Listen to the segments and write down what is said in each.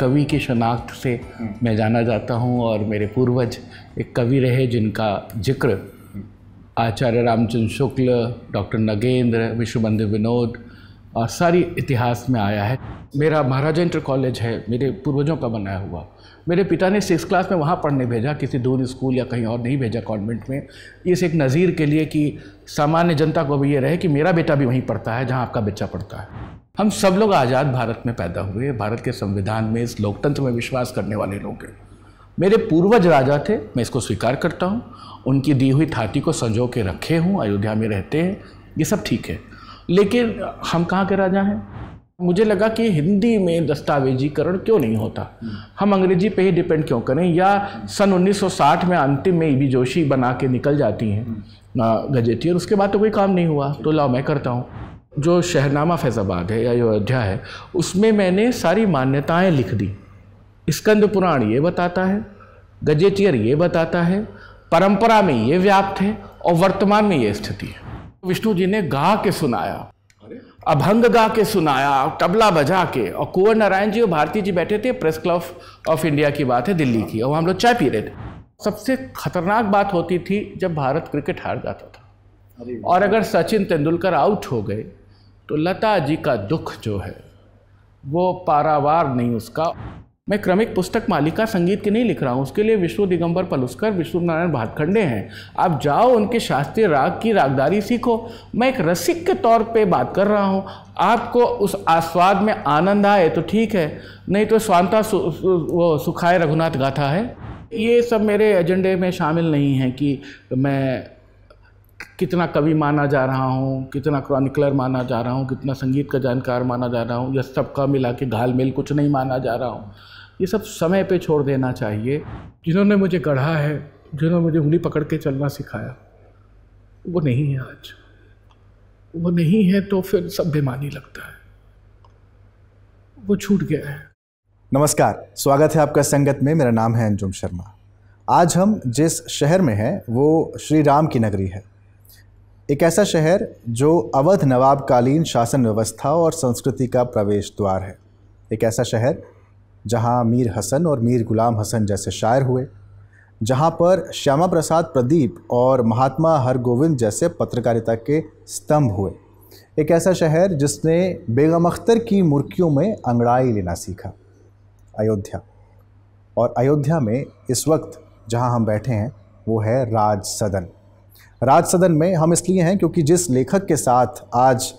कवि की शनाख्त से मैं जाना जाता हूँ और मेरे पूर्वज एक कवि रहे जिनका जिक्र आचार्य रामचंद्र शुक्ल डॉक्टर नगेंद्र विश्वबंधु विनोद और सारी इतिहास में आया है मेरा महाराजा इंटर कॉलेज है मेरे पूर्वजों का बनाया हुआ मेरे पिता ने सिक्स क्लास में वहाँ पढ़ने भेजा किसी दूर स्कूल या कहीं और नहीं भेजा कॉन्वेंट में इस एक नज़ीर के लिए कि सामान्य जनता को भी ये रहे कि मेरा बेटा भी वहीं पढ़ता है जहाँ आपका बच्चा पढ़ता है हम सब लोग आज़ाद भारत में पैदा हुए भारत के संविधान में इस लोकतंत्र में विश्वास करने वाले लोग हैं मेरे पूर्वज राजा थे मैं इसको स्वीकार करता हूँ उनकी दी हुई थाती को संजो के रखे हूँ अयोध्या में रहते हैं ये सब ठीक है लेकिन हम कहाँ के राजा हैं मुझे लगा कि हिंदी में दस्तावेजीकरण क्यों नहीं होता हम अंग्रेजी पे ही डिपेंड क्यों करें या सन 1960 में अंतिम में ई जोशी बना के निकल जाती हैं गजेटियर उसके बाद तो कोई काम नहीं हुआ तो लाओ मैं करता हूँ जो शहरनामा फैज़ाबाद है या अयोध्या है उसमें मैंने सारी मान्यताएं लिख दी स्कंद पुराण ये बताता है गजेटियर ये बताता है परंपरा में ये व्याप्त है और वर्तमान में ये स्थिति है विष्णु जी ने गा के सुनाया अभंग गा के सुनाया तबला बजा के और कुंवर नारायण जी और भारती जी बैठे थे प्रेस क्लब ऑफ इंडिया की बात है दिल्ली की और हम लोग चाय पी रहे थे सबसे खतरनाक बात होती थी जब भारत क्रिकेट हार जाता था और अगर सचिन तेंदुलकर आउट हो गए तो लता जी का दुख जो है वो पारावार नहीं उसका मैं क्रमिक पुस्तक मालिका संगीत की नहीं लिख रहा हूँ उसके लिए विश्व दिगंबर पलुस्कर विश्व नारायण भातखंडे हैं आप जाओ उनके शास्त्रीय राग की रागदारी सीखो मैं एक रसिक के तौर पे बात कर रहा हूँ आपको उस आस्वाद में आनंद आए तो ठीक है नहीं तो स्वांता सु, सु, वो सुखाए रघुनाथ गाथा है ये सब मेरे एजेंडे में शामिल नहीं है कि मैं कितना कवि माना जा रहा हूँ कितना क्रॉनिकलर माना जा रहा हूँ कितना संगीत का जानकार माना जा रहा हूँ यह सबका मिला के घाल मेल कुछ नहीं माना जा रहा हूँ ये सब समय पे छोड़ देना चाहिए जिन्होंने मुझे गढ़ा है जिन्होंने मुझे उंगली पकड़ के चलना सिखाया वो नहीं है आज वो नहीं है तो फिर सब बेमानी लगता है वो छूट गया है नमस्कार स्वागत है आपका संगत में मेरा नाम है अंजुम शर्मा आज हम जिस शहर में हैं वो श्री राम की नगरी है एक ऐसा शहर जो अवध नवाबकालीन शासन व्यवस्था और संस्कृति का प्रवेश द्वार है एक ऐसा शहर जहाँ मीर हसन और मीर गुलाम हसन जैसे शायर हुए जहाँ पर श्यामा प्रसाद प्रदीप और महात्मा हरगोविंद जैसे पत्रकारिता के स्तंभ हुए एक ऐसा शहर जिसने बेगम अख्तर की मुर्कियों में अंगड़ाई लेना सीखा अयोध्या और अयोध्या में इस वक्त जहाँ हम बैठे हैं वो है राज सदन राज सदन में हम इसलिए हैं क्योंकि जिस लेखक के साथ आज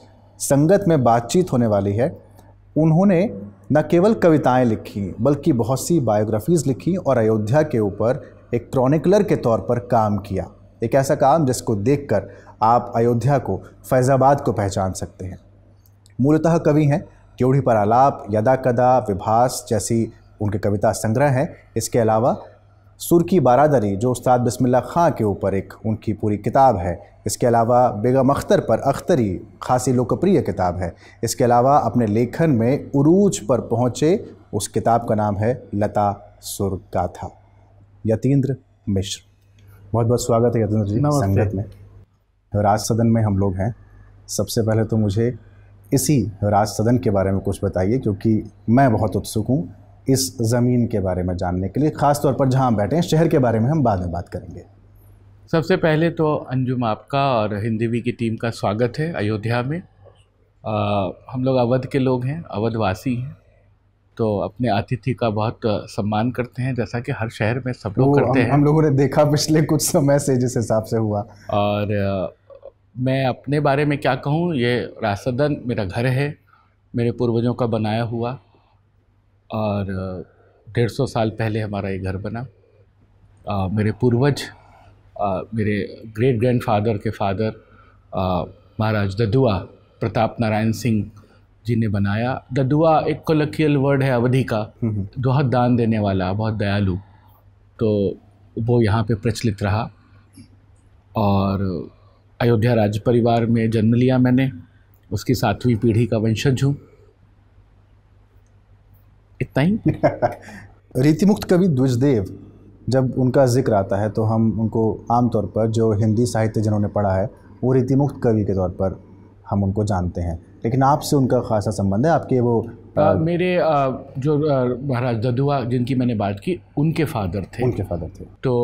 संगत में बातचीत होने वाली है उन्होंने न केवल कविताएं लिखी बल्कि बहुत सी बायोग्राफीज़ लिखी और अयोध्या के ऊपर एक क्रॉनिकलर के तौर पर काम किया एक ऐसा काम जिसको देखकर आप अयोध्या को फैज़ाबाद को पहचान सकते हैं मूलतः कवि हैं क्योढ़ी पर आलाप यदा कदा विभास जैसी उनके कविता संग्रह हैं इसके अलावा सुरखी बरदरी जो उस्ताद बसमिल्ला खां के ऊपर एक उनकी पूरी किताब है इसके अलावा बेगम अख्तर पर अख्तरी खासी लोकप्रिय किताब है इसके अलावा अपने लेखन में उरूज पर पहुँचे उस किताब का नाम है लता सुर गाथा यतीन्द्र मिश्र बहुत बहुत स्वागत है यतीन्द्र जी संगत में राज सदन में हम लोग हैं सबसे पहले तो मुझे इसी राज सदन के बारे में कुछ बताइए क्योंकि मैं बहुत उत्सुक हूँ इस ज़मीन के बारे में जानने के लिए ख़ास तौर पर जहाँ बैठे हैं शहर के बारे में हम बाद में बात करेंगे सबसे पहले तो अंजुम आपका और हिंदीवी की टीम का स्वागत है अयोध्या में आ, हम लोग अवध के लोग हैं अवधवासी हैं तो अपने अतिथि का बहुत सम्मान करते हैं जैसा कि हर शहर में सब लोग करते हैं हम लोगों ने देखा पिछले कुछ समय से जिस हिसाब से हुआ और आ, मैं अपने बारे में क्या कहूँ ये रासदन मेरा घर है मेरे पूर्वजों का बनाया हुआ और डेढ़ सौ साल पहले हमारा ये घर बना आ, मेरे पूर्वज आ, मेरे ग्रेट ग्रैंड फादर के फादर महाराज ददुआ प्रताप नारायण सिंह जी ने बनाया ददुआ एक कोलकियल वर्ड है अवधि का हम्म, हम्म। बहुत दान देने वाला बहुत दयालु तो वो यहाँ पे प्रचलित रहा और अयोध्या राज परिवार में जन्म लिया मैंने उसकी सातवीं पीढ़ी का वंशज हूँ इतना ही रीतिमुक्त कवि द्विजदेव जब उनका जिक्र आता है तो हम उनको आमतौर पर जो हिंदी साहित्य जिन्होंने पढ़ा है वो रीतिमुक्त कवि के तौर पर हम उनको जानते हैं लेकिन आपसे उनका खासा संबंध है आपके वो आ, मेरे आ, जो महाराज ददुआ जिनकी मैंने बात की उनके फादर थे उनके फादर थे तो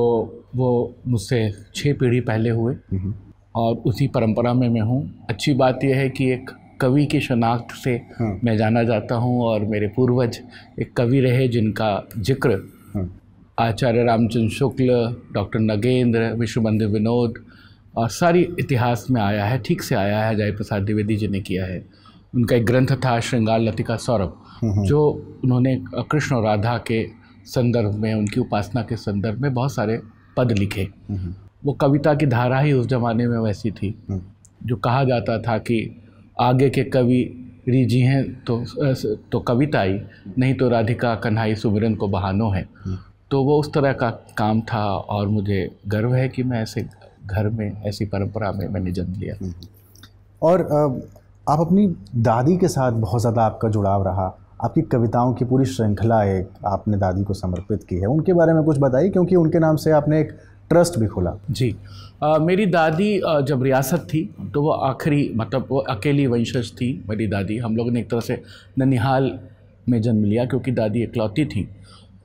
वो मुझसे छः पीढ़ी पहले हुए हम्म। और उसी परंपरा में मैं हूँ अच्छी बात यह है कि एक कवि की शनाख्त से हाँ। मैं जाना जाता हूँ और मेरे पूर्वज एक कवि रहे जिनका जिक्र हाँ। आचार्य रामचंद्र शुक्ल डॉक्टर नगेंद्र विश्वबंधु विनोद और सारी इतिहास में आया है ठीक से आया है जयप्रसाद प्रसाद द्विवेदी जी ने किया है उनका एक ग्रंथ था श्रृंगार लतिका सौरभ हाँ, हाँ। जो उन्होंने कृष्ण और राधा के संदर्भ में उनकी उपासना के संदर्भ में बहुत सारे पद लिखे हाँ, वो कविता की धारा ही उस जमाने में वैसी थी जो कहा जाता था कि आगे के कवि रिजी हैं तो तो कविता नहीं तो राधिका कन्हाई सुबिरन को बहानो है हम्म। तो वो उस तरह का काम था और मुझे गर्व है कि मैं ऐसे घर में ऐसी परंपरा में मैंने जन्म लिया हम्म, हम्म। और आप अपनी दादी के साथ बहुत ज़्यादा आपका जुड़ाव रहा आपकी कविताओं की पूरी श्रृंखला एक आपने दादी को समर्पित की है उनके बारे में कुछ बताइए क्योंकि उनके नाम से आपने एक ट्रस्ट भी खोला जी आ, मेरी दादी जब रियासत थी तो वो आखिरी मतलब वो अकेली वंशज थी मेरी दादी हम लोगों ने एक तरह से ननिहाल में जन्म लिया क्योंकि दादी इकलौती थी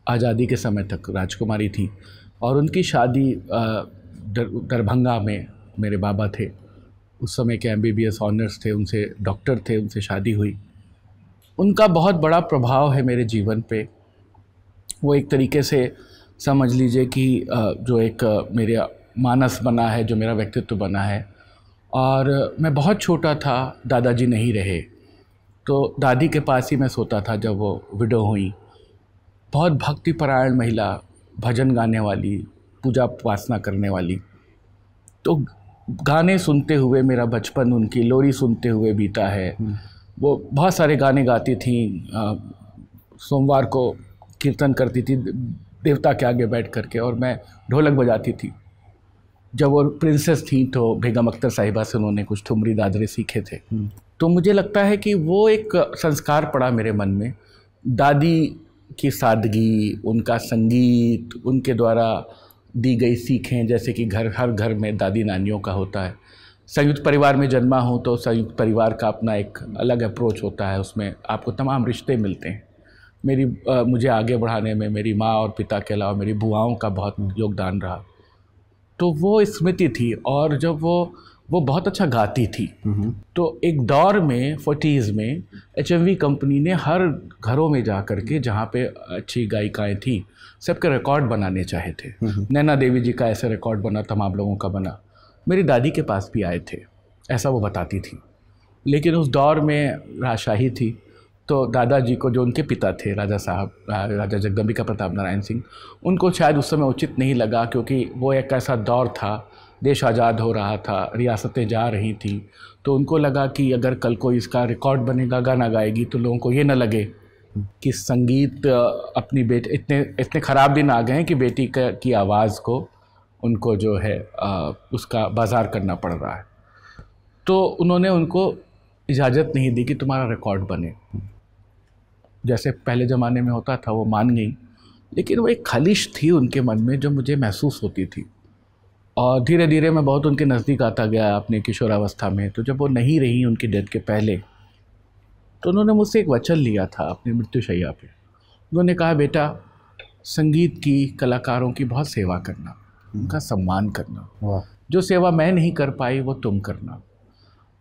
आज़ादी के समय तक राजकुमारी थी और उनकी शादी दरभंगा में मेरे बाबा थे उस समय के एम बी ऑनर्स थे उनसे डॉक्टर थे उनसे शादी हुई उनका बहुत बड़ा प्रभाव है मेरे जीवन पे वो एक तरीके से समझ लीजिए कि जो एक मेरा मानस बना है जो मेरा व्यक्तित्व बना है और मैं बहुत छोटा था दादाजी नहीं रहे तो दादी के पास ही मैं सोता था जब वो विडो हुई बहुत भक्तिपरायण महिला भजन गाने वाली पूजा उपासना करने वाली तो गाने सुनते हुए मेरा बचपन उनकी लोरी सुनते हुए बीता है हम्म। वो बहुत सारे गाने गाती थी सोमवार को कीर्तन करती थी देवता के आगे बैठ करके और मैं ढोलक बजाती थी जब वो प्रिंसेस थी तो बेगम अख्तर साहिबा से उन्होंने कुछ ठुमरी दादरे सीखे थे हम्म। तो मुझे लगता है कि वो एक संस्कार पड़ा मेरे मन में दादी की सादगी उनका संगीत उनके द्वारा दी गई सीखें जैसे कि घर हर घर में दादी नानियों का होता है संयुक्त परिवार में जन्मा हो तो संयुक्त परिवार का अपना एक अलग अप्रोच होता है उसमें आपको तमाम रिश्ते मिलते हैं मेरी आ, मुझे आगे बढ़ाने में मेरी माँ और पिता के अलावा मेरी बुआओं का बहुत हम्म। योगदान रहा तो वो स्मृति थी और जब वो वो बहुत अच्छा गाती थी हम्म। तो एक दौर में फोर्टीज़ में एच कंपनी ने हर घरों में जा कर के जहाँ पे अच्छी गायिकाएँ थीं सबके रिकॉर्ड बनाने चाहे थे हम्म। नैना देवी जी का ऐसा रिकॉर्ड बना तमाम लोगों का बना मेरी दादी के पास भी आए थे ऐसा वो बताती थी लेकिन उस दौर में राशाही थी तो दादाजी को जो उनके पिता थे राजा साहब राजा जगदम्बिका प्रताप नारायण सिंह उनको शायद उस समय उचित नहीं लगा क्योंकि वो एक ऐसा दौर था देश आज़ाद हो रहा था रियासतें जा रही थी तो उनको लगा कि अगर कल को इसका रिकॉर्ड बनेगा गाना गाएगी तो लोगों को ये ना लगे कि संगीत अपनी बेटी इतने इतने ख़राब दिन आ गए हैं कि बेटी की आवाज़ को उनको जो है आ, उसका बाज़ार करना पड़ रहा है तो उन्होंने उनको इजाज़त नहीं दी कि तुम्हारा रिकॉर्ड बने जैसे पहले ज़माने में होता था वो मान गई लेकिन वो एक खालिश थी उनके मन में जो मुझे महसूस होती थी और धीरे धीरे मैं बहुत उनके नज़दीक आता गया अपने किशोरावस्था में तो जब वो नहीं रही उनकी डेथ के पहले तो उन्होंने मुझसे एक वचन लिया था अपने मृत्युशैया पे उन्होंने कहा बेटा संगीत की कलाकारों की बहुत सेवा करना उनका सम्मान करना जो सेवा मैं नहीं कर पाई वो तुम करना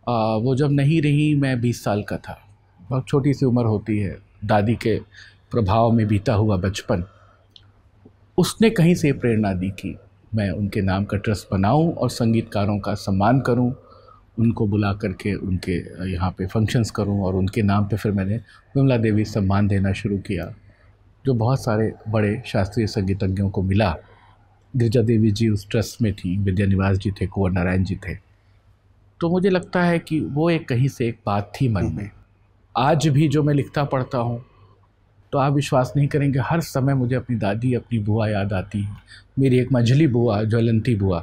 आ, वो जब नहीं रही मैं बीस साल का था बहुत छोटी सी उम्र होती है दादी के प्रभाव में बीता हुआ बचपन उसने कहीं से प्रेरणा दी कि मैं उनके नाम का ट्रस्ट बनाऊं और संगीतकारों का सम्मान करूं उनको बुला करके उनके यहाँ पे फंक्शंस करूं और उनके नाम पे फिर मैंने विमला देवी सम्मान देना शुरू किया जो बहुत सारे बड़े शास्त्रीय संगीतज्ञों को मिला गिरजा देवी जी उस ट्रस्ट में थी विद्या निवास जी थे कुंवर नारायण जी थे तो मुझे लगता है कि वो एक कहीं से एक बात थी मन में आज भी जो मैं लिखता पढ़ता हूँ तो आप विश्वास नहीं करेंगे हर समय मुझे अपनी दादी अपनी बुआ याद आती है मेरी एक मझली बुआ ज्वलंती बुआ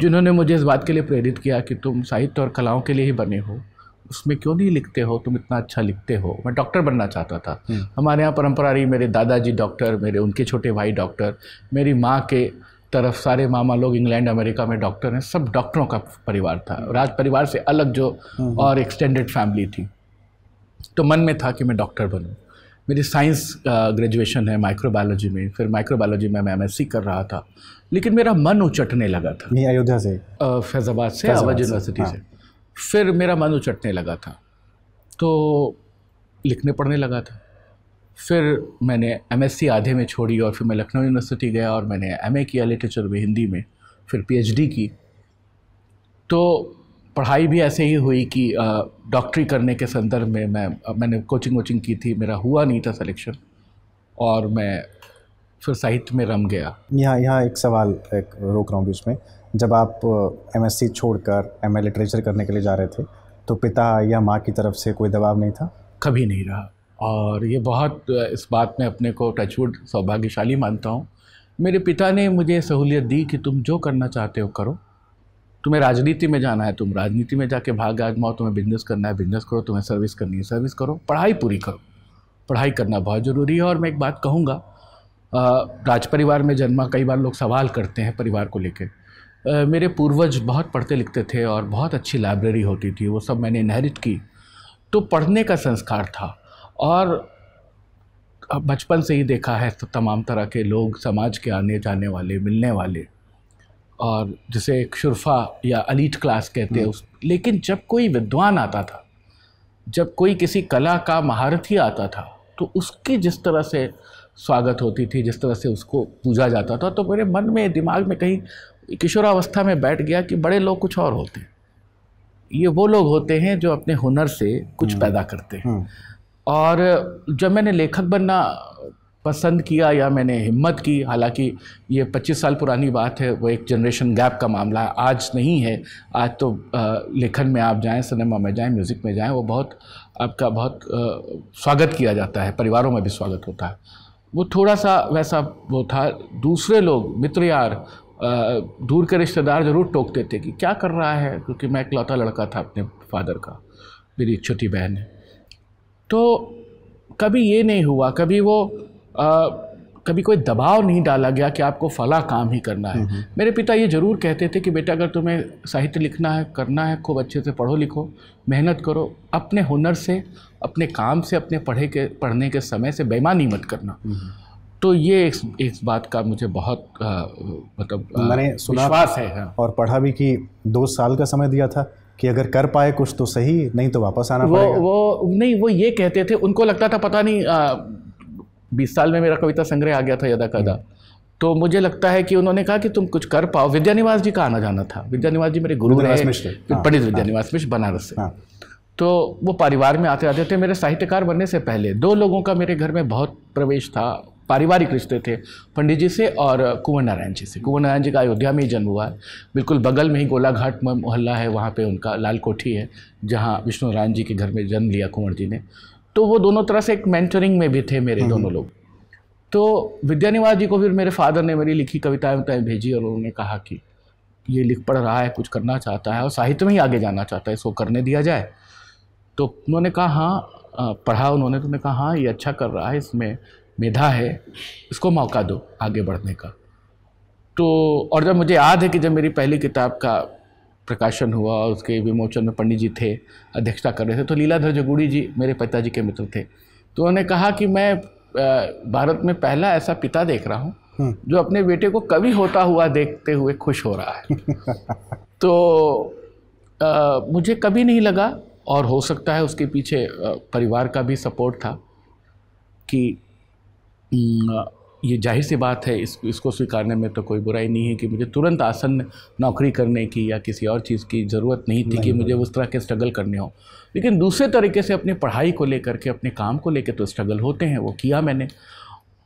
जिन्होंने मुझे इस बात के लिए प्रेरित किया कि तुम साहित्य और कलाओं के लिए ही बने हो उसमें क्यों नहीं लिखते हो तुम इतना अच्छा लिखते हो मैं डॉक्टर बनना चाहता था हम्म। हमारे यहाँ परम्परा रही मेरे दादाजी डॉक्टर मेरे उनके छोटे भाई डॉक्टर मेरी माँ के तरफ सारे मामा लोग इंग्लैंड अमेरिका में डॉक्टर हैं सब डॉक्टरों का परिवार था राज परिवार से अलग जो हम्म। और एक्सटेंडेड फैमिली थी तो मन में था कि मैं डॉक्टर बनूँ मेरी साइंस ग्रेजुएशन है माइक्रोबायोलॉजी में फिर माइक्रोबायोलॉजी में मैं एमएससी कर रहा था लेकिन मेरा मन उचटने लगा था नहीं अयोध्या से फैज़ाबाद से अवध यूनिवर्सिटी हाँ। से फिर मेरा मन उचटने लगा था तो लिखने पढ़ने लगा था फिर मैंने एमएससी आधे में छोड़ी और फिर मैं लखनऊ यूनिवर्सिटी गया और मैंने एमए किया लिटरेचर में हिंदी में फिर पीएचडी की तो पढ़ाई भी ऐसे ही हुई कि डॉक्टरी करने के संदर्भ में मैं मैंने कोचिंग वोचिंग की थी मेरा हुआ नहीं था सिलेक्शन और मैं फिर साहित्य में रम गया यहाँ यहाँ एक सवाल एक रोक रहा हूँ बीच में जब आप एम एस सी छोड़ कर एम ए लिटरेचर करने के लिए जा रहे थे तो पिता या माँ की तरफ से कोई दबाव नहीं था कभी नहीं रहा और ये बहुत इस बात में अपने को टचवुड सौभाग्यशाली मानता हूँ मेरे पिता ने मुझे सहूलियत दी कि तुम जो करना चाहते हो करो तुम्हें राजनीति में जाना है तुम राजनीति में जाके भाग आजमाओ तुम्हें बिजनेस करना है बिजनेस करो तुम्हें सर्विस करनी है सर्विस करो पढ़ाई पूरी करो पढ़ाई करना बहुत ज़रूरी है और मैं एक बात कहूँगा राज परिवार में जन्मा कई बार लोग सवाल करते हैं परिवार को लेकर मेरे पूर्वज बहुत पढ़ते लिखते थे और बहुत अच्छी लाइब्रेरी होती थी वो सब मैंने इनहेरिट की तो पढ़ने का संस्कार था और बचपन से ही देखा है तमाम तरह के लोग समाज के आने जाने वाले मिलने वाले और जिसे शुरफा या अलीट क्लास कहते हैं हम्म। उस लेकिन जब कोई विद्वान आता था जब कोई किसी कला का महारथी आता था तो उसकी जिस तरह से स्वागत होती थी जिस तरह से उसको पूजा जाता था तो मेरे मन में दिमाग में कहीं किशोरावस्था में बैठ गया कि बड़े लोग कुछ और होते हैं ये वो लोग होते हैं जो अपने हुनर से कुछ हम्म। पैदा करते हैं हम्म। और जब मैंने लेखक बनना पसंद किया या मैंने हिम्मत की हालांकि ये 25 साल पुरानी बात है वो एक जनरेशन गैप का मामला है आज नहीं है आज तो लेखन में आप जाएं सिनेमा में जाएं म्यूज़िक में जाएं वो बहुत आपका बहुत स्वागत किया जाता है परिवारों में भी स्वागत होता है वो थोड़ा सा वैसा वो था दूसरे लोग मित्र यार दूर के रिश्तेदार ज़रूर टोकते थे कि क्या कर रहा है क्योंकि मैं इकलौता लड़का था अपने फादर का मेरी छोटी बहन है तो कभी ये नहीं हुआ कभी वो आ, कभी कोई दबाव नहीं डाला गया कि आपको फला काम ही करना है हम्म, हम्म। मेरे पिता ये ज़रूर कहते थे कि बेटा अगर तुम्हें साहित्य लिखना है करना है खूब अच्छे से पढ़ो लिखो मेहनत करो अपने हुनर से अपने काम से अपने पढ़े के पढ़ने के समय से बेईमानी मत करना हम्म, तो ये इस इस बात का मुझे बहुत मतलब तो मैंने सुना विश्वास है हाँ। और पढ़ा भी कि दो साल का समय दिया था कि अगर कर पाए कुछ तो सही नहीं तो वापस आना वो पड़ेगा। वो नहीं वो ये कहते थे उनको लगता था पता नहीं आ, बीस साल में मेरा कविता संग्रह आ गया था यदा कदा तो मुझे लगता है कि उन्होंने कहा कि तुम कुछ कर पाओ विद्यानिवास जी का आना जाना था विद्यानिवास जी मेरे गुरु रहे हाँ। पंडित हाँ। विद्यानिवास मिश्र बनारस से हाँ। तो वो परिवार में आते आते थे मेरे साहित्यकार बनने से पहले दो लोगों का मेरे घर में बहुत प्रवेश था पारिवारिक रिश्ते थे पंडित जी से और कुंवर नारायण जी से कुंवर नारायण जी का अयोध्या में ही जन्म हुआ है बिल्कुल बगल में ही गोलाघाट मोहल्ला है वहाँ पे उनका लाल कोठी है जहाँ विष्णु नारायण जी के घर में जन्म लिया कुंवर जी ने तो वो दोनों तरह से एक मैंटरिंग में भी थे मेरे दोनों हम्म। लोग तो विद्यानिवास जी को फिर मेरे फादर ने मेरी लिखी कविताएं वताएँ भेजी और उन्होंने कहा कि ये लिख पढ़ रहा है कुछ करना चाहता है और साहित्य में ही आगे जाना चाहता है इसको करने दिया जाए तो उन्होंने कहा हाँ पढ़ा उन्होंने तो उन्होंने कहा हाँ ये अच्छा कर रहा है इसमें मेधा है इसको मौका दो आगे बढ़ने का तो और जब मुझे याद है कि जब मेरी पहली किताब का प्रकाशन हुआ उसके विमोचन में पंडित जी थे अध्यक्षता कर रहे थे तो लीलाधर जगूड़ी जी मेरे पिताजी के मित्र थे तो उन्होंने कहा कि मैं भारत में पहला ऐसा पिता देख रहा हूँ हम्म। जो अपने बेटे को कवि होता हुआ देखते हुए खुश हो रहा है तो आ, मुझे कभी नहीं लगा और हो सकता है उसके पीछे परिवार का भी सपोर्ट था कि ये जाहिर सी बात है इस इसको स्वीकारने में तो कोई बुराई नहीं है कि मुझे तुरंत आसन नौकरी करने की या किसी और चीज़ की ज़रूरत नहीं थी कि मुझे उस तरह के स्ट्रगल करने हो लेकिन दूसरे तरीके से अपनी पढ़ाई को लेकर के अपने काम को लेकर तो स्ट्रगल होते हैं वो किया मैंने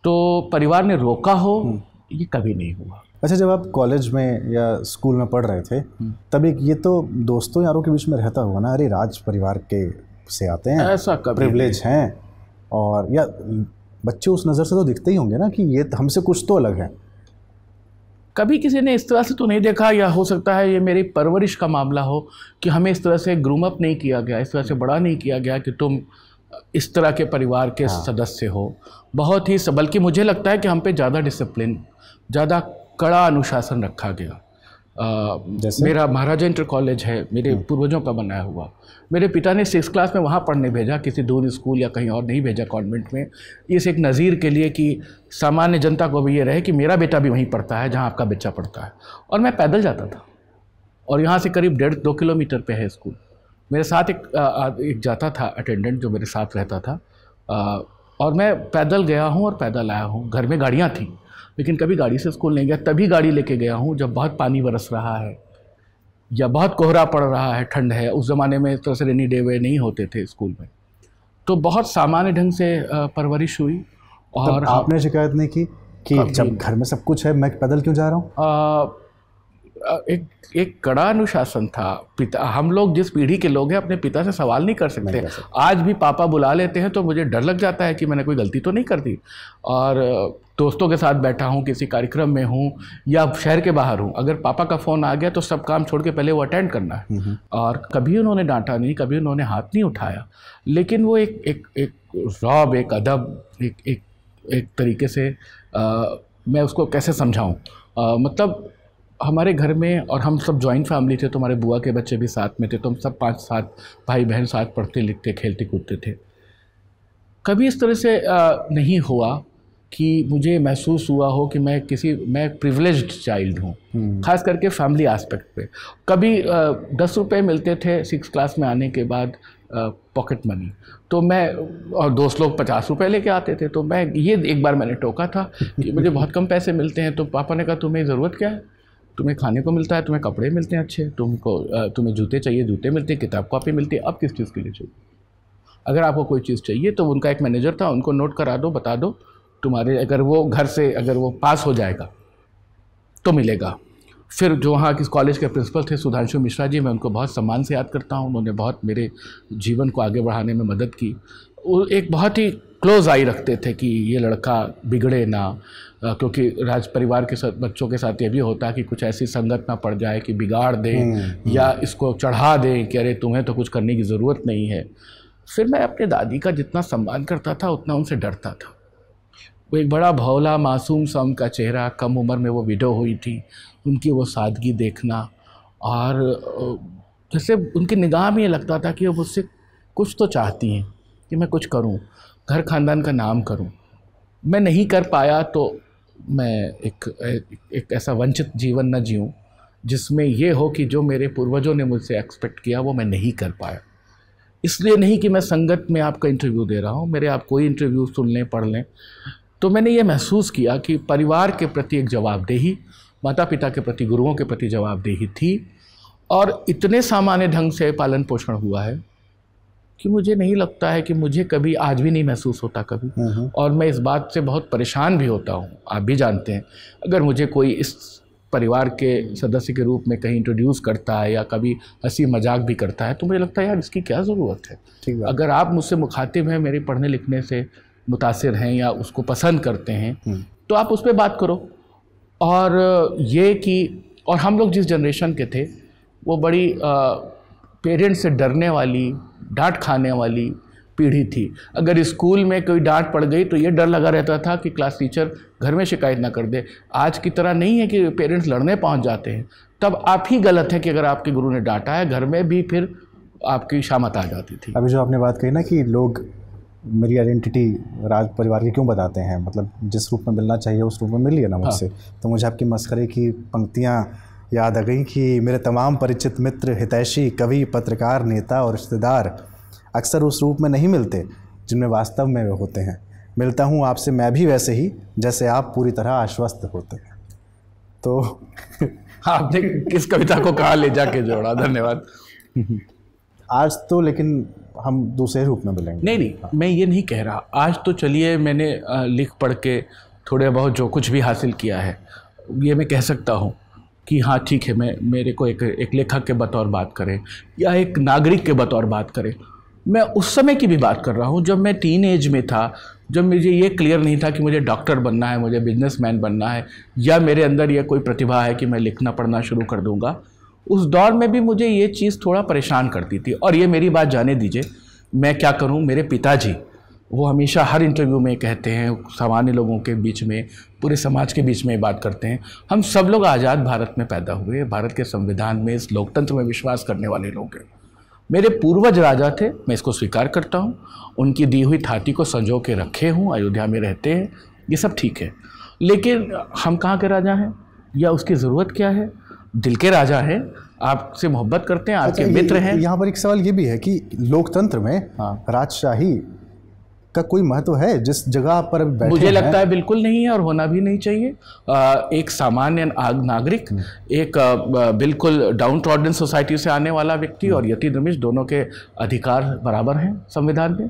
तो परिवार ने रोका हो हम्म। ये कभी नहीं हुआ अच्छा जब आप कॉलेज में या स्कूल में पढ़ रहे थे हम्म। तब एक ये तो दोस्तों यारों के बीच में रहता होगा ना अरे राज परिवार के से आते हैं ऐसा प्रिवलेज हैं और या बच्चे उस नज़र से तो दिखते ही होंगे ना कि ये हमसे कुछ तो अलग है कभी किसी ने इस तरह से तो नहीं देखा या हो सकता है ये मेरी परवरिश का मामला हो कि हमें इस तरह से ग्रूम अप नहीं किया गया इस तरह से बड़ा नहीं किया गया कि तुम इस तरह के परिवार के हाँ। सदस्य हो बहुत ही बल्कि मुझे लगता है कि हम पे ज़्यादा डिसिप्लिन ज़्यादा कड़ा अनुशासन रखा गया आ, मेरा महाराजा इंटर कॉलेज है मेरे हम्म। पूर्वजों का बनाया हुआ मेरे पिता ने सिक्स क्लास में वहाँ पढ़ने भेजा किसी दूर स्कूल या कहीं और नहीं भेजा कॉन्वेंट में इस एक नज़ीर के लिए कि सामान्य जनता को भी ये रहे कि मेरा बेटा भी वहीं पढ़ता है जहाँ आपका बच्चा पढ़ता है और मैं पैदल जाता था और यहाँ से करीब डेढ़ दो किलोमीटर पे है स्कूल मेरे साथ एक आ, एक जाता था अटेंडेंट जो मेरे साथ रहता था आ, और मैं पैदल गया हूँ और पैदल आया हूँ घर में गाड़ियाँ थीं लेकिन कभी गाड़ी से स्कूल नहीं गया तभी गाड़ी लेके गया हूँ जब बहुत पानी बरस रहा है या बहुत कोहरा पड़ रहा है ठंड है उस ज़माने में इस तरह से रेनी डे वे नहीं होते थे स्कूल में तो बहुत सामान्य ढंग से परवरिश हुई और हाँ, आपने शिकायत नहीं की कि जब घर में सब कुछ है मैं पैदल क्यों जा रहा हूँ एक एक कड़ा अनुशासन था पिता हम लोग जिस पीढ़ी के लोग हैं अपने पिता से सवाल नहीं कर सकते नहीं कर सकते। आज भी पापा बुला लेते हैं तो मुझे डर लग जाता है कि मैंने कोई गलती तो नहीं कर दी और दोस्तों के साथ बैठा हूँ किसी कार्यक्रम में हूँ या शहर के बाहर हूँ अगर पापा का फ़ोन आ गया तो सब काम छोड़ के पहले वो अटेंड करना है और कभी उन्होंने डांटा नहीं कभी उन्होंने हाथ नहीं उठाया लेकिन वो एक एक एक रौब एक अदब एक एक एक तरीके से आ, मैं उसको कैसे समझाऊँ मतलब हमारे घर में और हम सब जॉइंट फैमिली थे तो हमारे बुआ के बच्चे भी साथ में थे तो हम सब पाँच सात भाई बहन साथ पढ़ते लिखते खेलते कूदते थे कभी इस तरह से आ, नहीं हुआ कि मुझे महसूस हुआ हो कि मैं किसी मैं प्रिवलेज चाइल्ड हूँ हम्म। खास करके फैमिली एस्पेक्ट पे कभी आ, दस रुपए मिलते थे सिक्स क्लास में आने के बाद पॉकेट मनी तो मैं और दोस्त लोग पचास रुपए लेके आते थे तो मैं ये एक बार मैंने टोका था कि मुझे बहुत कम पैसे मिलते हैं तो पापा ने कहा तुम्हें ज़रूरत क्या है तुम्हें खाने को मिलता है तुम्हें कपड़े मिलते हैं अच्छे तुमको तुम्हें जूते चाहिए जूते मिलते हैं किताब कॉपी मिलती है अब किस चीज़ के लिए चाहिए अगर आपको कोई चीज़ चाहिए तो उनका एक मैनेजर था उनको नोट करा दो बता दो तुम्हारे अगर वो घर से अगर वो पास हो जाएगा तो मिलेगा फिर जो वहाँ किस कॉलेज के प्रिंसिपल थे सुधांशु मिश्रा जी मैं उनको बहुत सम्मान से याद करता हूँ उन्होंने बहुत मेरे जीवन को आगे बढ़ाने में मदद की वो एक बहुत ही क्लोज आई रखते थे कि ये लड़का बिगड़े ना क्योंकि राज परिवार के साथ बच्चों के साथ ये भी होता कि कुछ ऐसी संगत ना पड़ जाए कि बिगाड़ दें हम्म, हम्म। या इसको चढ़ा दें कि अरे तुम्हें तो कुछ करने की ज़रूरत नहीं है फिर मैं अपने दादी का जितना सम्मान करता था उतना उनसे डरता था वो एक बड़ा भौला मासूम सा उनका चेहरा कम उम्र में वो विडो हुई थी उनकी वो सादगी देखना और जैसे उनकी निगाह में ये लगता था कि वो मुझसे कुछ तो चाहती हैं कि मैं कुछ करूं घर ख़ानदान का नाम करूं मैं नहीं कर पाया तो मैं एक एक, एक ऐसा वंचित जीवन न जीऊं जिसमें यह हो कि जो मेरे पूर्वजों ने मुझसे एक्सपेक्ट किया वो मैं नहीं कर पाया इसलिए नहीं कि मैं संगत में आपका इंटरव्यू दे रहा हूँ मेरे आप कोई इंटरव्यू सुन लें पढ़ लें तो मैंने ये महसूस किया कि परिवार के प्रति एक जवाबदेही माता पिता के प्रति गुरुओं के प्रति जवाबदेही थी और इतने सामान्य ढंग से पालन पोषण हुआ है कि मुझे नहीं लगता है कि मुझे कभी आज भी नहीं महसूस होता कभी हाँ, हाँ। और मैं इस बात से बहुत परेशान भी होता हूँ आप भी जानते हैं अगर मुझे कोई इस परिवार के सदस्य के रूप में कहीं इंट्रोड्यूस करता है या कभी हंसी मजाक भी करता है तो मुझे लगता है यार इसकी क्या ज़रूरत है अगर आप मुझसे मुखातिब हैं मेरे पढ़ने लिखने से मुतासर हैं या उसको पसंद करते हैं हम्म। तो आप उस पर बात करो और ये कि और हम लोग जिस जनरेशन के थे वो बड़ी पेरेंट्स से डरने वाली डांट खाने वाली पीढ़ी थी अगर स्कूल में कोई डांट पड़ गई तो ये डर लगा रहता था कि क्लास टीचर घर में शिकायत ना कर दे आज की तरह नहीं है कि पेरेंट्स लड़ने पहुंच जाते हैं तब आप ही गलत है कि अगर आपके गुरु ने डांटा है घर में भी फिर आपकी शामत आ जाती थी अभी जो आपने बात कही ना कि लोग मेरी आइडेंटिटी राज परिवार की क्यों बताते हैं मतलब जिस रूप में मिलना चाहिए उस रूप में मिल लिया ना हाँ। मुझसे हाँ। तो मुझे आपकी मस्करे की पंक्तियाँ याद आ गई कि मेरे तमाम परिचित मित्र हितैषी कवि पत्रकार नेता और रिश्तेदार अक्सर उस रूप में नहीं मिलते जिनमें वास्तव में वे होते हैं मिलता हूँ आपसे मैं भी वैसे ही जैसे आप पूरी तरह आश्वस्त होते हैं तो आपने किस कविता को कहा ले जाके जोड़ा धन्यवाद आज तो लेकिन हम दूसरे रूप में मिलेंगे नहीं नहीं हाँ। मैं ये नहीं कह रहा आज तो चलिए मैंने लिख पढ़ के थोड़े बहुत जो कुछ भी हासिल किया है ये मैं कह सकता हूँ कि हाँ ठीक है मैं मेरे को एक एक लेखक के बतौर बात करें या एक नागरिक के बतौर बात करें मैं उस समय की भी बात कर रहा हूँ जब मैं टीन एज में था जब मुझे ये क्लियर नहीं था कि मुझे डॉक्टर बनना है मुझे बिजनेसमैन बनना है या मेरे अंदर यह कोई प्रतिभा है कि मैं लिखना पढ़ना शुरू कर दूँगा उस दौर में भी मुझे ये चीज़ थोड़ा परेशान करती थी और ये मेरी बात जाने दीजिए मैं क्या करूँ मेरे पिताजी वो हमेशा हर इंटरव्यू में कहते हैं सामान्य लोगों के बीच में पूरे समाज के बीच में बात करते हैं हम सब लोग आज़ाद भारत में पैदा हुए भारत के संविधान में इस लोकतंत्र में विश्वास करने वाले लोग हैं मेरे पूर्वज राजा थे मैं इसको स्वीकार करता हूँ उनकी दी हुई थाती को संजो के रखे हूँ अयोध्या में रहते हैं ये सब ठीक है लेकिन हम कहाँ के राजा हैं या उसकी ज़रूरत क्या है दिल के राजा हैं आपसे मोहब्बत करते हैं आपके मित्र हैं यहाँ पर एक सवाल ये भी है कि लोकतंत्र में हाँ। राजशाही का कोई महत्व है जिस जगह पर बैठे मुझे लगता है बिल्कुल नहीं है और होना भी नहीं चाहिए एक सामान्य नागरिक हम्म। एक बिल्कुल डाउन ट्रॉडन सोसाइटी से आने वाला व्यक्ति हम्म। और यति दमिश दोनों के अधिकार बराबर हैं संविधान में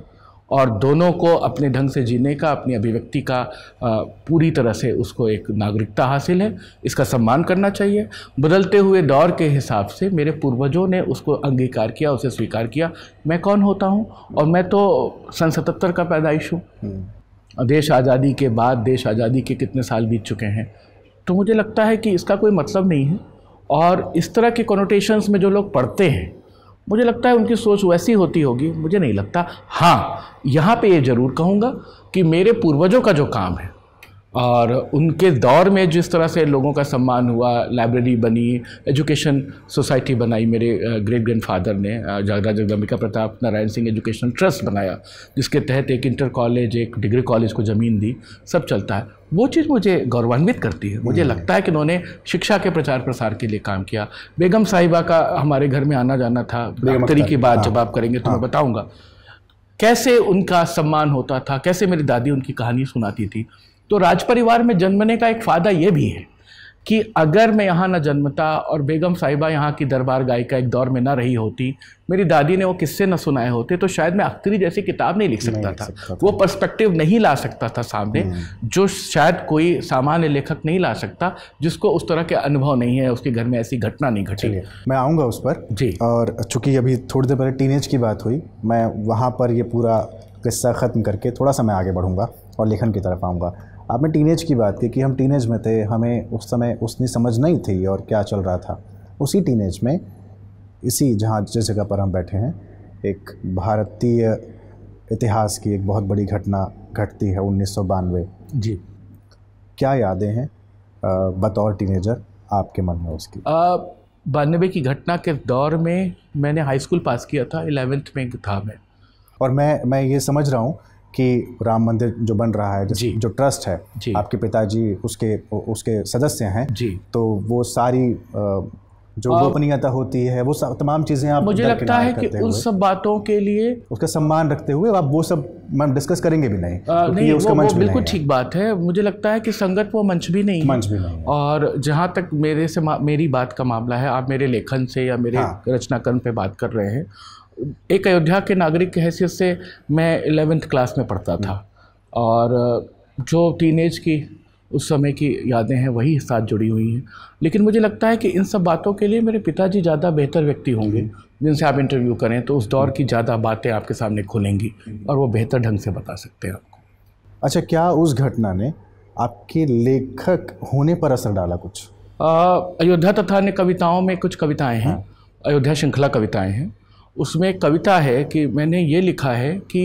और दोनों को अपने ढंग से जीने का अपनी अभिव्यक्ति का पूरी तरह से उसको एक नागरिकता हासिल है इसका सम्मान करना चाहिए बदलते हुए दौर के हिसाब से मेरे पूर्वजों ने उसको अंगीकार किया उसे स्वीकार किया मैं कौन होता हूँ और मैं तो सन सतहत्तर का पैदाइश हूँ हम्म। देश आज़ादी के बाद देश आज़ादी के कितने साल बीत चुके हैं तो मुझे लगता है कि इसका कोई मतलब नहीं है और इस तरह के कोनोटेशंस में जो लोग पढ़ते हैं मुझे लगता है उनकी सोच वैसी होती होगी मुझे नहीं लगता हाँ यहाँ पे ये ज़रूर कहूँगा कि मेरे पूर्वजों का जो काम है और उनके दौर में जिस तरह से लोगों का सम्मान हुआ लाइब्रेरी बनी एजुकेशन सोसाइटी बनाई मेरे ग्रेट ग्रैंड फादर ने जागरा जगदम्बिका प्रताप नारायण सिंह एजुकेशन ट्रस्ट बनाया जिसके तहत एक इंटर कॉलेज एक डिग्री कॉलेज को ज़मीन दी सब चलता है वो चीज़ मुझे गौरवान्वित करती है मुझे हम्म। लगता है कि उन्होंने शिक्षा के प्रचार प्रसार के लिए काम किया बेगम साहिबा का हमारे घर में आना जाना था बेहतरी की बात जब हाँ। आप करेंगे तो मैं हाँ। बताऊँगा कैसे उनका सम्मान होता था कैसे मेरी दादी उनकी कहानी सुनाती थी तो राज परिवार में जन्मने का एक फ़ायदा ये भी है कि अगर मैं यहाँ ना जन्मता और बेगम साहिबा यहाँ की दरबार गायिका एक दौर में ना रही होती मेरी दादी ने वो किस्से ना सुनाए होते तो शायद मैं अख्तरी जैसी किताब नहीं लिख सकता नहीं था सकता वो पर्सपेक्टिव नहीं ला सकता था सामने हम्म। जो शायद कोई सामान्य लेखक नहीं ला सकता जिसको उस तरह के अनुभव नहीं है उसके घर में ऐसी घटना नहीं घटी मैं आऊँगा उस पर जी और चूँकि अभी थोड़ी देर पहले टीन की बात हुई मैं वहाँ पर ये पूरा किस्सा ख़त्म करके थोड़ा सा मैं आगे बढ़ूँगा और लेखन की तरफ आऊँगा आपने टीनेज की बात की कि हम टीनेज में थे हमें उस समय उसने समझ नहीं थी और क्या चल रहा था उसी टीनेज में इसी जहाँ जिस जगह पर हम बैठे हैं एक भारतीय इतिहास की एक बहुत बड़ी घटना घटती है उन्नीस जी क्या यादें हैं बतौर टीनेजर आपके मन में उसकी बानवे की घटना के दौर में मैंने हाई स्कूल पास किया था एलेवेंथ में था मैं और मैं मैं ये समझ रहा हूँ कि राम मंदिर जो बन रहा है जी जो ट्रस्ट है जी आपके पिताजी उसके उसके सदस्य हैं जी तो वो सारी जो गोपनीयता होती है वो तमाम चीजें आप मुझे लगता है कि उन सब बातों के लिए उसका सम्मान रखते हुए आप वो सब मैम डिस्कस करेंगे भी नहीं आ, नहीं उसका वो, मंच वो बिल्कुल ठीक बात है मुझे लगता है कि संगत वो मंच भी नहीं मंच भी नहीं और जहाँ तक मेरे से मेरी बात का मामला है आप मेरे लेखन से या मेरे हाँ। रचनाकरण पे बात कर रहे हैं एक अयोध्या के नागरिक की हैसियत से मैं एलेवेंथ क्लास में पढ़ता था और जो टीनेज की उस समय की यादें हैं वही साथ जुड़ी हुई हैं लेकिन मुझे लगता है कि इन सब बातों के लिए मेरे पिताजी ज़्यादा बेहतर व्यक्ति होंगे जिनसे आप इंटरव्यू करें तो उस दौर की ज़्यादा बातें आपके सामने खुलेंगी और वो बेहतर ढंग से बता सकते हैं आपको अच्छा क्या उस घटना ने आपके लेखक होने पर असर डाला कुछ अयोध्या तथा अन्य कविताओं में कुछ कविताएँ हैं हाँ। अयोध्या श्रृंखला कविताएँ हैं उसमें एक कविता है कि मैंने ये लिखा है कि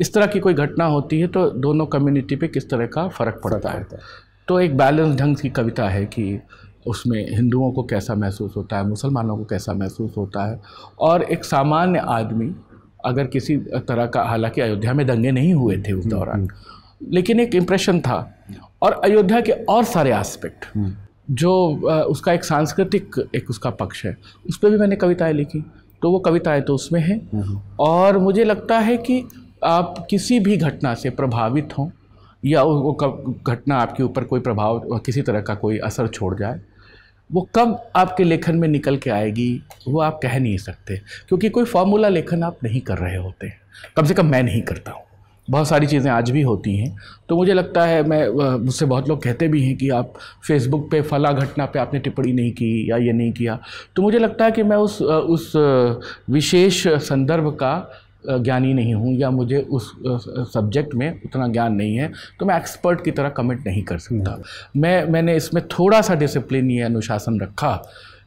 इस तरह की कोई घटना होती है तो दोनों कम्युनिटी पे किस तरह का फ़र्क पड़ता है तो एक बैलेंस ढंग की कविता है कि उसमें हिंदुओं को कैसा महसूस होता है मुसलमानों को कैसा महसूस होता है और एक सामान्य आदमी अगर किसी तरह का हालांकि अयोध्या में दंगे नहीं हुए थे उस हम्म, दौरान हम्म। लेकिन एक इम्प्रेशन था और अयोध्या के और सारे आस्पेक्ट हम्म। जो उसका एक सांस्कृतिक एक उसका पक्ष है उस पर भी मैंने कविताएं लिखी तो वो कविताएं तो उसमें हैं हम्म। और मुझे लगता है कि आप किसी भी घटना से प्रभावित हों या वो घटना आपके ऊपर कोई प्रभाव किसी तरह का कोई असर छोड़ जाए वो कब आपके लेखन में निकल के आएगी वो आप कह नहीं सकते क्योंकि कोई फॉर्मूला लेखन आप नहीं कर रहे होते कम से कम मैं नहीं करता हूँ बहुत सारी चीज़ें आज भी होती हैं तो मुझे लगता है मैं मुझसे बहुत लोग कहते भी हैं कि आप फेसबुक पे फला घटना पे आपने टिप्पणी नहीं की या ये नहीं किया तो मुझे लगता है कि मैं उस उस विशेष संदर्भ का ज्ञानी नहीं हूँ या मुझे उस सब्जेक्ट में उतना ज्ञान नहीं है तो मैं एक्सपर्ट की तरह कमेंट नहीं कर सकता हम्म। मैं मैंने इसमें थोड़ा सा डिसिप्लिन या अनुशासन रखा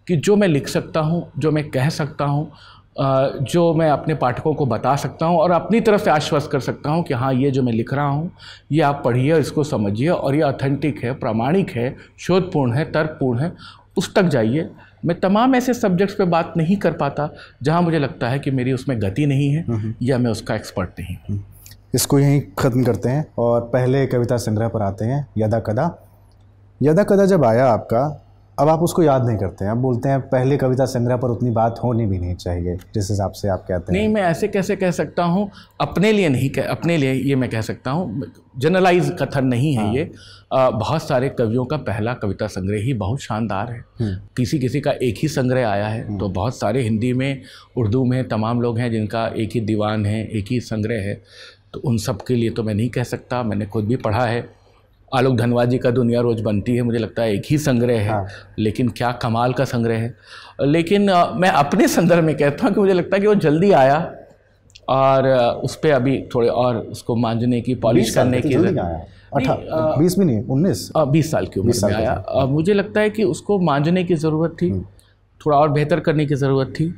कि जो मैं लिख सकता हूँ जो मैं कह सकता हूँ जो मैं अपने पाठकों को बता सकता हूँ और अपनी तरफ से आश्वस्त कर सकता हूँ कि हाँ ये जो मैं लिख रहा हूँ ये आप पढ़िए और इसको समझिए और ये ऑथेंटिक है प्रामाणिक है शोधपूर्ण है तर्कपूर्ण है उस तक जाइए मैं तमाम ऐसे सब्जेक्ट्स पे बात नहीं कर पाता जहाँ मुझे लगता है कि मेरी उसमें गति नहीं है नहीं। हम्म, हम्म। या मैं उसका एक्सपर्ट नहीं हम्म। इसको यहीं ख़त्म करते हैं और पहले कविता संग्रह पर आते हैं यदा कदा यदा कदा जब आया आपका अब आप उसको याद नहीं करते हैं आप बोलते हैं पहले कविता संग्रह पर उतनी बात होनी भी नहीं चाहिए जिस हिसाब से आप कहते हैं नहीं मैं ऐसे कैसे कह सकता हूँ अपने लिए नहीं कह अपने लिए ये मैं कह सकता हूँ जनरलाइज कथन नहीं है हाँ। ये आ, बहुत सारे कवियों का पहला कविता संग्रह ही बहुत शानदार है हम्म। किसी किसी का एक ही संग्रह आया है हम्म। तो बहुत सारे हिंदी में उर्दू में तमाम लोग हैं जिनका एक ही दीवान है एक ही संग्रह है तो उन सब के लिए तो मैं नहीं कह सकता मैंने खुद भी पढ़ा है आलोक धनवाद जी का दुनिया रोज बनती है मुझे लगता है एक ही संग्रह है हाँ। लेकिन क्या कमाल का संग्रह है लेकिन आ, मैं अपने संदर्भ में कहता हूँ कि मुझे लगता है कि वो जल्दी आया और उस पर अभी थोड़े और उसको मांझने की पॉलिश करने तो की बीस में नहीं उन्नीस बीस साल की उम्र में आया मुझे लगता है कि उसको मांझने की ज़रूरत थी हम्म। थोड़ा और बेहतर करने की ज़रूरत थी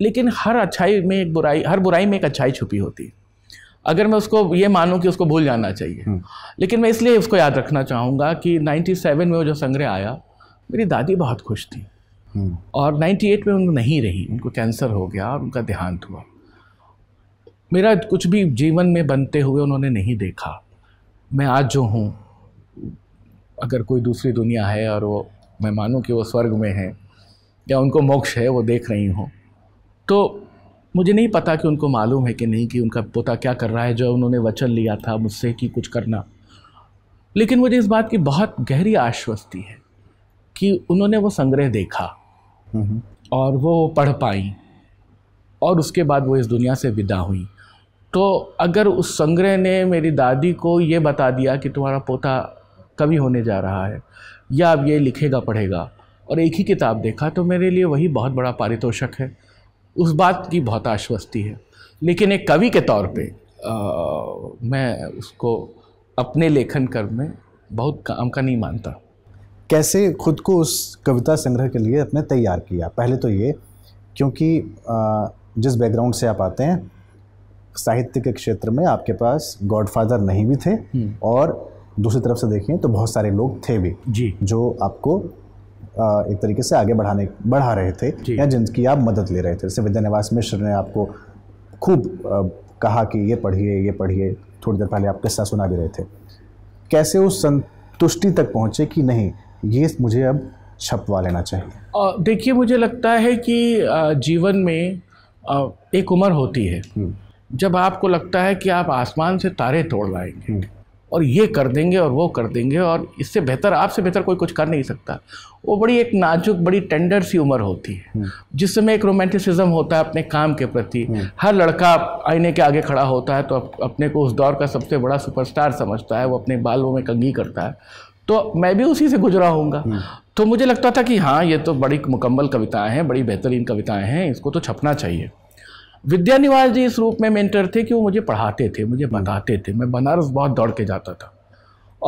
लेकिन हर अच्छाई में एक बुराई हर बुराई में एक अच्छाई छुपी होती है अगर मैं उसको ये मानूं कि उसको भूल जाना चाहिए हम्म। लेकिन मैं इसलिए उसको याद रखना चाहूँगा कि 97 में वो जो संग्रह आया मेरी दादी बहुत खुश थी हम्म। और 98 में उनको नहीं रही उनको कैंसर हो गया और उनका देहांत हुआ मेरा कुछ भी जीवन में बनते हुए उन्होंने नहीं देखा मैं आज जो हूँ अगर कोई दूसरी दुनिया है और वो मैं मानूँ कि वो स्वर्ग में है या उनको मोक्ष है वो देख रही हूँ तो मुझे नहीं पता कि उनको मालूम है कि नहीं कि उनका पोता क्या कर रहा है जो उन्होंने वचन लिया था मुझसे कि कुछ करना लेकिन मुझे इस बात की बहुत गहरी आश्वस्ति है कि उन्होंने वो संग्रह देखा और वो पढ़ पाई और उसके बाद वो इस दुनिया से विदा हुई तो अगर उस संग्रह ने मेरी दादी को ये बता दिया कि तुम्हारा पोता कवि होने जा रहा है या अब ये लिखेगा पढ़ेगा और एक ही किताब देखा तो मेरे लिए वही बहुत बड़ा पारितोषक है उस बात की बहुत आश्वस्ती है लेकिन एक कवि के तौर पे आ, मैं उसको अपने लेखन कर्म में बहुत काम का नहीं मानता कैसे खुद को उस कविता संग्रह के लिए अपने तैयार किया पहले तो ये क्योंकि आ, जिस बैकग्राउंड से आप आते हैं साहित्य के क्षेत्र में आपके पास गॉडफादर नहीं भी थे हम्म। और दूसरी तरफ से देखें तो बहुत सारे लोग थे भी जी जो आपको एक तरीके से आगे बढ़ाने बढ़ा रहे थे या जिनकी आप मदद ले रहे थे जैसे विद्यानिवास मिश्र ने आपको खूब कहा कि ये पढ़िए ये पढ़िए थोड़ी देर पहले आप किस्सा सुना भी रहे थे कैसे उस संतुष्टि तक पहुँचे कि नहीं ये मुझे अब छपवा लेना चाहिए देखिए मुझे लगता है कि जीवन में एक उम्र होती है हम्म। जब आपको लगता है कि आप आसमान से तारे तोड़ लाएंगे हम्म। और ये कर देंगे और वो कर देंगे और इससे बेहतर आपसे बेहतर कोई कुछ कर नहीं सकता वो बड़ी एक नाजुक बड़ी टेंडर सी उम्र होती है हम्म। जिस समय एक रोमांटिसिज्म होता है अपने काम के प्रति हम्म। हर लड़का आईने के आगे खड़ा होता है तो अपने को उस दौर का सबसे बड़ा सुपरस्टार समझता है वो अपने बालों में कंगी करता है तो मैं भी उसी से गुजरा हूँगा हम्म। तो मुझे लगता था कि हाँ ये तो बड़ी मुकम्मल कविताएं हैं बड़ी बेहतरीन कविताएं हैं इसको तो छपना चाहिए विद्यानिवास जी इस रूप में मेंटर थे कि वो मुझे पढ़ाते थे मुझे बताते थे मैं बनारस बहुत दौड़ के जाता था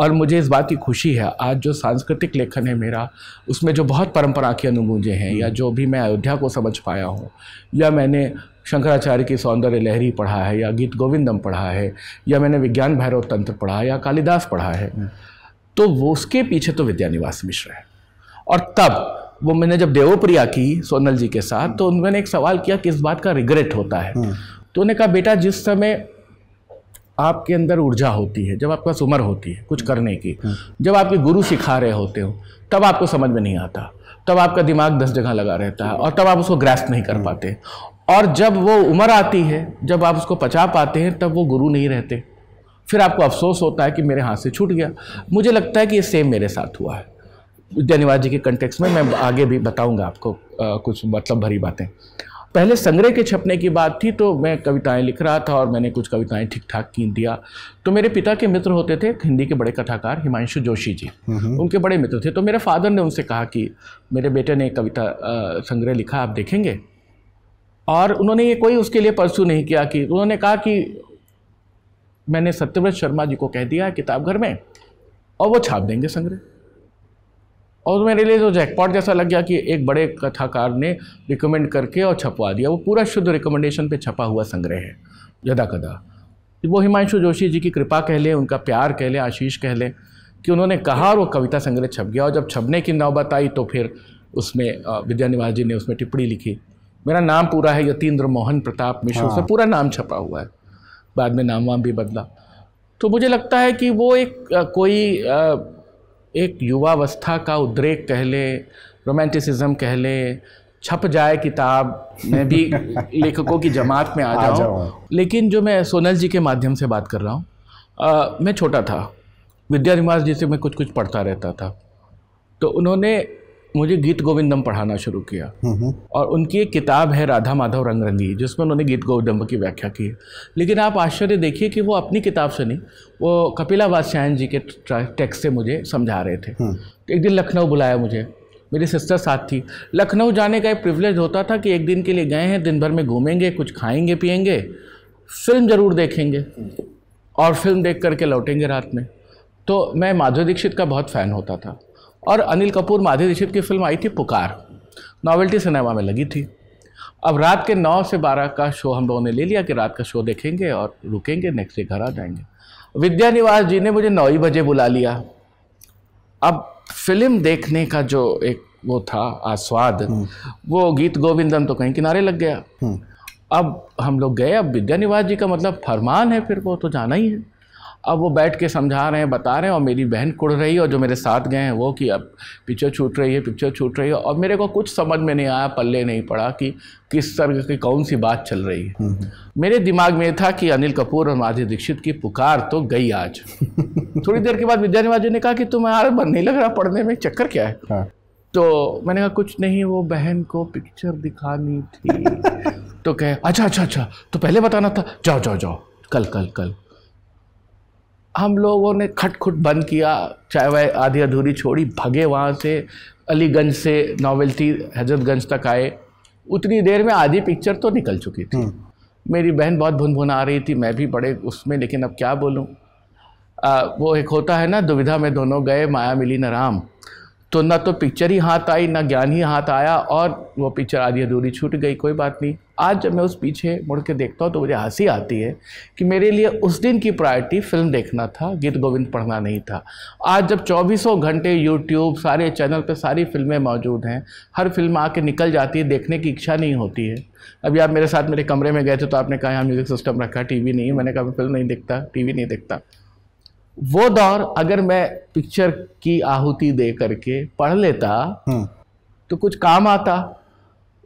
और मुझे इस बात की खुशी है आज जो सांस्कृतिक लेखन है मेरा उसमें जो बहुत परंपरा की अनुभूजें हैं या जो भी मैं अयोध्या को समझ पाया हूँ या मैंने शंकराचार्य की सौंदर्य लहरी पढ़ा है या गीत गोविंदम पढ़ा है या मैंने विज्ञान भैरव तंत्र पढ़ा है या कालिदास पढ़ा है तो वो उसके पीछे तो विद्यानिवास मिश्र है और तब वो मैंने जब देवप्रिया की सोनल जी के साथ तो उन्होंने एक सवाल किया किस बात का रिग्रेट होता है हाँ। तो उन्होंने कहा बेटा जिस समय आपके अंदर ऊर्जा होती है जब आपके पास उम्र होती है कुछ करने की हाँ। जब आपके गुरु सिखा रहे होते हो तब आपको समझ में नहीं आता तब आपका दिमाग दस जगह लगा रहता है और तब आप उसको ग्रैस्प नहीं कर हाँ। पाते और जब वो उम्र आती है जब आप उसको पचा पाते हैं तब वो गुरु नहीं रहते फिर आपको अफसोस होता है कि मेरे हाथ से छूट गया मुझे लगता है कि ये सेम मेरे साथ हुआ है निवास जी के कंटेक्स में मैं आगे भी बताऊंगा आपको आ, कुछ मतलब भरी बातें पहले संग्रह के छपने की बात थी तो मैं कविताएं लिख रहा था और मैंने कुछ कविताएं ठीक ठाक की दिया तो मेरे पिता के मित्र होते थे हिंदी के बड़े कथाकार हिमांशु जोशी जी उनके बड़े मित्र थे तो मेरे फादर ने उनसे कहा कि मेरे बेटे ने कविता संग्रह लिखा आप देखेंगे और उन्होंने ये कोई उसके लिए परसू नहीं किया कि उन्होंने कहा कि मैंने सत्यव्रत शर्मा जी को कह दिया है किताब घर में और वो छाप देंगे संग्रह और मेरे लिए तो जैकपॉट जैसा लग गया कि एक बड़े कथाकार ने रिकमेंड करके और छपवा दिया वो पूरा शुद्ध रिकमेंडेशन पे छपा हुआ संग्रह है यदा कदा वो हिमांशु जोशी जी की कृपा कह लें उनका प्यार कह लें आशीष कह लें कि उन्होंने कहा और वो कविता संग्रह छप गया और जब छपने की नौबत आई तो फिर उसमें विद्या निवास जी ने उसमें टिप्पणी लिखी मेरा नाम पूरा है यतीन्द्र मोहन प्रताप मिश्र उसमें हाँ। पूरा नाम छपा हुआ है बाद में नाम वाम भी बदला तो मुझे लगता है कि वो एक कोई एक युवावस्था का उद्रेक कह लें रोमांटिसिज्म कह लें छप जाए किताब मैं भी लेखकों की जमात में आ जाऊँ लेकिन जो मैं सोनल जी के माध्यम से बात कर रहा हूँ मैं छोटा था विद्या निवास जी से मैं कुछ कुछ पढ़ता रहता था तो उन्होंने मुझे गीत गोविंदम पढ़ाना शुरू किया और उनकी एक किताब है राधा माधव रंगरंगी जिसमें उन्होंने गीत गोविंदम की व्याख्या की लेकिन आप आश्चर्य देखिए कि वो अपनी किताब से नहीं वो कपिला वात्स्यायन जी के टेक्स्ट से मुझे समझा रहे थे हम्म। एक दिन लखनऊ बुलाया मुझे मेरी सिस्टर साथ थी लखनऊ जाने का एक प्रिवलेज होता था कि एक दिन के लिए गए हैं दिन भर में घूमेंगे कुछ खाएंगे पियेंगे फिल्म ज़रूर देखेंगे और फिल्म देख करके लौटेंगे रात में तो मैं माधुरी दीक्षित का बहुत फ़ैन होता था और अनिल कपूर माधे दीक्षित की फिल्म आई थी पुकार नॉवेल्टी सिनेमा में लगी थी अब रात के नौ से बारह का शो हम लोगों ने ले लिया कि रात का शो देखेंगे और रुकेंगे नेक्स्ट डे घर आ जाएंगे विद्या निवास जी ने मुझे नौ ही बजे बुला लिया अब फिल्म देखने का जो एक वो था आस्वाद हम्म। वो गीत गोविंदम तो कहीं किनारे लग गया हम्म। अब हम लोग गए अब विद्या निवास जी का मतलब फरमान है फिर वो तो जाना ही है अब वो बैठ के समझा रहे हैं बता रहे हैं और मेरी बहन कुड़ रही है और जो मेरे साथ गए हैं वो कि अब पिक्चर छूट रही है पिक्चर छूट रही है और मेरे को कुछ समझ में नहीं आया पल्ले नहीं पड़ा कि किस तरह की कौन सी बात चल रही है हम्म, हम्म। मेरे दिमाग में था कि अनिल कपूर और माधुरी दीक्षित की पुकार तो गई आज थोड़ी देर के बाद विद्या निवाजी ने कहा कि तुम्हें यार बन नहीं लग रहा पढ़ने में चक्कर क्या है हाँ। तो मैंने कहा कुछ नहीं वो बहन को पिक्चर दिखानी थी तो कहे अच्छा अच्छा अच्छा तो पहले बताना था जाओ जाओ जाओ कल कल कल हम लोगों ने खटखट बंद किया चाय वाय आधी अधूरी छोड़ी भगे वहाँ से अलीगंज से नॉवेल्टी हजरतगंज तक आए उतनी देर में आधी पिक्चर तो निकल चुकी थी हम्म। मेरी बहन बहुत भुन भुन आ रही थी मैं भी बड़े उसमें लेकिन अब क्या बोलूँ वो एक होता है ना दुविधा में दोनों गए माया मिली न राम तो ना तो पिक्चर ही हाथ आई ना ज्ञान ही हाथ आया और वो पिक्चर आधी अधूरी छूट गई कोई बात नहीं आज जब मैं उस पीछे मुड़ के देखता हूँ तो मुझे हंसी आती है कि मेरे लिए उस दिन की प्रायोरिटी फिल्म देखना था गीत गोविंद पढ़ना नहीं था आज जब चौबीसों घंटे यूट्यूब सारे चैनल पर सारी फिल्में मौजूद हैं हर फिल्म आके निकल जाती है देखने की इच्छा नहीं होती है अभी आप मेरे साथ मेरे कमरे में गए थे तो आपने कहा यहाँ म्यूज़िक सिस्टम रखा टी नहीं मैंने कहा फिल्म नहीं देखता टी नहीं देखता वो दौर अगर मैं पिक्चर की आहुति दे करके पढ़ लेता हाँ। तो कुछ काम आता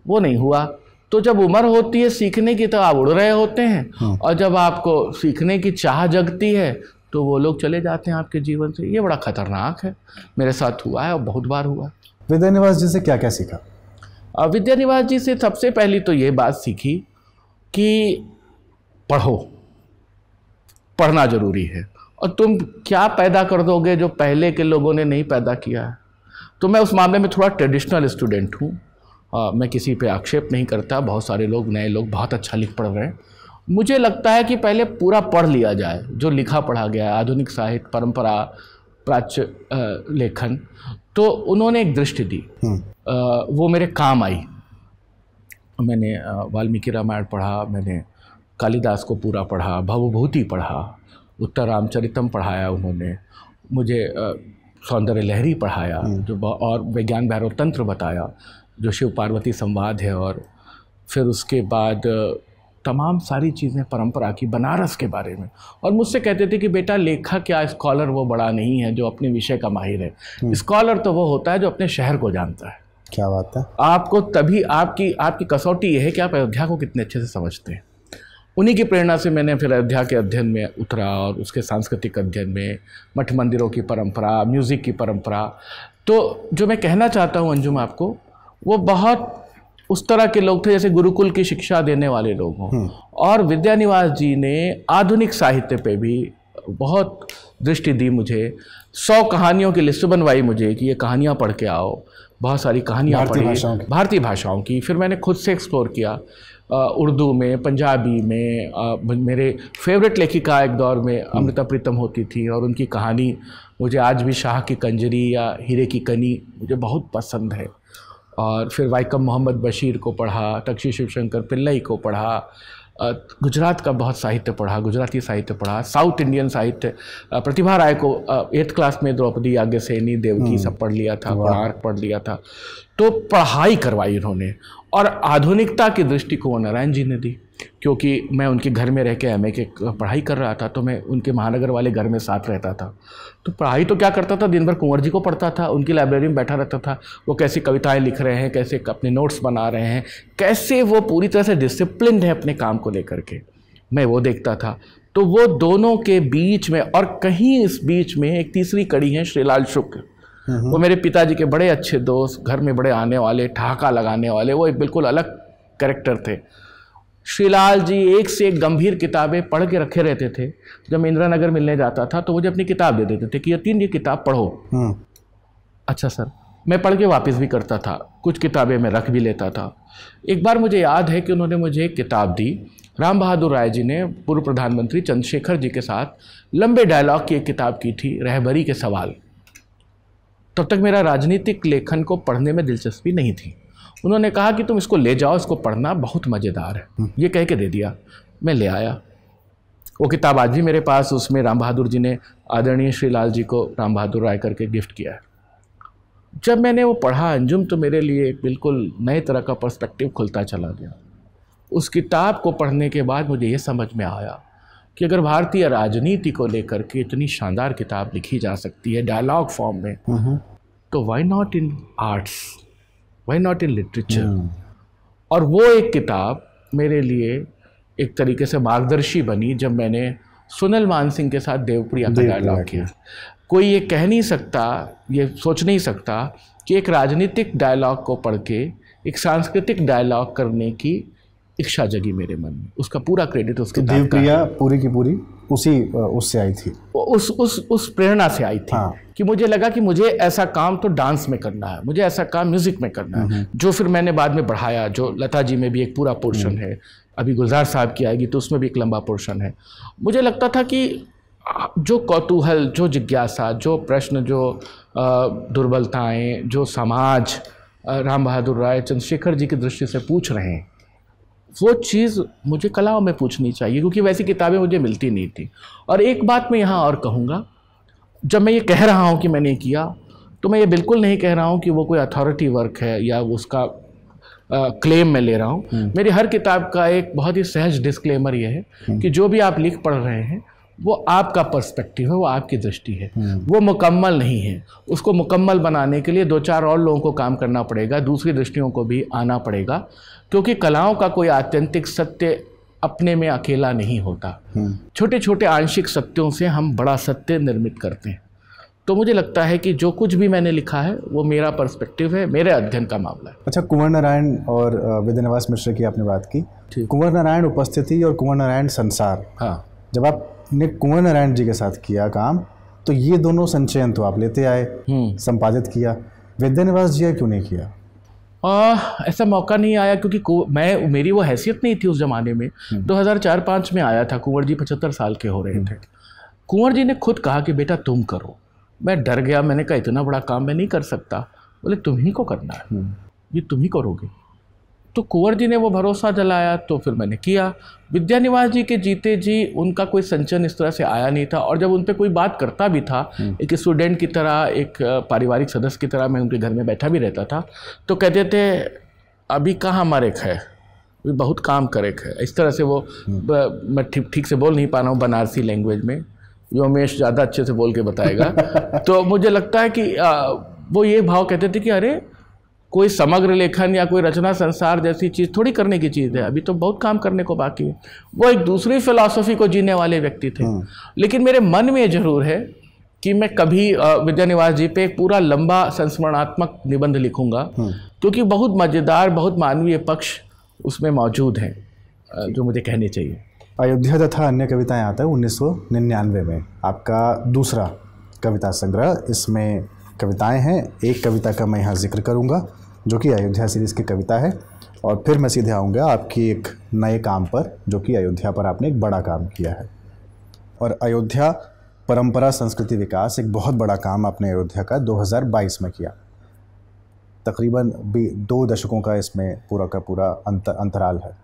वो नहीं हुआ तो जब उम्र होती है सीखने की तो आप उड़ रहे होते हैं हाँ। और जब आपको सीखने की चाह जगती है तो वो लोग चले जाते हैं आपके जीवन से ये बड़ा खतरनाक है मेरे साथ हुआ है और बहुत बार हुआ विद्या निवास जी से क्या क्या सीखा विद्या निवास जी से सबसे पहली तो ये बात सीखी कि पढ़ो पढ़ना ज़रूरी है और तुम क्या पैदा कर दोगे जो पहले के लोगों ने नहीं पैदा किया है तो मैं उस मामले में थोड़ा ट्रेडिशनल स्टूडेंट हूँ हाँ, मैं किसी पे आक्षेप नहीं करता बहुत सारे लोग नए लोग बहुत अच्छा लिख पढ़ रहे हैं मुझे लगता है कि पहले पूरा पढ़ लिया जाए जो लिखा पढ़ा गया है आधुनिक साहित्य परंपरा प्राच्य लेखन तो उन्होंने एक दृष्टि दी आ, हम्म। वो मेरे काम आई मैंने वाल्मीकि रामायण पढ़ा मैंने कालिदास को पूरा पढ़ा भवभूति पढ़ा उत्तर रामचरितम पढ़ाया उन्होंने मुझे सौंदर्य लहरी पढ़ाया हम्म। जो और विज्ञान भैरव तंत्र बताया जो शिव पार्वती संवाद है और फिर उसके बाद तमाम सारी चीज़ें परंपरा की बनारस के बारे में और मुझसे कहते थे कि बेटा लेखक क्या स्कॉलर वो बड़ा नहीं है जो अपने विषय का माहिर है स्कॉलर हम्म। तो वो होता है जो अपने शहर को जानता है क्या बात है आपको तभी आपकी आपकी कसौटी ये है कि आप अयोध्या को कितने अच्छे से समझते हैं उन्हीं की प्रेरणा से मैंने फिर अयोध्या के अध्ययन में उतरा और उसके सांस्कृतिक अध्ययन में मठ मंदिरों की परंपरा म्यूज़िक की परंपरा तो जो मैं कहना चाहता हूँ अंजुम आपको वो बहुत उस तरह के लोग थे जैसे गुरुकुल की शिक्षा देने वाले लोग हों हम्म। और विद्यानिवास जी ने आधुनिक साहित्य पे भी बहुत दृष्टि दी मुझे सौ कहानियों की लिस्ट बनवाई मुझे कि ये कहानियाँ पढ़ के आओ बहुत सारी कहानियाँ भारतीय भाषाओं की फिर मैंने खुद से एक्सप्लोर किया उर्दू में पंजाबी में आ, मेरे फेवरेट लेखिका एक दौर में हम्म। अमृता प्रीतम होती थी और उनकी कहानी मुझे आज भी शाह की कंजरी या हीरे की कनी मुझे बहुत पसंद है और फिर वाइकम मोहम्मद बशीर को पढ़ा तक्षी शिवशंकर पिल्लई को पढ़ा गुजरात का बहुत साहित्य पढ़ा गुजराती साहित्य पढ़ा साउथ इंडियन साहित्य प्रतिभा राय को एट्थ क्लास में द्रौपदी आगे सैनी देवकी हम्म। सब पढ़ लिया था कोणार्क पढ़ लिया था तो पढ़ाई करवाई इन्होंने और आधुनिकता की दृष्टि को नारायण जी ने दी क्योंकि मैं उनके घर में रह के एम के पढ़ाई कर रहा था तो मैं उनके महानगर वाले घर में साथ रहता था तो पढ़ाई तो क्या करता था दिन भर कुंवर जी को पढ़ता था उनकी लाइब्रेरी में बैठा रहता था वो कैसी कविताएं लिख रहे हैं कैसे अपने नोट्स बना रहे हैं कैसे वो पूरी तरह से डिसिप्लिन है अपने काम को लेकर के मैं वो देखता था तो वो दोनों के बीच में और कहीं इस बीच में एक तीसरी कड़ी है श्रीलाल शुक्ल वो मेरे पिताजी के बड़े अच्छे दोस्त घर में बड़े आने वाले ठहाका लगाने वाले वो एक बिल्कुल अलग करेक्टर थे श्रीलाल जी एक से एक गंभीर किताबें पढ़ के रखे रहते थे जब मैं इंदिरा नगर मिलने जाता था तो मुझे अपनी किताब दे देते थे कि तीन ये किताब पढ़ो हाँ। अच्छा सर मैं पढ़ के वापस भी करता था कुछ किताबें मैं रख भी लेता था एक बार मुझे याद है कि उन्होंने मुझे एक किताब दी राम बहादुर राय जी ने पूर्व प्रधानमंत्री चंद्रशेखर जी के साथ लंबे डायलॉग की एक किताब की थी रहबरी के सवाल तब तक मेरा राजनीतिक लेखन को पढ़ने में दिलचस्पी नहीं थी उन्होंने कहा कि तुम इसको ले जाओ इसको पढ़ना बहुत मज़ेदार है हम्म। ये कह के दे दिया मैं ले आया वो किताब आज भी मेरे पास उसमें राम बहादुर जी ने आदरणीय श्री लाल जी को राम बहादुर राय करके गिफ्ट किया है जब मैंने वो पढ़ा अंजुम तो मेरे लिए बिल्कुल नए तरह का पर्सपेक्टिव खुलता चला गया उस किताब को पढ़ने के बाद मुझे ये समझ में आया कि अगर भारतीय राजनीति को लेकर के इतनी शानदार किताब लिखी जा सकती है डायलॉग फॉर्म में हम्म। तो why not in arts why not in literature और वो एक किताब मेरे लिए एक तरीके से मार्गदर्शी बनी जब मैंने सुनील मान सिंह के साथ देवप्रिया का डायलॉग किया कोई ये कह नहीं सकता ये सोच नहीं सकता कि एक राजनीतिक डायलॉग को पढ़ के एक सांस्कृतिक डायलॉग करने की इच्छा जगी मेरे मन में उसका पूरा क्रेडिट उसके तो देवप्रिया पूरी की पूरी उसी उससे आई थी उस उस उस प्रेरणा से आई थी हाँ। कि मुझे लगा कि मुझे ऐसा काम तो डांस में करना है मुझे ऐसा काम म्यूज़िक में करना है जो फिर मैंने बाद में बढ़ाया जो लता जी में भी एक पूरा पोर्शन हम्म। है अभी गुलजार साहब की आएगी तो उसमें भी एक लंबा पोर्शन है मुझे लगता था कि जो कौतूहल जो जिज्ञासा जो प्रश्न जो दुर्बलताएं जो समाज राम बहादुर राय चंद्रशेखर जी की दृष्टि से पूछ रहे हैं वो चीज़ मुझे कलाओं में पूछनी चाहिए क्योंकि वैसी किताबें मुझे मिलती नहीं थी और एक बात मैं यहाँ और कहूँगा जब मैं ये कह रहा हूँ कि मैंने किया तो मैं ये बिल्कुल नहीं कह रहा हूँ कि वो कोई अथॉरिटी वर्क है या उसका क्लेम मैं ले रहा हूँ हम्म। मेरी हर किताब का एक बहुत ही सहज डिस्क्लेमर ये है हम्म। कि जो भी आप लिख पढ़ रहे हैं वो आपका पर्सपेक्टिव है वो आपकी दृष्टि है हम्म। वो मुकम्मल नहीं है उसको मुकम्मल बनाने के लिए दो चार और लोगों को काम करना पड़ेगा दूसरी दृष्टियों को भी आना पड़ेगा क्योंकि कलाओं का कोई आत्यंतिक सत्य अपने में अकेला नहीं होता हम्म। छोटे छोटे आंशिक सत्यों से हम बड़ा सत्य निर्मित करते हैं तो मुझे लगता है कि जो कुछ भी मैंने लिखा है वो मेरा पर्सपेक्टिव है मेरे अध्ययन का मामला है अच्छा कुंवर नारायण और विद्या निवास मिश्र की आपने बात की कुंवर नारायण उपस्थिति और कुंवर नारायण संसार हाँ जब आपने कुंवर नारायण जी के साथ किया काम तो ये दोनों संचयन तो आप लेते आए हम्म। संपादित किया विद्यानिवास जी क्यों नहीं किया आ, ऐसा मौका नहीं आया क्योंकि मैं मेरी वो हैसियत नहीं थी उस ज़माने में 2004-5 हम्म। में आया था कुंवर जी पचहत्तर साल के हो रहे हम्म। थे कुंवर जी ने खुद कहा कि बेटा तुम करो मैं डर गया मैंने कहा इतना बड़ा काम मैं नहीं कर सकता बोले तुम ही को करना है हम्म। ये तुम ही करोगे तो कुंवर जी ने वो भरोसा जलाया तो फिर मैंने किया विद्यानिवास जी के जीते जी उनका कोई संचन इस तरह से आया नहीं था और जब उन पर कोई बात करता भी था हम्म। एक स्टूडेंट की तरह एक पारिवारिक सदस्य की तरह मैं उनके घर में बैठा भी रहता था तो कहते थे अभी कहाँ हमारे है बहुत काम करे है इस तरह से वो हम्म। मैं ठीक ठीक से बोल नहीं पा रहा हूँ बनारसी लैंग्वेज में योमेश ज़्यादा अच्छे से बोल के बताएगा तो मुझे लगता है कि वो ये भाव कहते थे कि अरे कोई समग्र लेखन या कोई रचना संसार जैसी चीज़ थोड़ी करने की चीज़ है अभी तो बहुत काम करने को बाकी है वो एक दूसरी फिलॉसफी को जीने वाले व्यक्ति थे हाँ। लेकिन मेरे मन में जरूर है कि मैं कभी विद्यानिवास जी पे एक पूरा लंबा संस्मरणात्मक निबंध लिखूंगा हाँ। क्योंकि बहुत मज़ेदार बहुत मानवीय पक्ष उसमें मौजूद हैं जो मुझे कहने चाहिए अयोध्या तथा अन्य कविताएं आता है निन्यानवे में आपका दूसरा कविता संग्रह इसमें कविताएं हैं एक कविता का मैं यहाँ जिक्र करूँगा जो कि अयोध्या सीरीज़ की कविता है और फिर मैं सीधे आऊँगा आपकी एक नए काम पर जो कि अयोध्या पर आपने एक बड़ा काम किया है और अयोध्या परंपरा संस्कृति विकास एक बहुत बड़ा काम आपने अयोध्या का 2022 में किया तकरीबन भी दो दशकों का इसमें पूरा का पूरा अंतर अंतराल है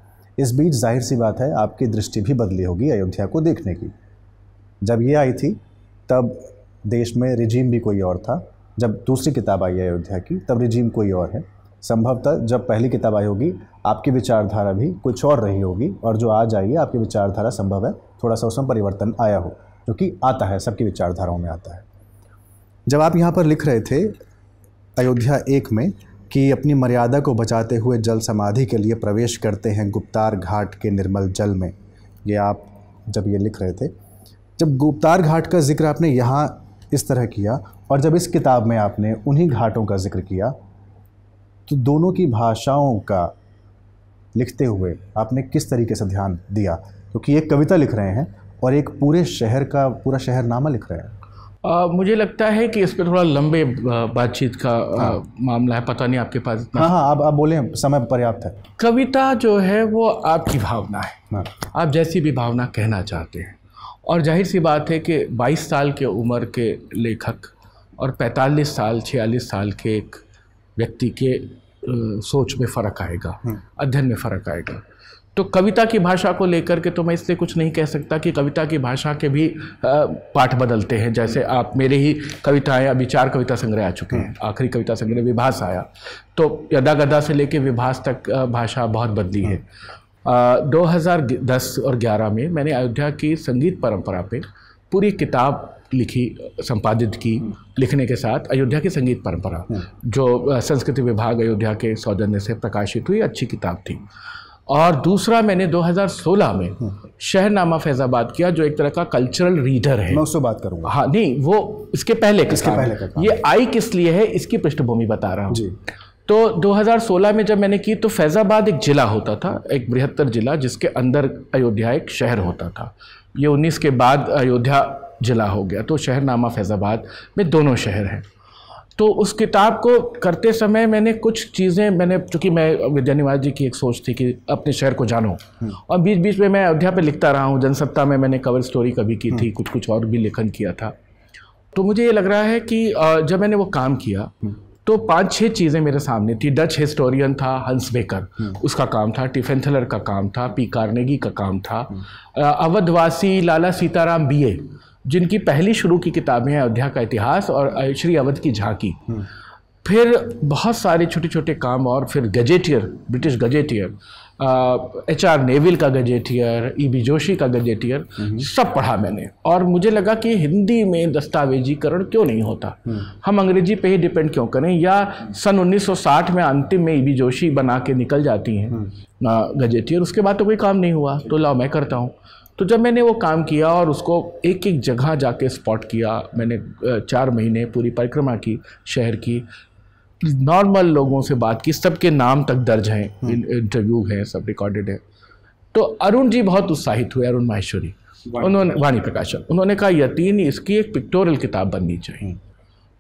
इस बीच जाहिर सी बात है आपकी दृष्टि भी बदली होगी अयोध्या को देखने की जब ये आई थी तब देश में रिजीम भी कोई और था जब दूसरी किताब आई है अयोध्या की तब रिजीम कोई और है संभवतः जब पहली किताब आई होगी आपकी विचारधारा भी कुछ और रही होगी और जो आज आई है आपकी विचारधारा संभव है थोड़ा सा उसमें परिवर्तन आया हो जो कि आता है सबकी विचारधाराओं में आता है जब आप यहाँ पर लिख रहे थे अयोध्या एक में कि अपनी मर्यादा को बचाते हुए जल समाधि के लिए प्रवेश करते हैं गुप्तार घाट के निर्मल जल में ये आप जब ये लिख रहे थे जब गुप्तार घाट का जिक्र आपने यहाँ इस तरह किया और जब इस किताब में आपने उन्हीं घाटों का जिक्र किया तो दोनों की भाषाओं का लिखते हुए आपने किस तरीके से ध्यान दिया क्योंकि एक कविता लिख रहे हैं और एक पूरे शहर का पूरा शहरनामा लिख रहे हैं आ, मुझे लगता है कि इस पर थोड़ा लंबे बातचीत का हाँ। आ, मामला है पता नहीं आपके पास हाँ हाँ आप आप बोले समय पर्याप्त है कविता जो है वो आपकी भावना है हाँ। आप जैसी भी भावना कहना चाहते हैं और जाहिर सी बात है कि 22 साल के उम्र के लेखक और 45 साल 46 साल के एक व्यक्ति के सोच में फ़र्क आएगा हम्म। अध्ययन में फ़र्क आएगा तो कविता की भाषा को लेकर के तो मैं इससे कुछ नहीं कह सकता कि कविता की भाषा के भी पाठ बदलते हैं जैसे आप मेरे ही कविताएं अभी चार कविता संग्रह आ चुके हैं हम्म। आखिरी कविता संग्रह विभास आया तो यदा गदा से लेके विभास तक भाषा बहुत बदली है हम्म। दो और ग्यारह में मैंने अयोध्या की संगीत परम्परा पे पूरी किताब लिखी संपादित की लिखने के साथ अयोध्या की संगीत परंपरा हाँ। जो संस्कृति विभाग अयोध्या के सौजन्य से प्रकाशित हुई अच्छी किताब थी और दूसरा मैंने 2016 में हाँ। शहरनामा फैज़ाबाद किया जो एक तरह का कल्चरल रीडर है मैं उससे बात करूंगा हाँ नहीं वो इसके पहले इसके पहले का ये आई किस लिए है इसकी पृष्ठभूमि बता रहा हूँ तो 2016 में जब मैंने की तो फैज़ाबाद एक ज़िला होता था एक बृहत्तर ज़िला जिसके अंदर अयोध्या एक शहर होता था ये 19 के बाद अयोध्या ज़िला हो गया तो शहरनामा फैज़ाबाद में दोनों शहर हैं तो उस किताब को करते समय मैंने कुछ चीज़ें मैंने चूँकि मैं निवास जी की एक सोच थी कि अपने शहर को जानो और बीच बीच में मैं अयोध्या पे लिखता रहा हूँ जनसत्ता में मैंने कवर स्टोरी कभी की थी कुछ कुछ और भी लेखन किया था तो मुझे ये लग रहा है कि जब मैंने वो काम किया तो पांच छह चीज़ें मेरे सामने थी डच हिस्टोरियन था हंस बेकर उसका काम था टिफेंथलर का काम था पी कार्नेगी का काम था अवधवासी लाला सीताराम बीए जिनकी पहली शुरू की किताबें हैं अयोध्या का इतिहास और श्री अवध की झांकी हम्म। फिर बहुत सारे छोटे छोटे काम और फिर gazetteer British gazetteer H R Neville का गजेटियर ई बी जोशी का गजेटियर हम्म। सब पढ़ा मैंने और मुझे लगा कि हिंदी में दस्तावेजीकरण क्यों नहीं होता हम्म। हम अंग्रेजी पे ही डिपेंड क्यों करें या सन 1960 में अंतिम में ई बी जोशी बना के निकल जाती हैं गजेटियर उसके बाद तो कोई काम नहीं हुआ तो लाओ मैं करता हूँ तो जब मैंने वो काम किया और उसको एक एक जगह जाके स्पॉट किया मैंने चार महीने पूरी परिक्रमा की शहर की नॉर्मल लोगों से बात की सबके नाम तक दर्ज हैं हम्म। इंटरव्यू हैं सब रिकॉर्डेड है तो अरुण जी बहुत उत्साहित हुए अरुण माहेश्वरी उन्होंने वाणी प्रकाशन उन्होंने कहा यतीन इसकी एक पिक्टोरियल किताब बननी चाहिए हम्म।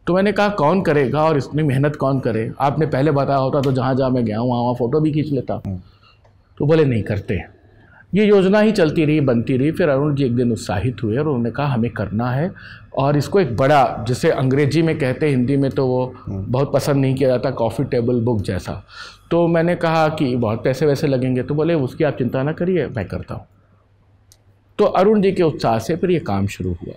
तो मैंने कहा कौन करेगा और इसमें मेहनत कौन करे आपने पहले बताया होता तो जहाँ जहाँ मैं गया हूँ वहाँ वहाँ फ़ोटो भी खींच लेता हम्म। तो बोले नहीं करते हैं ये योजना ही चलती रही बनती रही फिर अरुण जी एक दिन उत्साहित हुए और उन्होंने कहा हमें करना है और इसको एक बड़ा जिसे अंग्रेजी में कहते हिंदी में तो वो हम्म। बहुत पसंद नहीं किया जाता कॉफ़ी टेबल बुक जैसा तो मैंने कहा कि बहुत पैसे वैसे लगेंगे तो बोले उसकी आप चिंता ना करिए मैं करता हूँ तो अरुण जी के उत्साह से फिर ये काम शुरू हुआ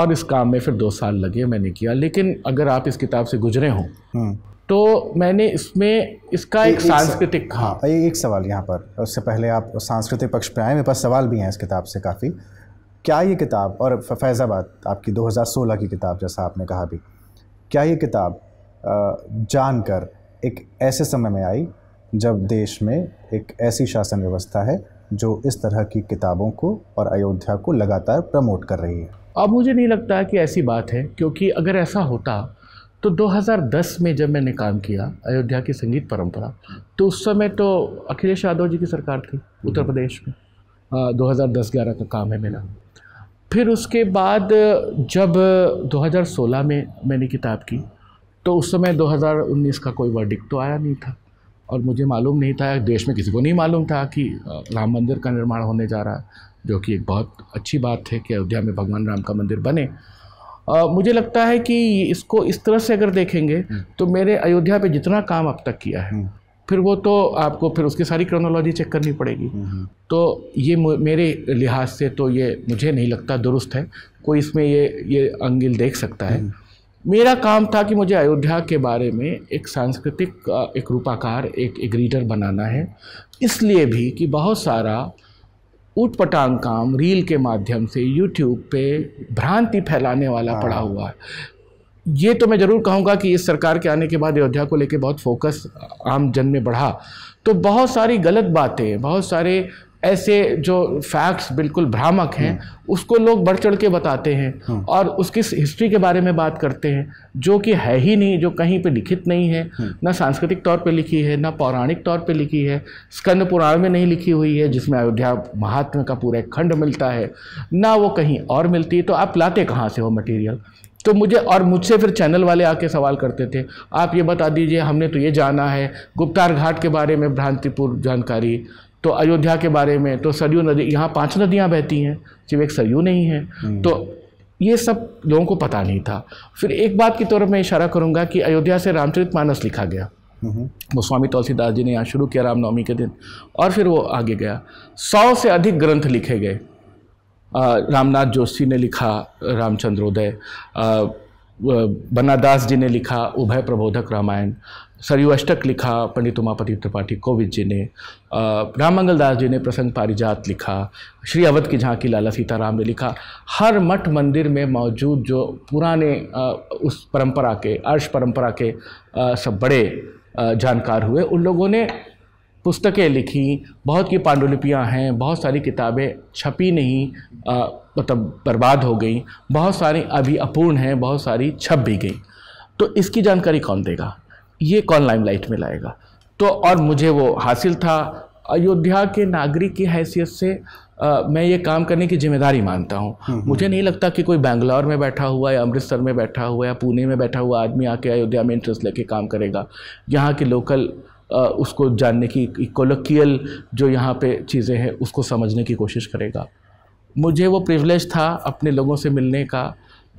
और इस काम में फिर दो साल लगे मैंने किया लेकिन अगर आप इस किताब से गुजरे हों हम्म। तो मैंने इसमें इसका एक, एक सांस्कृतिक हाँ एक, सवाल यहाँ पर उससे पहले आप सांस्कृतिक पक्ष पर आए मेरे पास सवाल भी हैं इस किताब से काफ़ी क्या ये किताब और फैज़ाबाद आपकी 2016 की किताब जैसा आपने कहा भी क्या ये किताब जानकर एक ऐसे समय में आई जब देश में एक ऐसी शासन व्यवस्था है जो इस तरह की किताबों को और अयोध्या को लगातार प्रमोट कर रही है अब मुझे नहीं लगता कि ऐसी बात है क्योंकि अगर ऐसा होता तो 2010 में जब मैंने काम किया अयोध्या की संगीत परंपरा तो उस समय तो अखिलेश यादव जी की सरकार थी उत्तर हम्म। प्रदेश में दो हज़ार दस ग्यारह का काम है मेरा फिर उसके बाद जब 2016 में मैंने किताब की तो उस समय 2019 का कोई वर्डिक तो आया नहीं था और मुझे मालूम नहीं था देश में किसी को नहीं मालूम था कि राम मंदिर का निर्माण होने जा रहा है जो कि एक बहुत अच्छी बात है कि अयोध्या में भगवान राम का मंदिर बने आ, मुझे लगता है कि इसको इस तरह से अगर देखेंगे हम्म। तो मेरे अयोध्या पे जितना काम अब तक किया है हम्म। फिर वो तो आपको फिर उसकी सारी क्रोनोलॉजी चेक करनी पड़ेगी हम्म, तो ये मेरे लिहाज से तो ये मुझे नहीं लगता दुरुस्त है कोई इसमें ये ये अंगिल देख सकता है मेरा काम था कि मुझे अयोध्या के बारे में एक सांस्कृतिक एक रूपाकार एक एक रीडर बनाना है इसलिए भी कि बहुत सारा ऊटपटांग काम रील के माध्यम से यूट्यूब पे भ्रांति फैलाने वाला पड़ा हाँ। हुआ है ये तो मैं ज़रूर कहूँगा कि इस सरकार के आने के बाद अयोध्या को लेकर बहुत फोकस आम जन में बढ़ा तो बहुत सारी गलत बातें बहुत सारे ऐसे जो फैक्ट्स बिल्कुल भ्रामक हैं हम्म। उसको लोग बढ़ चढ़ के बताते हैं हाँ। और उसकी हिस्ट्री के बारे में बात करते हैं जो कि है ही नहीं जो कहीं पे लिखित नहीं है हाँ। ना सांस्कृतिक तौर पे लिखी है ना पौराणिक तौर पे लिखी है स्कंद पुराण में नहीं लिखी हुई है जिसमें अयोध्या महात्मा का पूरा एक खंड मिलता है ना वो कहीं और मिलती है तो आप लाते कहाँ से हो मटेरियल तो मुझे और मुझसे फिर चैनल वाले आके सवाल करते थे आप ये बता दीजिए हमने तो ये जाना है गुप्तार घाट के बारे में भ्रांतिपूर्ण जानकारी तो अयोध्या के बारे में तो सरयू नदी यहाँ पांच नदियाँ बहती हैं सिर्फ एक सरयू नहीं है हम्म। तो ये सब लोगों को पता नहीं था फिर एक बात की तौर मैं इशारा करूँगा कि अयोध्या से रामचरित मानस लिखा गया हम्म। वो स्वामी तुलसीदास जी ने यहाँ शुरू किया रामनवमी के दिन और फिर वो आगे गया सौ से अधिक ग्रंथ लिखे गए रामनाथ जोशी ने लिखा रामचंद्रोदय बनादास जी ने लिखा उभय प्रबोधक रामायण सरयू अष्टक लिखा पंडित उमापति त्रिपाठी कोविंद जी ने राम मंगल दास जी ने प्रसंग पारिजात लिखा श्री अवध की झांकी लाला सीताराम ने लिखा हर मठ मंदिर में मौजूद जो पुराने उस परंपरा के अर्श परंपरा के सब बड़े जानकार हुए उन लोगों ने पुस्तकें लिखी बहुत की पांडुलिपियाँ हैं बहुत सारी किताबें छपी नहीं मतलब बर्बाद हो गई बहुत सारी अभी अपूर्ण हैं बहुत सारी छप भी गई तो इसकी जानकारी कौन देगा ये कौन लाइमलाइट में लाएगा तो और मुझे वो हासिल था अयोध्या के नागरिक की हैसियत से आ, मैं ये काम करने की जिम्मेदारी मानता हूँ हम्म, हम्म। मुझे नहीं लगता कि कोई बैंगलोर में बैठा हुआ या अमृतसर में बैठा हुआ या पुणे में बैठा हुआ आदमी आके अयोध्या में इंटरेस्ट लेके काम करेगा यहाँ के लोकल आ, उसको जानने की इकोलोकियल जो यहाँ पे चीज़ें हैं उसको समझने की कोशिश करेगा मुझे वो प्रिवलेज था अपने लोगों से मिलने का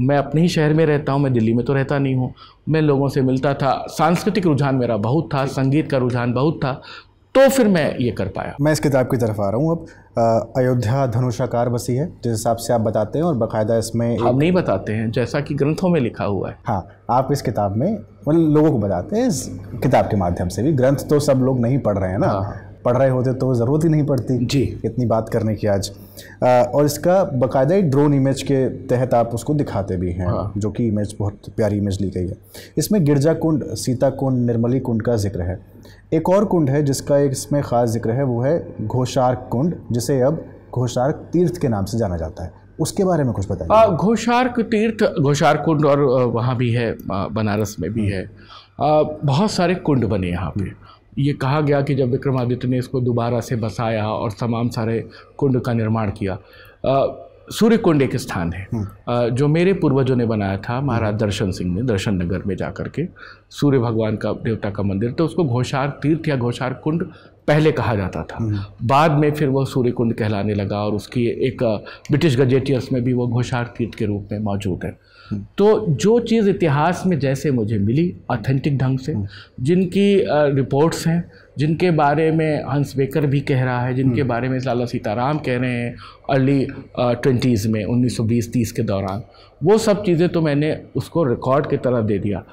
मैं अपने ही शहर में रहता हूँ मैं दिल्ली में तो रहता नहीं हूँ मैं लोगों से मिलता था सांस्कृतिक रुझान मेरा बहुत था संगीत का रुझान बहुत था तो फिर मैं ये कर पाया मैं इस किताब की तरफ आ रहा हूँ अब अयोध्या धनुषाकार बसी है जिस हिसाब से आप बताते हैं और बाकायदा इसमें आप नहीं बताते हैं जैसा कि ग्रंथों में लिखा हुआ है हाँ आप इस किताब में मतलब लोगों को बताते हैं इस किताब के माध्यम से भी ग्रंथ तो सब लोग नहीं पढ़ रहे हैं ना हाँ।, हाँ। पढ़ रहे होते तो ज़रूरत ही नहीं पड़ती जी इतनी बात करने की आज आ, और इसका बाकायदा एक ड्रोन इमेज के तहत आप उसको दिखाते भी हैं हाँ। जो कि इमेज बहुत प्यारी इमेज ली गई है इसमें गिरजा कुंड सीता कुंड निर्मली कुंड का जिक्र है एक और कुंड है जिसका एक इसमें ख़ास जिक्र है वो है घोषार्क कुंड जिसे अब घोषार्क तीर्थ के नाम से जाना जाता है उसके बारे में कुछ बताइए घोषार्क तीर्थ घोषार्क कुंड और वहाँ भी है बनारस में भी हम्म। है बहुत सारे कुंड बने यहाँ पे ये कहा गया कि जब विक्रमादित्य ने इसको दोबारा से बसाया और तमाम सारे कुंड का निर्माण किया सूर्य कुंड एक स्थान है हम्म। जो मेरे पूर्वजों ने बनाया था महाराज दर्शन सिंह ने दर्शन नगर में जा करके सूर्य भगवान का देवता का मंदिर तो उसको घोषार तीर्थ या घोषार कुंड पहले कहा जाता था हम्म। बाद में फिर वह सूर्य कुंड कहलाने लगा और उसकी एक ब्रिटिश गजेटियर्स में भी वो घोषार तीर्थ के रूप में मौजूद है तो जो चीज़ इतिहास में जैसे मुझे मिली ऑथेंटिक ढंग से जिनकी रिपोर्ट्स हैं जिनके बारे में हंस बेकर भी कह रहा है जिनके हम्म। बारे में लाला सीताराम कह रहे हैं अर्ली ट्वेंटीज़ में 1920-30 के दौरान वो सब चीज़ें तो मैंने उसको रिकॉर्ड की तरह दे दिया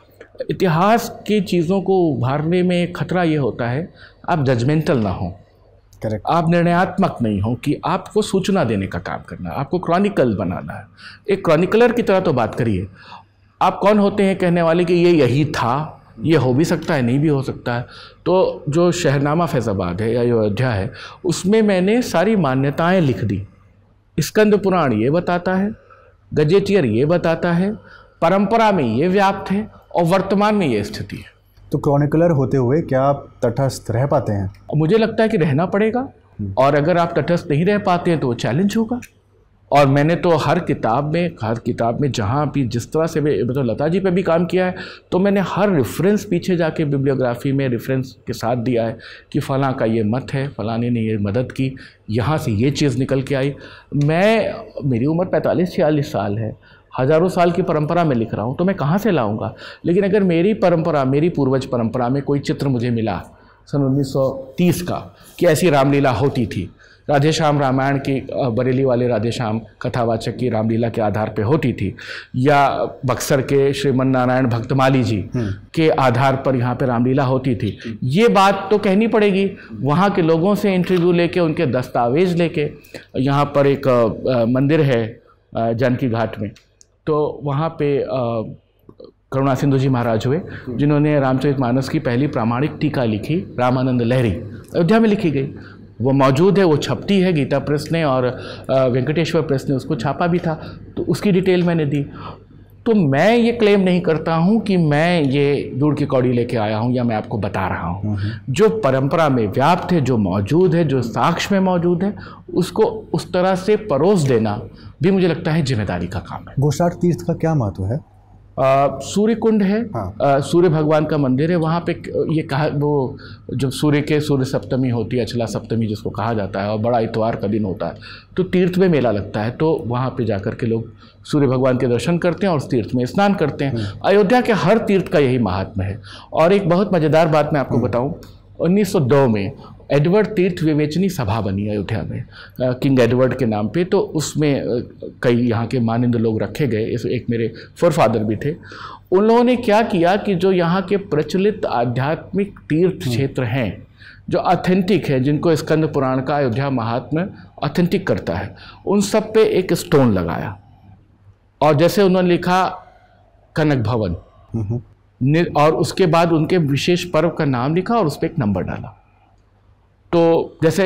इतिहास की चीज़ों को उभारने में खतरा ये होता है आप जजमेंटल ना हों करेक्ट आप निर्णयात्मक नहीं हो कि आपको सूचना देने का काम करना है आपको क्रॉनिकल बनाना है एक क्रॉनिकलर की तरह तो बात करिए आप कौन होते हैं कहने वाले कि ये यही था ये हो भी सकता है नहीं भी हो सकता है तो जो शहरनामा फैज़ाबाद है या अयोध्या है उसमें मैंने सारी मान्यताएं लिख दी स्कंद पुराण ये बताता है गजेटियर ये बताता है परंपरा में ये व्याप्त है और वर्तमान में ये स्थिति है तो क्रॉनिकलर होते हुए क्या आप तटस्थ रह पाते हैं मुझे लगता है कि रहना पड़ेगा हम्म। और अगर आप तटस्थ नहीं रह पाते हैं तो वो चैलेंज होगा और मैंने तो हर किताब में हर किताब में जहाँ भी जिस तरह से भी मतलब लता जी पे भी काम किया है तो मैंने हर रेफरेंस पीछे जाके बिब्लियोग्राफी में रेफरेंस के साथ दिया है कि फ़लाँ का ये मत है फ़लाने ने ये मदद की यहाँ से ये चीज़ निकल के आई मैं मेरी उम्र पैंतालीस छियालीस साल है हज़ारों साल की परंपरा में लिख रहा हूँ तो मैं कहाँ से लाऊंगा लेकिन अगर मेरी परंपरा मेरी पूर्वज परंपरा में कोई चित्र मुझे मिला सन 1930 का कि ऐसी रामलीला होती थी राधे श्याम रामायण की बरेली वाले राधे श्याम कथावाचक की रामलीला के आधार पर होती थी या बक्सर के श्रीमन नारायण भक्तमाली जी हम्म। के आधार पर यहाँ पे रामलीला होती थी ये बात तो कहनी पड़ेगी वहाँ के लोगों से इंटरव्यू लेके उनके दस्तावेज लेके यहाँ पर एक मंदिर है जानकी घाट में तो वहाँ पे करुणा सिंधु जी महाराज हुए जिन्होंने रामचरित मानस की पहली प्रामाणिक टीका लिखी रामानंद लहरी अयोध्या में लिखी गई वो मौजूद है वो छपती है गीता प्रेस ने और वेंकटेश्वर प्रेस ने उसको छापा भी था तो उसकी डिटेल मैंने दी तो मैं ये क्लेम नहीं करता हूँ कि मैं ये दूर की कौड़ी लेके आया हूँ या मैं आपको बता रहा हूँ हम्म, हम्म। जो परंपरा में व्याप्त है जो मौजूद है जो साक्ष्य में मौजूद है उसको उस तरह से परोस देना भी मुझे लगता है जिम्मेदारी का काम है गोसाठ तीर्थ का क्या महत्व है सूर्य कुंड है हाँ। सूर्य भगवान का मंदिर है वहाँ पे ये कहा वो जब सूर्य के सूर्य सप्तमी होती है अचला सप्तमी जिसको कहा जाता है और बड़ा इतवार का दिन होता है तो तीर्थ में मेला लगता है तो वहाँ पे जाकर के लोग सूर्य भगवान के दर्शन करते हैं और उस तीर्थ में स्नान करते हैं हम्म। अयोध्या के हर तीर्थ का यही महात्मा है और एक बहुत मज़ेदार बात मैं आपको हम्म। बताऊँ 1902 में एडवर्ड तीर्थ विवेचनी सभा बनी अयोध्या में किंग एडवर्ड के नाम पे तो उसमें कई यहाँ के मानिंद लोग रखे गए इस एक मेरे फोर फादर भी थे उन लोगों ने क्या किया कि जो यहाँ के प्रचलित आध्यात्मिक तीर्थ हम्म। क्षेत्र हैं जो ऑथेंटिक है जिनको स्कंद पुराण का अयोध्या महात्मा ऑथेंटिक करता है उन सब पे एक स्टोन लगाया और जैसे उन्होंने लिखा कनक भवन हम्म। और उसके बाद उनके विशेष पर्व का नाम लिखा और उस पर एक नंबर डाला तो जैसे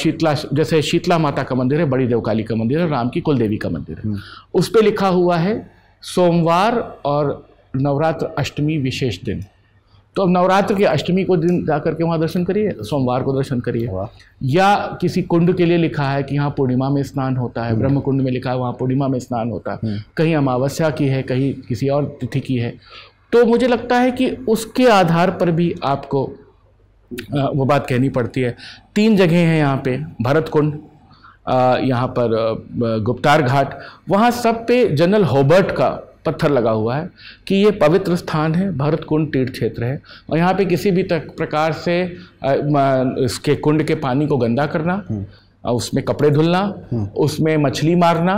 शीतला जैसे शीतला माता का मंदिर है बड़ी देवकाली का मंदिर है राम की कुल देवी का मंदिर है हम्म। उस पर लिखा हुआ है सोमवार और नवरात्र अष्टमी विशेष दिन तो अब नवरात्र के अष्टमी को दिन जा करके वहाँ दर्शन करिए सोमवार को दर्शन करिए या किसी कुंड के लिए लिखा है कि यहाँ पूर्णिमा में स्नान होता है हम्म। ब्रह्म कुंड में लिखा है वहाँ पूर्णिमा में स्नान होता है हम्म। कहीं अमावस्या की है कहीं किसी और तिथि की है तो मुझे लगता है कि उसके आधार पर भी आपको वो बात कहनी पड़ती है तीन जगह हैं यहाँ पे भरत कुंड यहाँ पर गुप्तार घाट वहाँ सब पे जनरल होबर्ट का पत्थर लगा हुआ है कि ये पवित्र स्थान है भरत कुंड तीर्थ क्षेत्र है और यहाँ पे किसी भी प्रकार से इसके कुंड के पानी को गंदा करना हम्म। उसमें कपड़े धुलना हम्म। उसमें मछली मारना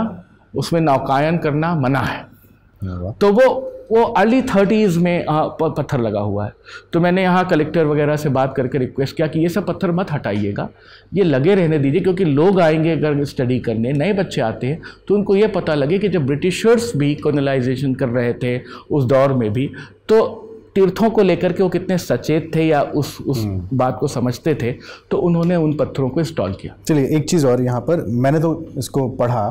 उसमें नौकायन करना मना है तो वो वो अर्ली थर्टीज़ में पत्थर लगा हुआ है तो मैंने यहाँ कलेक्टर वगैरह से बात करके रिक्वेस्ट किया कि ये सब पत्थर मत हटाइएगा ये लगे रहने दीजिए क्योंकि लोग आएंगे अगर स्टडी करने नए बच्चे आते हैं तो उनको ये पता लगे कि जब ब्रिटिशर्स भी कॉलोनाइजेशन कर रहे थे उस दौर में भी तो तीर्थों को लेकर के वो कितने सचेत थे या उस उस हम्म। बात को समझते थे तो उन्होंने उन पत्थरों को इंस्टॉल किया चलिए एक चीज़ और यहाँ पर मैंने तो इसको पढ़ा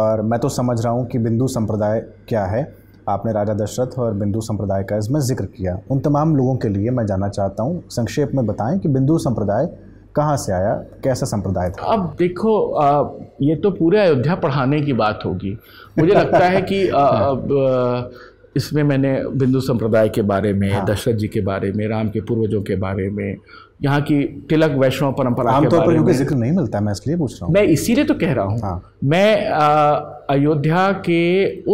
और मैं तो समझ रहा हूँ कि बिंदु संप्रदाय क्या है आपने राजा दशरथ और बिंदु संप्रदाय का इसमें जिक्र किया उन तमाम लोगों के लिए मैं जानना चाहता हूँ संक्षेप में बताएं कि बिंदु संप्रदाय कहाँ से आया कैसा संप्रदाय था अब देखो आ, ये तो पूरे अयोध्या पढ़ाने की बात होगी मुझे लगता है कि आ, हाँ। अब इसमें मैंने बिंदु संप्रदाय के बारे में हाँ। दशरथ जी के बारे में राम के पूर्वजों के बारे में यहाँ की तिलक वैष्णव परंपरा आमतौर पर क्योंकि जिक्र नहीं मिलता मैं इसलिए पूछ रहा हूँ मैं इसीलिए तो कह रहा हूँ हाँ। मैं अयोध्या के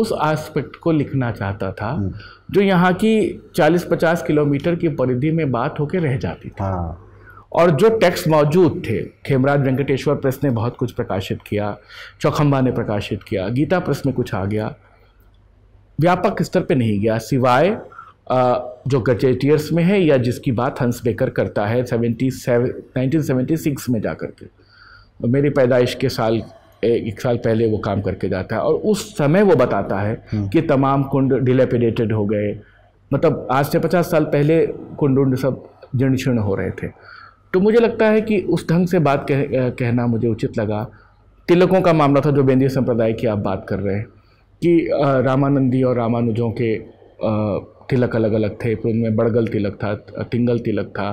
उस एस्पेक्ट को लिखना चाहता था हम्म। जो यहाँ की 40-50 किलोमीटर की परिधि में बात होकर रह जाती थी हाँ। और जो टेक्स्ट मौजूद थे खेमराज वेंकटेश्वर प्रेस ने बहुत कुछ प्रकाशित किया चौखम्बा ने प्रकाशित किया गीता प्रेस में कुछ आ गया व्यापक स्तर पर नहीं गया सिवाय जो गजेटियर्स में है या जिसकी बात हंस बेकर करता है सेवेंटी नाइनटीन सिक्स में जा कर के तो मेरी पैदाइश के साल एक साल पहले वो काम करके जाता है और उस समय वो बताता है हम्म। कि तमाम कुंड डिलेपिडेटेड हो गए मतलब आज से पचास साल पहले कुंड उंड सब जीर्ण क्षीर्ण हो रहे थे तो मुझे लगता है कि उस ढंग से बात कह, कहना मुझे उचित लगा तिलकों का मामला था जो बेंदी संप्रदाय की आप बात कर रहे हैं कि रामानंदी और रामानुजों के तिलक अलग अलग थे फिर उनमें बड़गल तिलक था तिंगल तिलक था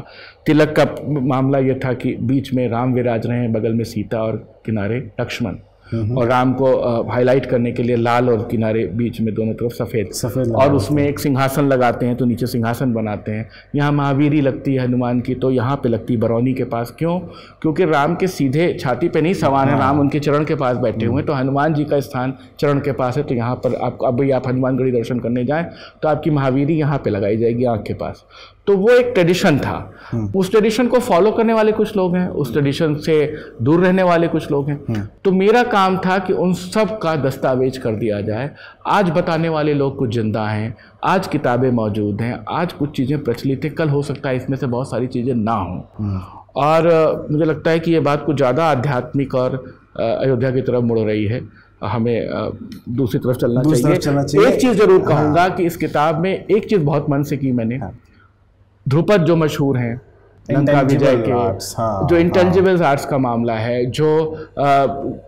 तिलक का मामला यह था कि बीच में राम विराज रहे हैं बगल में सीता और किनारे लक्ष्मण हम्म। और राम को हाईलाइट करने के लिए लाल और किनारे बीच में दोनों तरफ सफ़ेद सफ़ेद और उसमें एक सिंहासन लगाते हैं तो नीचे सिंहासन बनाते हैं यहाँ महावीरी लगती है हनुमान की तो यहाँ पे लगती है बरौनी के पास क्यों क्योंकि राम के सीधे छाती पे नहीं सवार है हाँ। राम उनके चरण के पास बैठे हुए हैं हम्म। तो हनुमान जी का स्थान चरण के पास है तो यहाँ पर आप अब आप हनुमानगढ़ी दर्शन करने जाएँ तो आपकी महावीरी यहाँ पर लगाई जाएगी आँख के पास तो वो एक ट्रेडिशन था हम्म। उस ट्रेडिशन को फॉलो करने वाले कुछ लोग हैं उस ट्रेडिशन से दूर रहने वाले कुछ लोग हैं हम्म। तो मेरा काम था कि उन सब का दस्तावेज कर दिया जाए आज बताने वाले लोग कुछ जिंदा हैं आज किताबें मौजूद हैं आज कुछ चीज़ें प्रचलित हैं कल हो सकता है इसमें से बहुत सारी चीज़ें ना हों हम्म। और मुझे लगता है कि ये बात कुछ ज़्यादा आध्यात्मिक और अयोध्या की तरफ मुड़ रही है हमें दूसरी तरफ चलना, चाहिए एक चीज़ ज़रूर हाँ। कहूँगा कि इस किताब में एक चीज़ बहुत मन से की मैंने हाँ। ध्रुपद जो मशहूर हैं लंका विजय के हाँ, जो इंटेलिजिबल हाँ। आर्ट्स का मामला है जो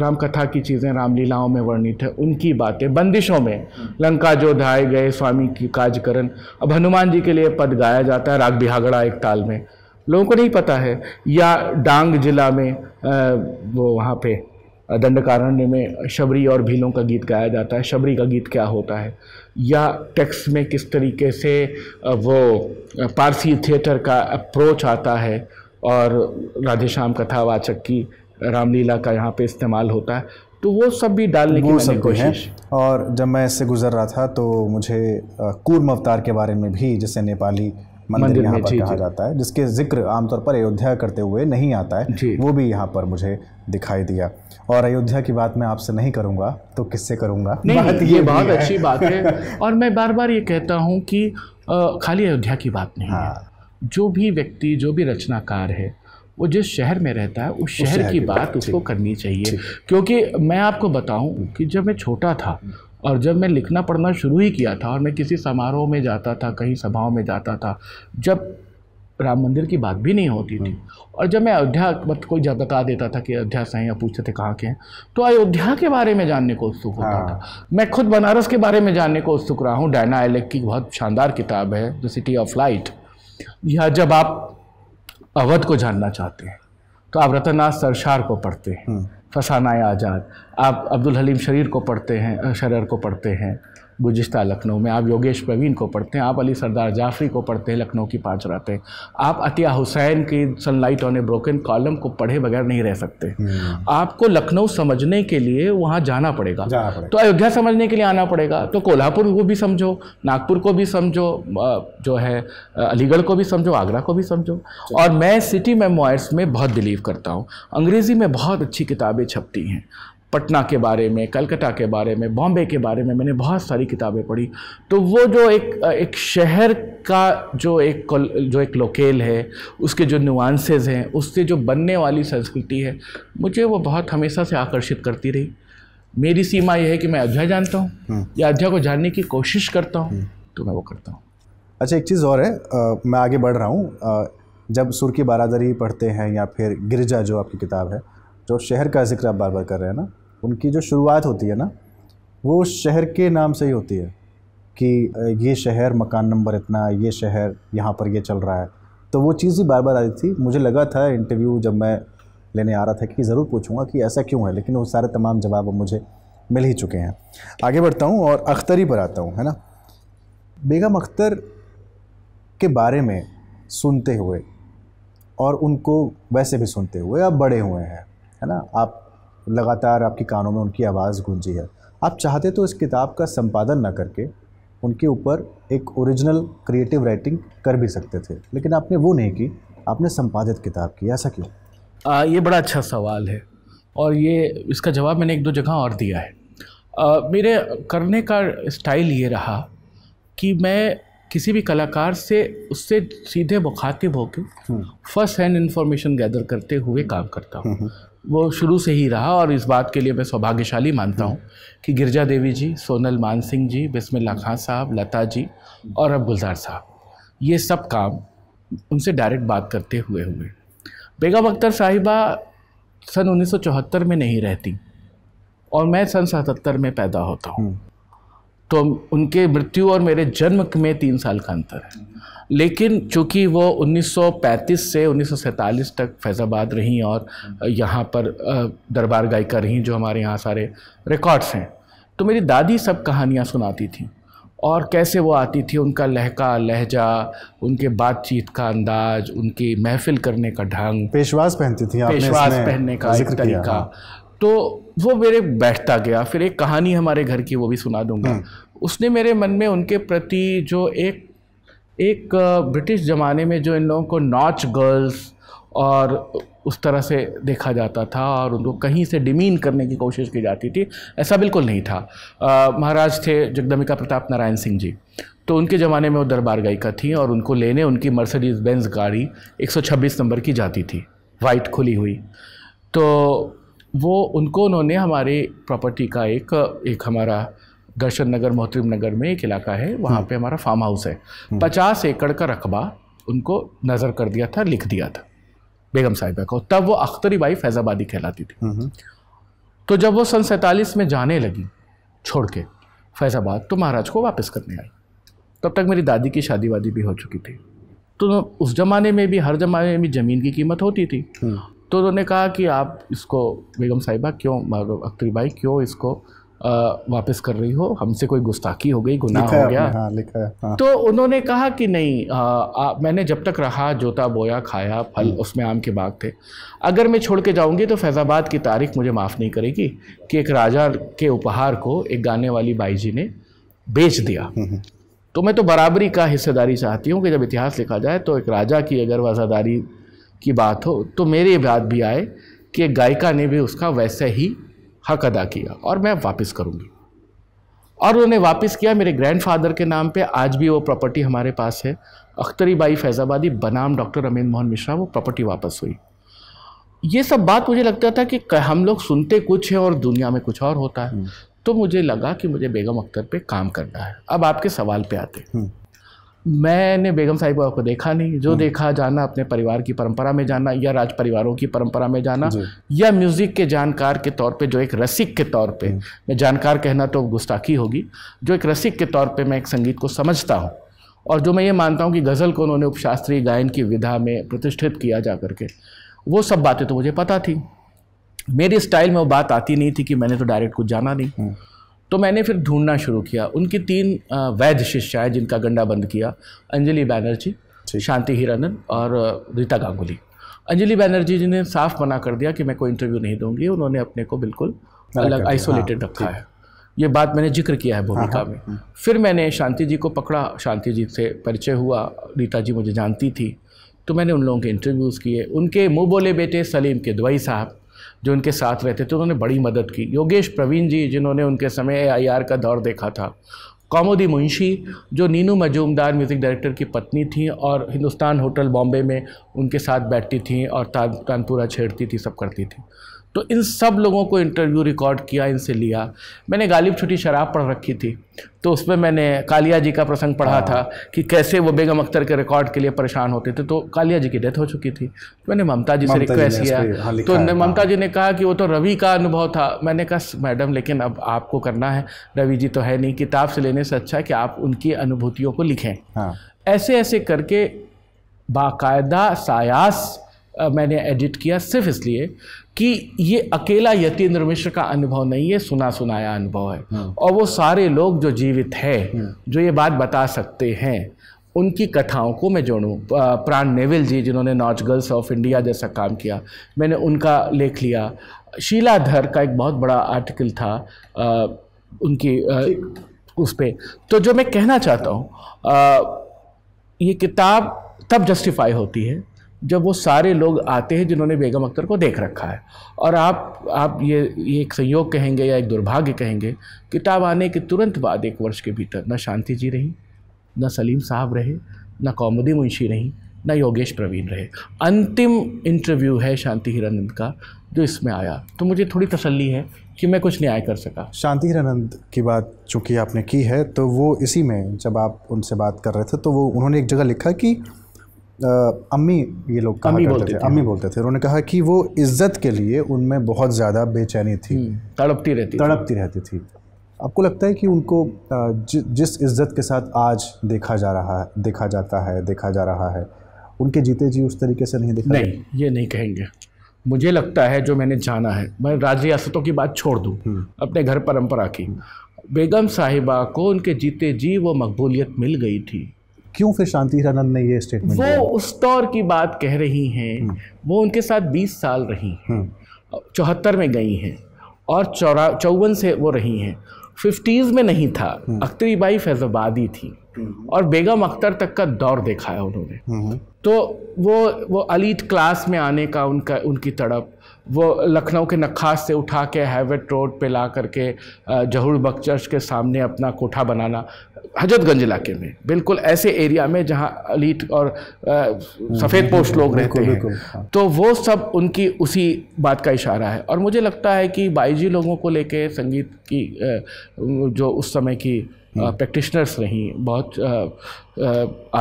रामकथा की चीज़ें रामलीलाओं में वर्णित है उनकी बातें बंदिशों में लंका जो धाए गए स्वामी की काजकरण अब हनुमान जी के लिए पद गाया जाता है राग बिहागड़ा एक ताल में लोगों को नहीं पता है या डांग जिला में आ, वो वहाँ पे दंडकारण्य में शबरी और भीलों का गीत गाया जाता है शबरी का गीत क्या होता है या टेक्स में किस तरीके से वो पारसी थिएटर का अप्रोच आता है और राधे श्याम कथावाचक की रामलीला का यहाँ पे इस्तेमाल होता है तो वो सब भी डालने की मैंने कोशिश और जब मैं इससे गुजर रहा था तो मुझे कूर्म अवतार के बारे में भी जिसे नेपाली मंदिर यहाँ पर कहा जाता है जिसके जिक्र आमतौर पर अयोध्या करते हुए नहीं आता है वो भी यहाँ पर मुझे दिखाई दिया और अयोध्या की बात मैं आपसे नहीं करूँगा तो किससे करूँगा नहीं बात ये, बहुत अच्छी बात है और मैं बार बार ये कहता हूँ कि खाली अयोध्या की बात नहीं हाँ। जो भी व्यक्ति जो भी रचनाकार है वो जिस शहर में रहता है उस शहर, शहर की बात उसको करनी चाहिए क्योंकि मैं आपको बताऊं कि जब मैं छोटा था और जब मैं लिखना पढ़ना शुरू ही किया था और मैं किसी समारोह में जाता था कहीं सभाओं में जाता था जब राम मंदिर की बात भी नहीं होती थी हम्म। और जब मैं अयोध्या मत कोई बता देता था कि अयोध्या से हैं या पूछते थे कहाँ के हैं तो अयोध्या के बारे में जानने को उत्सुक होता हाँ। था मैं खुद बनारस के बारे में जानने को उत्सुक रहा हूँ डायना एलेक की बहुत शानदार किताब है द सिटी ऑफ लाइट या जब आप अवध को जानना चाहते हैं तो आप रतननाथ सरशार को पढ़ते हैं हम्म। फसाना आज़ाद आप अब्दुल हलीम शरीर को पढ़ते हैं शरर को पढ़ते हैं गुजशत लखनऊ में आप योगेश प्रवीण को पढ़ते हैं आप अली सरदार जाफरी को पढ़ते हैं लखनऊ की पाँच रातें आप अतिया हुसैन की Sunlight on a Broken Column को पढ़े बगैर नहीं रह सकते हम्म। आपको लखनऊ समझने के लिए वहाँ जाना पड़ेगा तो अयोध्या समझने के लिए आना पड़ेगा तो कोल्हापुर को भी समझो नागपुर को भी समझो जो है अलीगढ़ को भी समझो आगरा को भी समझो और मैं सिटी मेमोयर्स में बहुत बिलीव करता हूँ अंग्रेज़ी में बहुत अच्छी किताबें छपती हैं पटना के बारे में कलकत्ता के बारे में बॉम्बे के बारे में मैंने बहुत सारी किताबें पढ़ी तो वो जो एक एक शहर का जो एक जो एक लोकेल है उसके जो नुआंसेज हैं उससे जो बनने वाली संस्कृति है मुझे वो बहुत हमेशा से आकर्षित करती रही मेरी सीमा यह है कि मैं अध्याय जानता हूँ हम्म। या अध्याय को जानने की कोशिश करता हूँ हम्म। तो मैं वो करता हूँ अच्छा एक चीज़ और है आ, मैं आगे बढ़ रहा हूँ जब सुर की बारादरी पढ़ते हैं या फिर गिरजा जो आपकी किताब है जो शहर का जिक्र आप बार बार कर रहे हैं ना उनकी जो शुरुआत होती है ना वो शहर के नाम से ही होती है कि ये शहर मकान नंबर इतना ये शहर यहाँ पर ये चल रहा है तो वो चीज़ ही बार बार आ रही थी मुझे लगा था इंटरव्यू जब मैं लेने आ रहा था कि ज़रूर पूछूंगा कि ऐसा क्यों है लेकिन वो सारे तमाम जवाब अब मुझे मिल ही चुके हैं आगे बढ़ता हूँ और अख्तरी पर आता हूँ है ना बेगम अख्तर के बारे में सुनते हुए और उनको वैसे भी सुनते हुए आप बड़े हुए हैं है ना आप लगातार आपके कानों में उनकी आवाज़ गूंजी है आप चाहते तो इस किताब का संपादन ना करके उनके ऊपर एक ओरिजिनल क्रिएटिव राइटिंग कर भी सकते थे लेकिन आपने वो नहीं की आपने संपादित किताब की ऐसा क्यों आ, ये बड़ा अच्छा सवाल है और ये इसका जवाब मैंने एक दो जगह और दिया है आ, मेरे करने का स्टाइल ये रहा कि मैं किसी भी कलाकार से उससे सीधे मुखातिब होकर फर्स्ट हैंड इन्फॉर्मेशन गैदर करते हुए काम करता हूँ हम्म, हम्म। वो शुरू से ही रहा और इस बात के लिए मैं सौभाग्यशाली मानता हूँ कि गिरजा देवी जी सोनल मान सिंह जी बिस्मिल्ला खां साहब लता जी और अब गुलजार साहब ये सब काम उनसे डायरेक्ट बात करते हुए हुए बेगम अख्तर साहिबा सन 1974 में नहीं रहती और मैं सन 77 में पैदा होता हूँ तो उनके मृत्यु और मेरे जन्म में तीन साल का अंतर है लेकिन चूंकि वो 1935 से 1947 तक फैज़ाबाद रहीं और यहाँ पर दरबार गायिका रहीं जो हमारे यहाँ सारे रिकॉर्ड्स हैं तो मेरी दादी सब कहानियाँ सुनाती थी और कैसे वो आती थी उनका लहका लहजा उनके बातचीत का अंदाज उनकी महफिल करने का ढंग पेशवास पहनती थी पेशवास पहनने का एक तरीका हाँ। तो वो मेरे बैठता गया फिर एक कहानी हमारे घर की वो भी सुना दूंगा हाँ। उसने मेरे मन में उनके प्रति जो एक एक ब्रिटिश ज़माने में जो इन लोगों को नॉच गर्ल्स और उस तरह से देखा जाता था और उनको कहीं से डिमीन करने की कोशिश की जाती थी ऐसा बिल्कुल नहीं था महाराज थे जगदम्बिका प्रताप नारायण सिंह जी तो उनके ज़माने में वो दरबार गायिका थी और उनको लेने उनकी मर्सिडीज़ बेंज गाड़ी 126 नंबर की जाती थी वाइट खुली हुई तो वो उनको उन्होंने हमारे प्रॉपर्टी का एक एक हमारा दर्शन नगर मोहतरिम नगर में एक इलाका है वहाँ हम्म। पे हमारा फार्म हाउस है हम्म। पचास एकड़ का रकबा उनको नज़र कर दिया था लिख दिया था बेगम साहिबा को तब वो अख्तरी बाई फैज़ाबादी कहलाती थी हम्म। तो जब वो सन सैंतालीस में जाने लगी छोड़ के फैज़ाबाद तो महाराज को वापस करने आई तब तक मेरी दादी की शादी वादी भी हो चुकी थी तो उस ज़माने में भी हर ज़माने में ज़मीन की कीमत होती थी तो उन्होंने कहा कि आप इसको बेगम साहिबा क्यों अख्तरी बाई क्यों इसको आ, वापस कर रही हो हमसे कोई गुस्ताखी हो गई गुनाह हो गया हाँ, लिखा है, हाँ। तो उन्होंने कहा कि नहीं आ, आ, मैंने जब तक रहा जोता बोया खाया फल हम्म। उसमें आम के बाग थे अगर मैं छोड़ के जाऊँगी तो फैज़ाबाद की तारीख मुझे माफ़ नहीं करेगी कि एक राजा के उपहार को एक गाने वाली बाई जी ने बेच दिया हम्म, हम्म। तो मैं तो बराबरी का हिस्सेदारी चाहती हूँ कि जब इतिहास लिखा जाए तो एक राजा की अगर वज़ादारी की बात हो तो मेरी बात भी आए कि गायिका ने भी उसका वैसे ही हक अदा किया और मैं वापस करूँगी और उन्होंने वापस किया मेरे ग्रैंडफादर के नाम पे आज भी वो प्रॉपर्टी हमारे पास है अख्तरी बाई फैज़ाबादी बनाम डॉक्टर अमीन मोहन मिश्रा वो प्रॉपर्टी वापस हुई ये सब बात मुझे लगता था कि हम लोग सुनते कुछ हैं और दुनिया में कुछ और होता है हम्म। तो मुझे लगा कि मुझे बेगम अख्तर पे काम करना है अब आपके सवाल पे आते हैं हम्म। मैंने बेगम साहिब को देखा नहीं जो हम्म। देखा जाना अपने परिवार की परंपरा में जाना या राज परिवारों की परंपरा में जाना या म्यूज़िक के जानकार के तौर पे जो एक रसिक के तौर पे हम्म। मैं जानकार कहना तो गुस्ताखी होगी जो एक रसिक के तौर पे मैं एक संगीत को समझता हूँ और जो मैं ये मानता हूँ कि गज़ल को उन्होंने उपशास्त्रीय गायन की विधा में प्रतिष्ठित किया जा करके वो सब बातें तो मुझे पता थी मेरी स्टाइल में वो बात आती नहीं थी कि मैंने तो डायरेक्ट कुछ जाना नहीं हम्म। तो मैंने फिर ढूंढना शुरू किया उनकी तीन वैध शिष्याएं जिनका गंडा बंद किया अंजलि बैनर्जी शांति हिरानंद और रीता गांगुली अंजलि बैनर्जी जी ने साफ मना कर दिया कि मैं कोई इंटरव्यू नहीं दूंगी उन्होंने अपने को बिल्कुल अलग आइसोलेटेड हाँ, रखा है ये बात मैंने जिक्र किया है हाँ, भूमिका हाँ, में हाँ, फिर मैंने शांति जी को पकड़ा शांति जी से परिचय हुआ रीता जी मुझे जानती थी तो मैंने उन लोगों के इंटरव्यूज़ किए उनके मुँह बोले बेटे सलीम के दवाई साहब जो उनके साथ रहते थे तो उन्होंने बड़ी मदद की योगेश प्रवीण जी जिन्होंने उनके समय ए का दौर देखा था कौमोदी मुंशी जो नीनू मजूमदार म्यूज़िक डायरेक्टर की पत्नी थी और हिंदुस्तान होटल बॉम्बे में उनके साथ बैठती थी और तानपुरा छेड़ती थी सब करती थी तो इन सब लोगों को इंटरव्यू रिकॉर्ड किया इनसे लिया मैंने गालिब छोटी शराब पढ़ रखी थी तो उसमें मैंने कालिया जी का प्रसंग पढ़ा था हाँ। कि कैसे वो बेगम अख्तर के रिकॉर्ड के लिए परेशान होते थे तो कालिया जी की डेथ हो चुकी थी तो मैंने ममता जी से रिक्वेस्ट किया हाँ तो ममता हाँ। जी ने कहा कि वो तो रवि का अनुभव था मैंने कहा मैडम लेकिन अब आपको करना है रवि जी तो है नहीं किताब से लेने से अच्छा है कि आप उनकी अनुभूतियों को लिखें ऐसे ऐसे करके बाकायदा सायास मैंने एडिट किया सिर्फ इसलिए कि ये अकेला यतीन्द्र मिश्र का अनुभव नहीं है सुना सुनाया अनुभव है हाँ। और वो सारे लोग जो जीवित हैं हाँ। जो ये बात बता सकते हैं उनकी कथाओं को मैं जोड़ूँ प्राण नेविल जी जिन्होंने नॉच गर्ल्स ऑफ इंडिया जैसा काम किया मैंने उनका लेख लिया शीलाधर का एक बहुत बड़ा आर्टिकल था आ, उनकी आ, उस पर तो जो मैं कहना चाहता हूँ ये किताब तब जस्टिफाई होती है जब वो सारे लोग आते हैं जिन्होंने बेगम अख्तर को देख रखा है और आप आप ये ये एक संयोग कहेंगे या एक दुर्भाग्य कहेंगे किताब आने के तुरंत बाद एक वर्ष के भीतर न शांति जी रही ना सलीम साहब रहे ना कौमुदी मुंशी रहीं ना योगेश प्रवीण रहे अंतिम इंटरव्यू है शांति हिरानंद का जो इसमें आया तो मुझे थोड़ी तसल्ली है कि मैं कुछ न्याय कर सका शांति हिरानंद की बात चूँकि आपने की है तो वो इसी में जब आप उनसे बात कर रहे थे तो वो उन्होंने एक जगह लिखा कि अम्मी ये लोग कहा अम्मी बोलते थे, थे अम्मी हाँ। बोलते थे उन्होंने कहा कि वो इज्जत के लिए उनमें बहुत ज़्यादा बेचैनी थी हम्म, तड़पती रहती तड़पती रहती थी आपको लगता है कि उनको जिस इज्जत के साथ आज देखा जा रहा है देखा जाता है देखा जा रहा है उनके जीते जी उस तरीके से नहीं देखा नहीं ये नहीं कहेंगे मुझे लगता है जो मैंने जाना है मैं राज रियासतों की बात छोड़ दूँ हम्म। अपने घर परंपरा की बेगम साहिबा को उनके जीते जी वो मकबूलियत मिल गई थी क्यों फिर शांति हिरानंद ने ये स्टेटमेंट वो उस दौर की बात कह रही हैं हम्म। वो उनके साथ 20 साल रही हैं हम्म। चौहत्तर में गई हैं और चौरा चौवन से वो रही हैं फिफ्टीज़ में नहीं था हम्म। अख्तरी बाई फैजाबादी थी और बेगम अख्तर तक का दौर देखा है उन्होंने तो वो वो अलीट क्लास में आने का उनका उनकी तड़प वो लखनऊ के नखास से उठा के हैवेट रोड पे ला करके जहूर बख्श के सामने अपना कोठा बनाना हजरतगंज इलाके में बिल्कुल ऐसे एरिया में जहाँ अलीट और सफ़ेद पोश लोग रहते हैं हाँ। तो वो सब उनकी उसी बात का इशारा है और मुझे लगता है कि बाईजी लोगों को लेके संगीत की जो उस समय की हाँ। प्रैक्टिशनर्स रहीं बहुत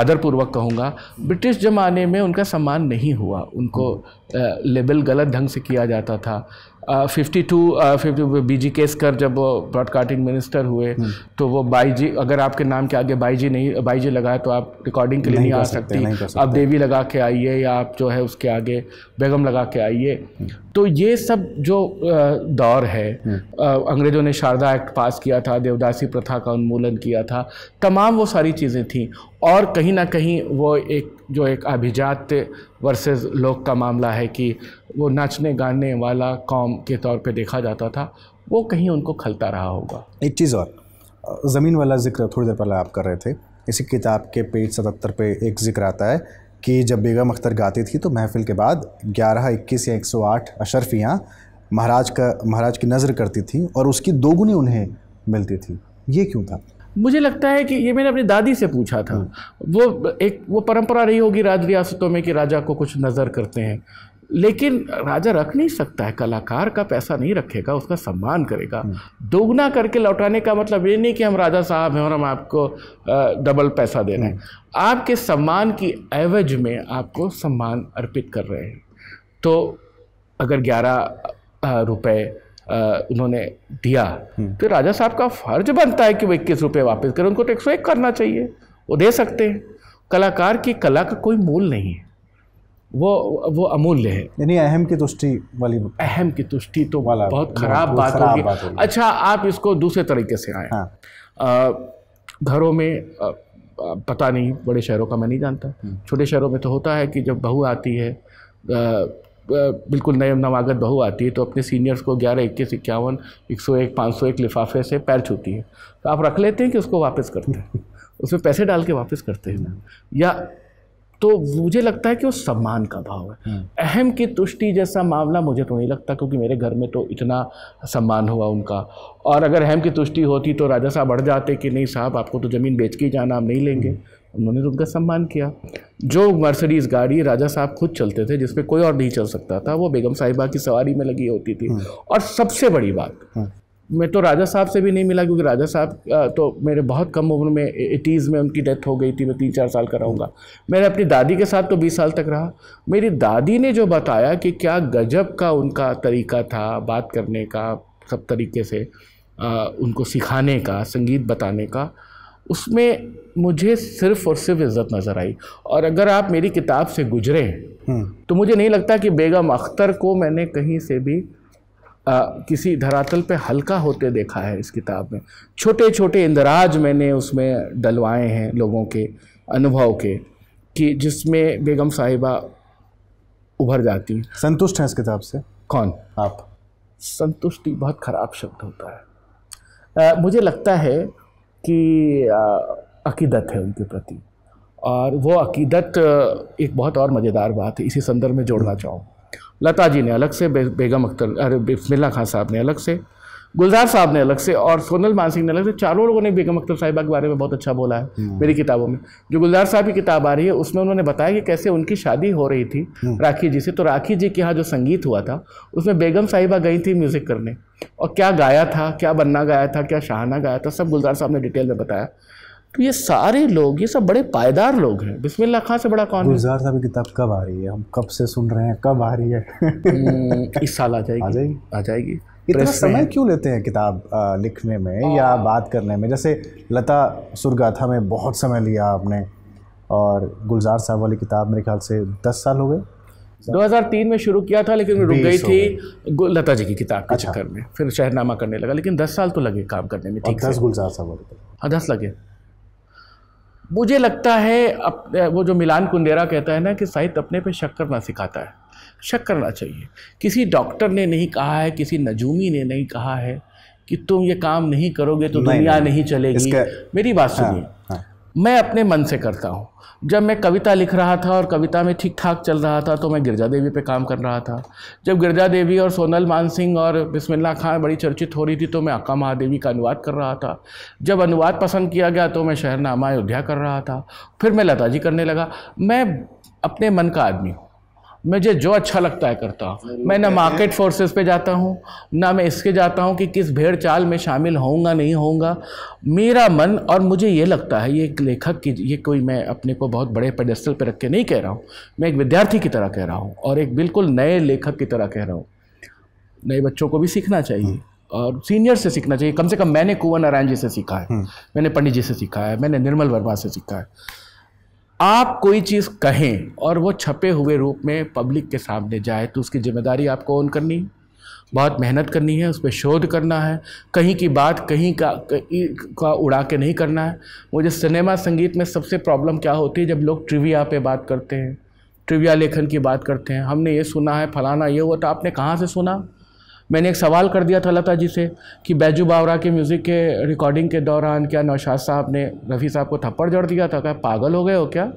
आदरपूर्वक कहूँगा ब्रिटिश ज़माने में उनका सम्मान नहीं हुआ उनको हाँ। लेबल गलत ढंग से किया जाता था फिफ्टी टू फिफ्टी बीजी केसकर जब वो ब्रॉडकास्टिंग मिनिस्टर हुए हम्म। तो वो बाई जी अगर आपके नाम के आगे बाई जी नहीं बाईजी लगाए तो आप रिकॉर्डिंग के लिए नहीं, नहीं आ सकती नहीं आप देवी लगा के आइए या आप जो है उसके आगे बेगम लगा के आइए हम्म। तो ये सब जो दौर है हम्म। अंग्रेज़ों ने शारदा एक्ट पास किया था देवदासी प्रथा का उन्मूलन किया था तमाम वो सारी चीज़ें थी और कहीं ना कहीं वो एक जो एक अभिजात वर्सेस लोक का मामला है कि वो नाचने गाने वाला कॉम के तौर पे देखा जाता था वो कहीं उनको खलता रहा होगा एक चीज़ और ज़मीन वाला जिक्र थोड़ी देर पहले आप कर रहे थे इसी किताब के पेज सतहत्तर पे एक जिक्र आता है कि जब बेगम अख्तर गाती थी तो महफिल के बाद ग्यारह इक्कीस या एक सौ आठ अशरफियाँ महाराज का महाराज की नज़र करती थी और उसकी दोगुनी उन्हें मिलती थी ये क्यों था मुझे लगता है कि ये मैंने अपनी दादी से पूछा था हाँ। वो एक वो परंपरा रही होगी राज रियासतों में कि राजा को कुछ नज़र करते हैं लेकिन राजा रख नहीं सकता है कलाकार का पैसा नहीं रखेगा उसका सम्मान करेगा हम्म। दोगुना करके लौटाने का मतलब ये नहीं कि हम राजा साहब हैं और हम आपको डबल पैसा दे रहे हैं हम्म। आपके सम्मान की एवज में आपको सम्मान अर्पित कर रहे हैं तो अगर ग्यारह रुपये उन्होंने दिया हम्म। तो राजा साहब का फर्ज बनता है कि वो इक्कीस रुपये वापस करें उनको तो एक करना चाहिए वो दे सकते हैं कलाकार की कला का कोई मूल नहीं है वो वो अमूल्य है यानी अहम की तुष्टि वाली अहम की तुष्टि तो वाला बहुत खराब बात होगी अच्छा आप इसको दूसरे तरीके से आए हाँ। घरों में आ, पता नहीं बड़े शहरों का मैं नहीं जानता हम्म। छोटे शहरों में तो होता है कि जब बहू आती है बिल्कुल नए नवागत बहू आती है तो अपने सीनियर्स को ग्यारह इक्कीस इक्यावन एक सौ एक पाँच सौ एक लिफाफे से पैर छूती है तो आप रख लेते हैं कि उसको वापस करते हैं उसमें पैसे डाल के वापस करते हैं या तो मुझे लगता है कि वो सम्मान का भाव है हाँ। अहम की तुष्टि जैसा मामला मुझे तो नहीं लगता क्योंकि मेरे घर में तो इतना सम्मान हुआ उनका और अगर अहम की तुष्टि होती तो राजा साहब बढ़ जाते कि नहीं साहब आपको तो ज़मीन बेच के ही जाना हम नहीं लेंगे हाँ। उन्होंने तो उनका सम्मान किया जो मर्सडीज़ गाड़ी राजा साहब खुद चलते थे जिसमें कोई और नहीं चल सकता था वो बेगम साहिबा की सवारी में लगी होती थी हाँ। और सबसे बड़ी बात मैं तो राजा साहब से भी नहीं मिला क्योंकि राजा साहब तो मेरे बहुत कम उम्र में एटीज़ में उनकी डेथ हो गई थी मैं तीन चार साल का रहूँगा मैंने अपनी दादी के साथ तो बीस साल तक रहा मेरी दादी ने जो बताया कि क्या गजब का उनका तरीका था बात करने का सब तरीके से आ, उनको सिखाने का संगीत बताने का उसमें मुझे सिर्फ और सिर्फ इज्जत नज़र आई और अगर आप मेरी किताब से गुजरें हम्म। तो मुझे नहीं लगता कि बेगम अख्तर को मैंने कहीं से भी आ, किसी धरातल पे हल्का होते देखा है इस किताब में छोटे छोटे इंदराज मैंने उसमें डलवाए हैं लोगों के अनुभव के कि जिसमें बेगम साहिबा उभर जाती हैं संतुष्ट हैं इस किताब से कौन आप संतुष्टि बहुत ख़राब शब्द होता है आ, मुझे लगता है कि आ, अकीदत है उनके प्रति और वो अकीदत एक बहुत और मज़ेदार बात है इसी संदर्भ में जोड़ना चाहूँ लता जी ने अलग से बेगम अख्तर अरे बिस्मिल्ला खान साहब ने अलग से गुलजार साहब ने अलग से और सोनल मान सिंह ने अलग से चारों लोगों ने बेगम अख्तर साहिबा के बारे में बहुत अच्छा बोला है हम्म। मेरी किताबों में जो गुलजार साहब की किताब आ रही है उसमें उन्होंने बताया कि कैसे उनकी शादी हो रही थी हम्म। राखी जी से तो राखी जी के यहाँ जो संगीत हुआ था उसमें बेगम साहिबा गई थी म्यूज़िक करने और क्या गाया था क्या बन्ना गाया था क्या शाहाना गाया था सब गुलजार साहब ने डिटेल में बताया तो ये सारे लोग ये सब बड़े पायदार लोग हैं बिस्मिल्लाह खां से बड़ा कौन गुलजार साहब की किताब कब आ रही है हम कब से सुन रहे हैं कब आ रही है हम्म, इस साल आ जाएगी आ जाएगी आ जाएगी इतना समय क्यों लेते हैं किताब लिखने में या बात करने में जैसे लता सुरगाथा में बहुत समय लिया आपने और गुलजार साहब वाली किताब मेरे ख्याल से दस साल हो गए 2003 में शुरू किया था लेकिन रुक गई थी लता जी की किताब के अच्छा। चक्कर में फिर शहरनामा करने लगा लेकिन दस साल तो लगे काम करने में ठीक दस गुलजार साहब वाले हाँ दस लगे मुझे लगता है अप, वो जो मिलान कुंदेरा कहता है ना कि साहित्य अपने पे शक करना सिखाता है शक करना चाहिए किसी डॉक्टर ने नहीं कहा है किसी नजूमी ने नहीं कहा है कि तुम ये काम नहीं करोगे तो दुनिया नहीं, नहीं, नहीं चलेगी मेरी बात हाँ, सुनिए हाँ, हाँ। मैं अपने मन से करता हूँ जब मैं कविता लिख रहा था और कविता में ठीक ठाक चल रहा था तो मैं गिरजा देवी पे काम कर रहा था जब गिरजा देवी और सोनल मान सिंह और बिस्मिल्ला खान बड़ी चर्चित हो रही थी तो मैं अक्का महादेवी का अनुवाद कर रहा था जब अनुवाद पसंद किया गया तो मैं शहरनामा अयोध्या कर रहा था फिर मैं लताजी करने लगा मैं अपने मन का आदमी हूँ मुझे जो अच्छा लगता है करता हूँ मैं ना मार्केट फोर्सेस पे जाता हूँ ना मैं इसके जाता हूँ कि किस भेड़ चाल में शामिल होऊंगा नहीं होऊंगा मेरा मन और मुझे ये लगता है ये एक लेखक की ये कोई मैं अपने को बहुत बड़े पेडस्टल पे रख के नहीं कह रहा हूँ मैं एक विद्यार्थी की तरह कह रहा हूँ और एक बिल्कुल नए लेखक की तरह कह रहा हूँ नए बच्चों को भी सीखना चाहिए हम्म। और सीनियर से सीखना चाहिए कम से कम मैंने कुंवर नारायण जी से सीखा है हम्म। मैंने पंडित जी से सीखा है मैंने निर्मल वर्मा से सीखा है आप कोई चीज़ कहें और वो छपे हुए रूप में पब्लिक के सामने जाए तो उसकी जिम्मेदारी आपको ओन करनी बहुत मेहनत करनी है उस पर शोध करना है कहीं की बात कहीं का कहीं का उड़ा के नहीं करना है मुझे सिनेमा संगीत में सबसे प्रॉब्लम क्या होती है जब लोग ट्रिविया पे बात करते हैं ट्रिविया लेखन की बात करते हैं हमने ये सुना है फलाना ये हुआ तो आपने कहाँ से सुना मैंने एक सवाल कर दिया था लता जी से कि बैजू बावरा के म्यूज़िक के रिकॉर्डिंग के दौरान क्या नौशाद साहब ने रफ़ी साहब को थप्पड़ जड़ दिया था क्या पागल हो गए हो क्या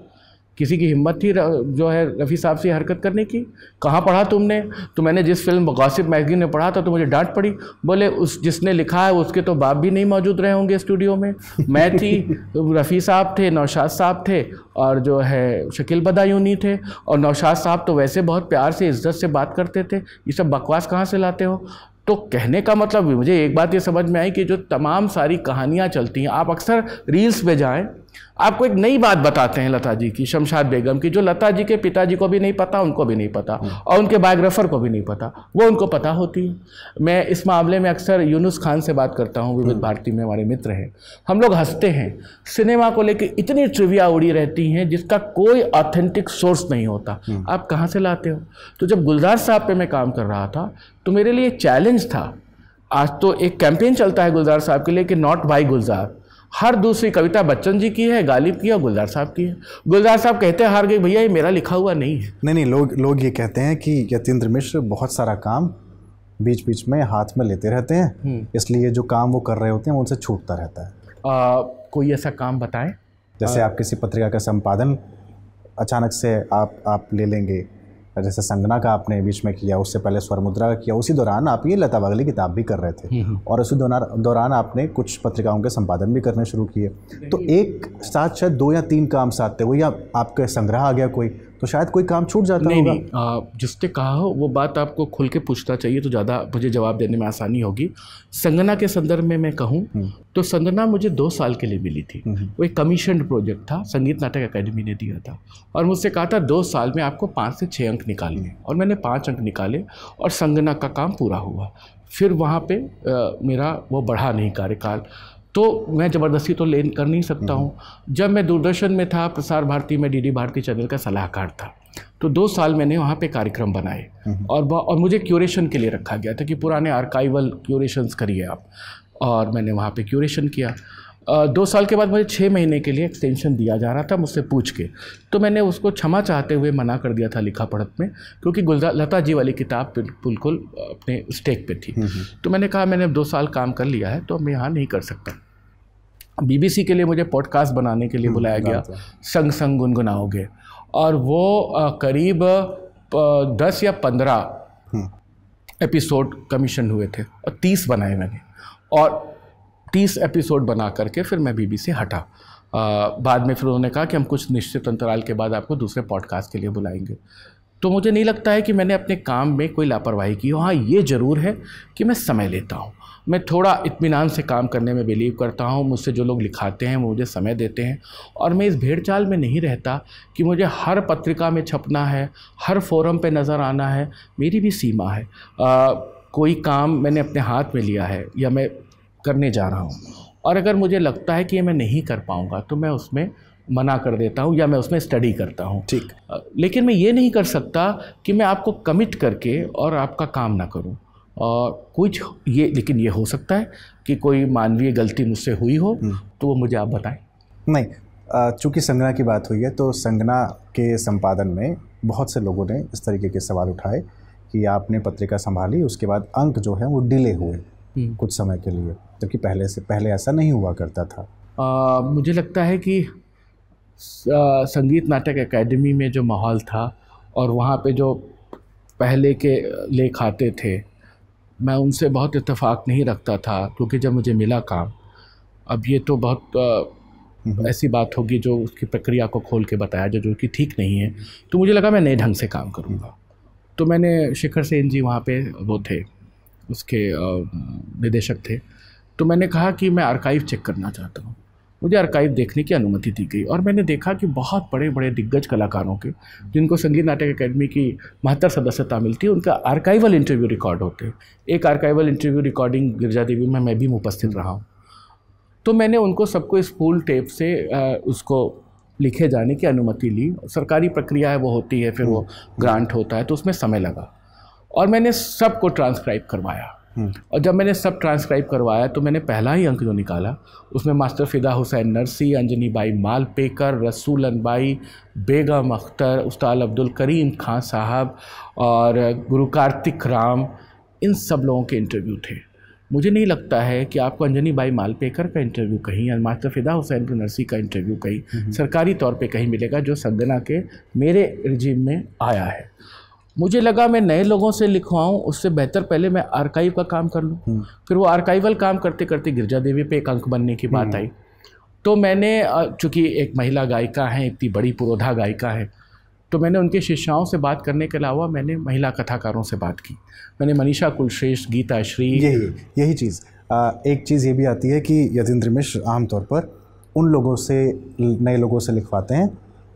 किसी की हिम्मत थी जो है रफ़ी साहब से हरकत करने की कहाँ पढ़ा तुमने तो मैंने जिस फिल्म गासिब मैगजीन में पढ़ा था तो मुझे डांट पड़ी बोले उस जिसने लिखा है उसके तो बाप भी नहीं मौजूद रहे होंगे स्टूडियो में मैं थी रफ़ी साहब थे नौशाद साहब थे और जो है शकील बदायूनी थे और नौशाद साहब तो वैसे बहुत प्यार से इज्जत से बात करते थे ये सब बकवास कहाँ से लाते हो तो कहने का मतलब मुझे एक बात ये समझ में आई कि जो तमाम सारी कहानियाँ चलती हैं आप अक्सर रील्स पे जाएँ आपको एक नई बात बताते हैं लता जी की शमशाद बेगम की जो लता जी के पिताजी को भी नहीं पता उनको भी नहीं पता हम्म। और उनके बायोग्राफर को भी नहीं पता वो उनको पता होती है मैं इस मामले में अक्सर यूनुस खान से बात करता हूँ विविध हम्म। भारती में हमारे मित्र हैं हम लोग हंसते हैं सिनेमा को लेकर इतनी ट्रिविया उड़ी रहती हैं जिसका कोई ऑथेंटिक सोर्स नहीं होता हम्म। आप कहाँ से लाते हो तो जब गुलजार साहब पर मैं काम कर रहा था तो मेरे लिए चैलेंज था आज तो एक कैंपेन चलता है गुलजार साहब के लिए कि नॉट बाई गुलजार हर दूसरी कविता बच्चन जी की है गालिब की है गुलजार साहब की है गुलजार साहब कहते हैं हार गए भैया ये मेरा लिखा हुआ नहीं है नहीं नहीं लोग लोग ये कहते हैं कि यतेंद्र मिश्र बहुत सारा काम बीच बीच में हाथ में लेते रहते हैं हम्म। इसलिए जो काम वो कर रहे होते हैं उनसे छूटता रहता है आ, कोई ऐसा काम बताएं जैसे आप किसी पत्रिका का संपादन अचानक से आप आप ले लेंगे जैसे संगना का आपने बीच में किया उससे पहले स्वर मुद्रा का किया उसी दौरान आप ये लता बागली किताब भी कर रहे थे हम्म, हम्म। और उसी दौरान आपने कुछ पत्रिकाओं के संपादन भी करने शुरू किए तो एक साथ शायद दो या तीन काम साथ थे वो या आपके संग्रह आ गया कोई तो शायद कोई काम छूट जाता नहीं, नहीं नहीं जिसने कहा हो वो बात आपको खुल के पूछना चाहिए तो ज़्यादा मुझे जवाब देने में आसानी होगी संगना के संदर्भ में मैं कहूँ हम्म। तो संगना मुझे दो साल के लिए मिली थी हम्म। वो एक कमीशन प्रोजेक्ट था संगीत नाटक अकेडमी ने दिया था और मुझसे कहा था दो साल में आपको पाँच से छः अंक निकालने और मैंने पाँच अंक निकाले और संगना का काम पूरा हुआ फिर वहाँ पे आ, मेरा वो बढ़ा नहीं कार्यकाल तो मैं ज़बरदस्ती तो ले कर नहीं सकता हम्म। हूँ जब मैं दूरदर्शन में था प्रसार भारती में डीडी भारती चैनल का सलाहकार था तो दो साल मैंने वहाँ पे कार्यक्रम बनाए हम्म। और और मुझे क्यूरेशन के लिए रखा गया था कि पुराने आर्काइवल क्यूरेशंस करिए आप और मैंने वहाँ पे क्यूरेशन किया दो साल के बाद मुझे छः महीने के लिए एक्सटेंशन दिया जा रहा था मुझसे पूछ के तो मैंने उसको क्षमा चाहते हुए मना कर दिया था लिखा पढ़त में क्योंकि गुलजार लता जी वाली किताब बिल्कुल अपने स्टेक पे थी हम्म, तो मैंने कहा मैंने दो साल काम कर लिया है तो मैं यहाँ नहीं कर सकता बीबीसी के लिए मुझे पॉडकास्ट बनाने के लिए हम्म, बुलाया गया संग संग गुनगुनाओगे और वो करीब दस या पंद्रह एपिसोड हम्म। कमीशन हुए थे और तीस बनाए मैंने और तीस एपिसोड बना करके फिर मैं बीबीसी हटा आ, बाद में फिर उन्होंने कहा कि हम कुछ निश्चित अंतराल के बाद आपको दूसरे पॉडकास्ट के लिए बुलाएंगे तो मुझे नहीं लगता है कि मैंने अपने काम में कोई लापरवाही की हो हाँ ये ज़रूर है कि मैं समय लेता हूँ मैं थोड़ा इत्मीनान से काम करने में बिलीव करता हूँ मुझसे जो लोग लिखाते हैं वो मुझे समय देते हैं और मैं इस भेड़ चाल में नहीं रहता कि मुझे हर पत्रिका में छपना है हर फोरम पे नज़र आना है मेरी भी सीमा है आ, कोई काम मैंने अपने हाथ में लिया है या मैं करने जा रहा हूँ और अगर मुझे लगता है कि ये मैं नहीं कर पाऊँगा तो मैं उसमें मना कर देता हूँ या मैं उसमें स्टडी करता हूँ ठीक लेकिन मैं ये नहीं कर सकता कि मैं आपको कमिट करके और आपका काम ना करूँ आ, कुछ ये लेकिन ये हो सकता है कि कोई मानवीय गलती मुझसे हुई हो हम्म। तो वो मुझे आप बताएं नहीं चूँकि संगना की बात हुई है तो संगना के संपादन में बहुत से लोगों ने इस तरीके के सवाल उठाए कि आपने पत्रिका संभाली उसके बाद अंक जो है वो डिले हुए हम्म। कुछ समय के लिए जबकि पहले से पहले ऐसा नहीं हुआ करता था आ, मुझे लगता है कि संगीत नाटक एकेडमी में जो माहौल था और वहाँ पे जो पहले के लेख आते थे मैं उनसे बहुत इतफ़ाक़ नहीं रखता था क्योंकि जब मुझे मिला काम अब ये तो बहुत हम्म। ऐसी बात होगी जो उसकी प्रक्रिया को खोल के बताया जो जो कि ठीक नहीं है तो मुझे लगा मैं नए ढंग से काम करूँगा तो मैंने शिखर सेन जी वहाँ पे वो थे उसके निदेशक थे तो मैंने कहा कि मैं आर्काइव चेक करना चाहता हूँ मुझे आर्काइव देखने की अनुमति दी गई और मैंने देखा कि बहुत बड़े बड़े दिग्गज कलाकारों के जिनको संगीत नाटक अकेडमी की महत्तर सदस्यता मिलती है उनका आर्काइवल इंटरव्यू रिकॉर्ड होते हैं एक archival interview recording Girija Devi में मैं भी उपस्थित रहा हूँ तो मैंने उनको सबको इस फूल टेप से उसको लिखे जाने की अनुमति ली सरकारी प्रक्रिया है वो होती है फिर वो ग्रांट हम्म। होता है तो उसमें समय लगा और मैंने सबको ट्रांसक्राइब करवाया हम्म। और जब मैंने सब ट्रांसक्राइब करवाया तो मैंने पहला ही अंक जो निकाला उसमें मास्टर फिदा हुसैन नरसी अंजनी बाई मालपेकर रसूल बाई बेगम अख्तर उस्ताद अब्दुल करीम खान साहब और गुरु कार्तिक राम इन सब लोगों के इंटरव्यू थे मुझे नहीं लगता है कि आपको अंजनी बाई मालपेकर का इंटरव्यू कहीं या मास्टर फिदा हुसैन नरसी का इंटरव्यू कहीं हम्म। सरकारी तौर पे कहीं मिलेगा जो संगना के मेरे रिजीम में आया है मुझे लगा मैं नए लोगों से लिखवाऊँ उससे बेहतर पहले मैं आर्काइव का काम कर लूँ हम्म। फिर वो आर्काइवल काम करते करते गिरजा देवी पे एक अंक बनने की बात हम्म। आई तो मैंने चूँकि एक महिला गायिका हैं इतनी बड़ी पुरोधा गायिका है तो मैंने उनके शिष्याओं से बात करने के अलावा मैंने महिला कथाकारों से बात की मैंने मनीषा कुलश्रेष्ठ गीता श्री यही यही चीज़ एक चीज़ ये भी आती है कि यतिन्द्र मिश्र आमतौर पर उन लोगों से नए लोगों से लिखवाते हैं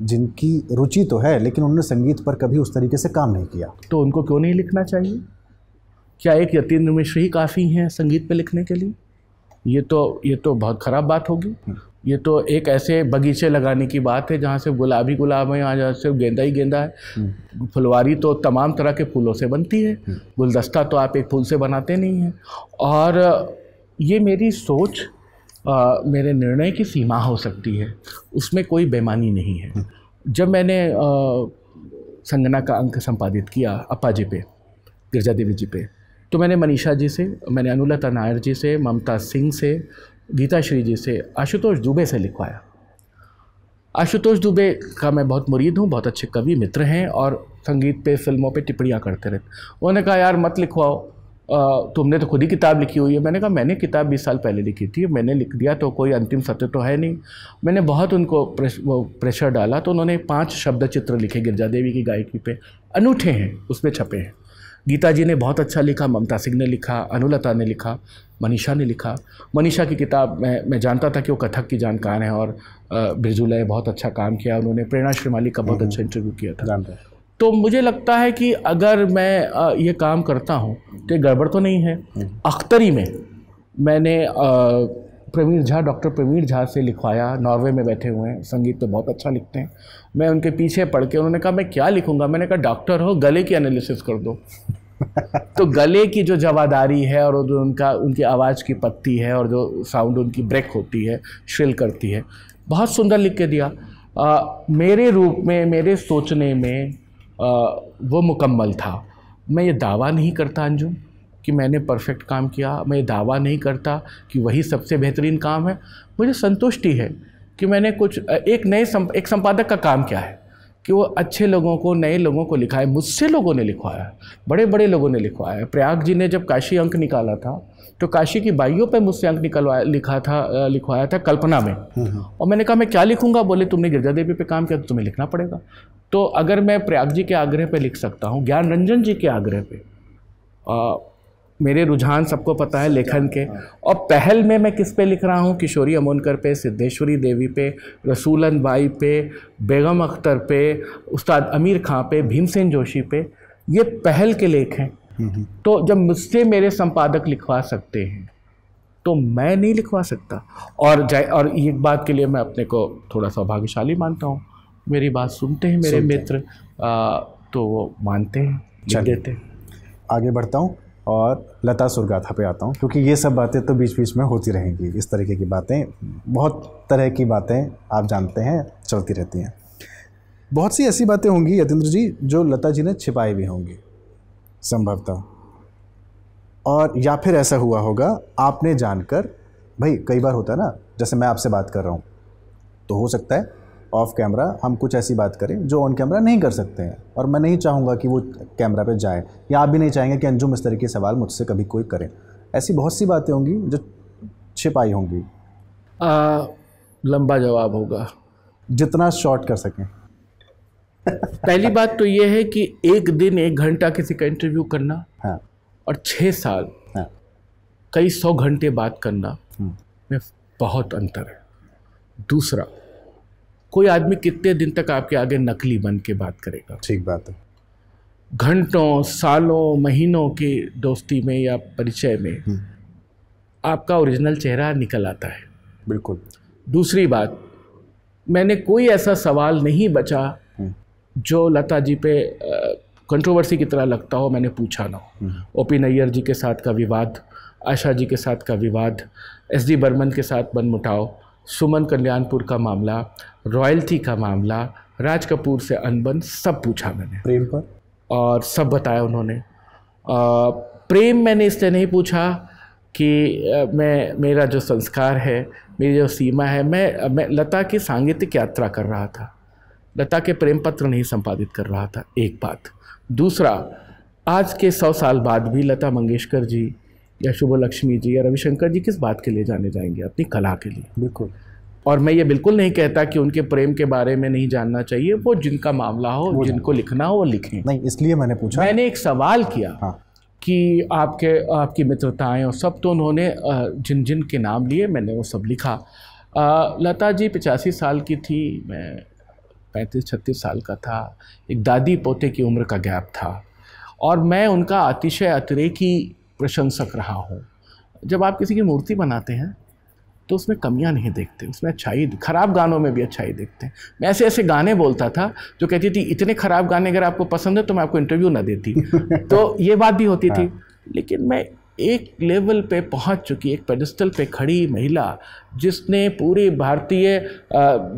जिनकी रुचि तो है लेकिन उन्होंने संगीत पर कभी उस तरीके से काम नहीं किया तो उनको क्यों नहीं लिखना चाहिए क्या एक यतीन्द्र मिश्र ही काफ़ी हैं संगीत पर लिखने के लिए ये तो ये तो बहुत ख़राब बात होगी हम्म। ये तो एक ऐसे बगीचे लगाने की बात है जहाँ से गुलाबी गुलाब है यहाँ जहाँ सिर्फ गेंदा ही गेंदा है हम्म। फुलवारी तो तमाम तरह के फूलों से बनती है हम्म। गुलदस्ता तो आप एक फूल से बनाते नहीं हैं और ये मेरी सोच आ, मेरे निर्णय की सीमा हो सकती है उसमें कोई बेमानी नहीं है जब मैंने आ, संगना का अंक संपादित किया अपा जी पे गिरजा देवी जी पे तो मैंने मनीषा जी से मैंने अनुलता नायर जी से ममता सिंह से गीता श्री जी से आशुतोष दुबे से लिखवाया आशुतोष दुबे का मैं बहुत मुरीद हूँ बहुत अच्छे कवि मित्र हैं और संगीत पे फिल्मों पे टिप्पणियाँ करते रहते उन्होंने कहा यार मत लिखवाओ तुमने तो खुद ही किताब लिखी हुई है मैंने कहा मैंने किताब बीस साल पहले लिखी थी मैंने लिख दिया तो कोई अंतिम सत्य तो है नहीं मैंने बहुत उनको प्रेश, प्रेशर डाला तो उन्होंने पाँच शब्द चित्र लिखे गिरजा देवी की गायकी पे अनूठे हैं उसमें छपे हैं गीता जी ने बहुत अच्छा लिखा ममता सिंह ने लिखा अनुलता ने लिखा मनीषा ने लिखा मनीषा की किताब मैं मैं जानता था कि वो कथक की जानकार हैं और बिरजू बहुत अच्छा काम किया उन्होंने प्रेरणा श्रीमाली का बहुत हम्म, अच्छा इंटरव्यू किया था जानता है तो मुझे लगता है कि अगर मैं ये काम करता हूँ तो गड़बड़ तो नहीं है अख्तरी में मैंने प्रवीण झा डॉक्टर प्रवीण झा से लिखवाया नॉर्वे में बैठे हुए हैं संगीत तो बहुत अच्छा लिखते हैं मैं उनके पीछे पढ़ के उन्होंने कहा मैं क्या लिखूंगा मैंने कहा डॉक्टर हो गले की एनालिसिस कर दो तो गले की जो जवादारी है और जो उनका उनकी आवाज़ की पत्ती है और जो साउंड उनकी ब्रेक होती है श्रिल करती है बहुत सुंदर लिख के दिया आ, मेरे रूप में मेरे सोचने में वो मुकम्मल था मैं ये दावा नहीं करता अंजुम कि मैंने परफेक्ट काम किया मैं ये दावा नहीं करता कि वही सबसे बेहतरीन काम है मुझे संतुष्टि है कि मैंने कुछ एक नए एक संपादक का काम क्या है कि वो अच्छे लोगों को नए लोगों को लिखा है मुझसे लोगों ने लिखवाया है बड़े बड़े लोगों ने लिखवाया है प्रयाग जी ने जब काशी अंक निकाला था तो काशी की बाइयों पे मुझसे अंक निकलवाया लिखा था लिखवाया था कल्पना में हम्म, हम्म। और मैंने कहा मैं क्या लिखूंगा बोले तुमने गिरजा देवी पे काम किया तो तुम्हें लिखना पड़ेगा तो अगर मैं प्रयाग जी के आग्रह पे लिख सकता हूँ ज्ञान रंजन जी के आग्रह पे आ, मेरे रुझान सबको पता है लेखन के और पहल में मैं किस पे लिख रहा हूँ किशोरी अमोनकर पे सिद्धेश्वरी देवी पे रसूलन बाई पे बेगम अख्तर पे उस्ताद अमीर खां पे भीमसेन जोशी पे ये पहल के लेख हैं तो जब मुझसे मेरे संपादक लिखवा सकते हैं तो मैं नहीं लिखवा सकता और जय और एक बात के लिए मैं अपने को थोड़ा सौभाग्यशाली मानता हूँ मेरी बात सुनते हैं मेरे सुनते मित्र आ, तो वो मानते हैं चल देते हैं आगे बढ़ता हूँ और लता सुरगाथा पे आता हूँ क्योंकि ये सब बातें तो बीच बीच में होती रहेंगी इस तरीके की बातें बहुत तरह की बातें आप जानते हैं चलती रहती हैं बहुत सी ऐसी बातें होंगी यतेंद्र जी जो लता जी ने छिपाई भी होंगी संभवतः और या फिर ऐसा हुआ होगा आपने जानकर भाई कई बार होता है ना जैसे मैं आपसे बात कर रहा हूँ तो हो सकता है ऑफ कैमरा हम कुछ ऐसी बात करें जो ऑन कैमरा नहीं कर सकते हैं और मैं नहीं चाहूँगा कि वो कैमरा पे जाए या आप भी नहीं चाहेंगे कि अंजुम इस तरह के सवाल मुझसे कभी कोई करें ऐसी बहुत सी बातें होंगी जो छिपाई होंगी आ, लंबा जवाब होगा जितना शॉर्ट कर सकें पहली बात तो ये है कि एक दिन एक घंटा किसी का इंटरव्यू करना हाँ। और छः साल हाँ। कई सौ घंटे बात करना हम्म। में बहुत अंतर है दूसरा कोई आदमी कितने दिन तक आपके आगे नकली बन के बात करेगा ठीक बात है घंटों सालों महीनों के दोस्ती में या परिचय में हम्म। आपका ओरिजिनल चेहरा निकल आता है बिल्कुल दूसरी बात मैंने कोई ऐसा सवाल नहीं बचा जो लता जी पे कंट्रोवर्सी की तरह लगता हो मैंने पूछा ना ओ पी नैयर जी के साथ का विवाद आशा जी के साथ का विवाद एस डी बर्मन के साथ मनमुटाव सुमन कल्याणपुर का मामला रॉयल्टी का मामला राज कपूर से अनबन सब पूछा मैंने प्रेम पर और सब बताया उन्होंने आ, प्रेम मैंने इसलिए नहीं पूछा कि आ, मैं मेरा जो संस्कार है मेरी जो सीमा है मैं, मैं लता की सांगीतिक यात्रा कर रहा था लता के प्रेम पत्र नहीं संपादित कर रहा था एक बात दूसरा आज के सौ साल बाद भी लता मंगेशकर जी या शुभ लक्ष्मी जी या रविशंकर जी किस बात के लिए जाने जाएंगे अपनी कला के लिए बिल्कुल और मैं ये बिल्कुल नहीं कहता कि उनके प्रेम के बारे में नहीं जानना चाहिए वो जिनका मामला हो जिनको लिखना हो वो लिखें नहीं इसलिए मैंने पूछा मैंने एक सवाल किया हाँ। कि आपके आपकी मित्रताएं और सब तो उन्होंने जिन जिन के नाम लिए मैंने वो सब लिखा लता जी पिचासी साल की थी मैं पैंतीस छत्तीस साल का था एक दादी पोते की उम्र का गैप था और मैं उनका अतिशय अतिरेकी प्रशंसक रहा हूँ जब आप किसी की मूर्ति बनाते हैं तो उसमें कमियाँ नहीं देखते उसमें अच्छाई खराब गानों में भी अच्छाई देखते हैं मैं ऐसे ऐसे गाने बोलता था जो कहती थी इतने खराब गाने अगर आपको पसंद है तो मैं आपको इंटरव्यू ना देती तो ये बात भी होती थी हाँ। लेकिन मैं एक लेवल पे पहुंच चुकी एक पेडिस्टल पे खड़ी महिला जिसने पूरी भारतीय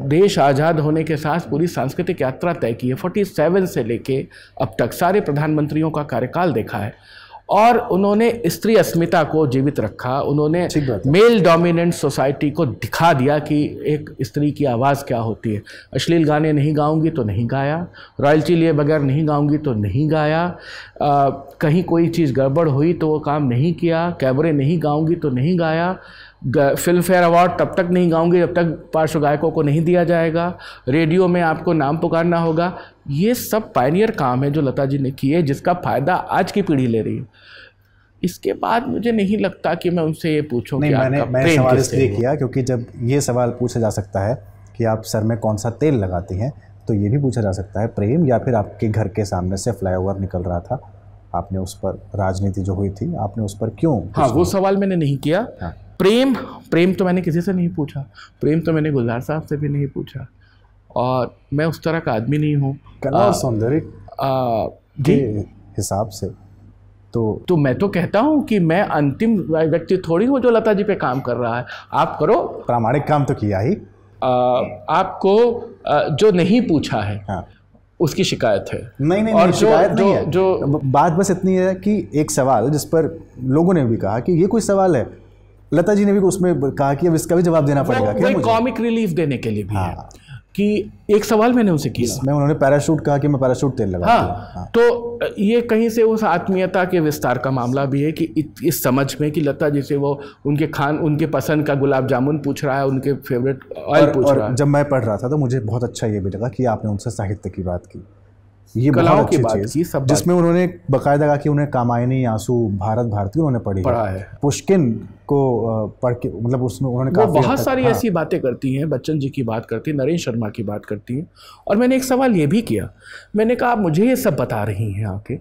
देश आज़ाद होने के साथ पूरी सांस्कृतिक यात्रा तय की है 47 से लेके अब तक सारे प्रधानमंत्रियों का कार्यकाल देखा है और उन्होंने स्त्री अस्मिता को जीवित रखा उन्होंने मेल डोमिनेंट सोसाइटी को दिखा दिया कि एक स्त्री की आवाज़ क्या होती है अश्लील गाने नहीं गाऊंगी तो नहीं गाया रॉयल्टी लिए बगैर नहीं गाऊंगी तो नहीं गाया आ, कहीं कोई चीज़ गड़बड़ हुई तो वो काम नहीं किया कैमरे नहीं गाऊंगी तो नहीं गाया फिल्म फेयर अवार्ड तब तक नहीं गाऊंगी जब तक पार्श्व गायकों को नहीं दिया जाएगा रेडियो में आपको नाम पुकारना होगा ये सब पायनियर काम है जो लता जी ने किए जिसका फ़ायदा आज की पीढ़ी ले रही है इसके बाद मुझे नहीं लगता कि मैं उनसे ये पूछूं नहीं, कि मैंने मैं सवाल इसलिए किया क्योंकि जब ये सवाल पूछा जा सकता है कि आप सर में कौन सा तेल लगाती हैं तो ये भी पूछा जा सकता है प्रेम या फिर आपके घर के सामने से फ्लाईओवर निकल रहा था आपने उस पर राजनीति जो हुई थी आपने उस पर क्यों हाँ वो सवाल मैंने नहीं किया हाँ। प्रेम प्रेम तो मैंने किसी से नहीं पूछा प्रेम तो मैंने गुलजार साहब से भी नहीं पूछा और मैं उस तरह का आदमी नहीं हूँ कला सौंदर्य हिसाब से तो तो मैं तो कहता हूँ कि मैं अंतिम व्यक्ति थोड़ी हूँ जो लता जी पे काम कर रहा है आप करो प्रामाणिक काम तो किया ही आ, आपको आ, जो नहीं पूछा है हाँ। उसकी शिकायत है नहीं नहीं और नहीं, जो, शिकायत जो, नहीं है जो बात बस इतनी है कि एक सवाल जिस पर लोगों ने भी कहा कि ये कोई सवाल है लता जी ने भी उसमें कहा कि अब इसका भी जवाब देना पड़ेगा कॉमिक रिलीफ देने के लिए भी हाँ। है कि एक सवाल मैंने उनसे किया मैं उन्होंने पैराशूट कहा कि मैं पैराशूट तेल लगा हाँ, हाँ तो ये कहीं से उस आत्मीयता के विस्तार का मामला भी है कि इस समझ में कि लता जी से वो उनके खान उनके पसंद का गुलाब जामुन पूछ रहा है उनके फेवरेट ऑयल पूछ और रहा है जब मैं पढ़ रहा था तो मुझे बहुत अच्छा ये भी लगा कि आपने उनसे साहित्य की बात की ये कलाओं की बात की सब जिसमें उन्होंने बकायदा कहा कि उन्हें कामायनी आंसू भारत भारती उन्होंने पढ़ी पढ़ा है पुष्किन को पढ़ के मतलब उसमें उन्होंने कहा बहुत सारी हाँ। ऐसी बातें करती हैं बच्चन जी की बात करती हैं नरेंद्र शर्मा की बात करती हैं और मैंने एक सवाल ये भी किया मैंने कहा आप मुझे ये सब बता रही हैं आके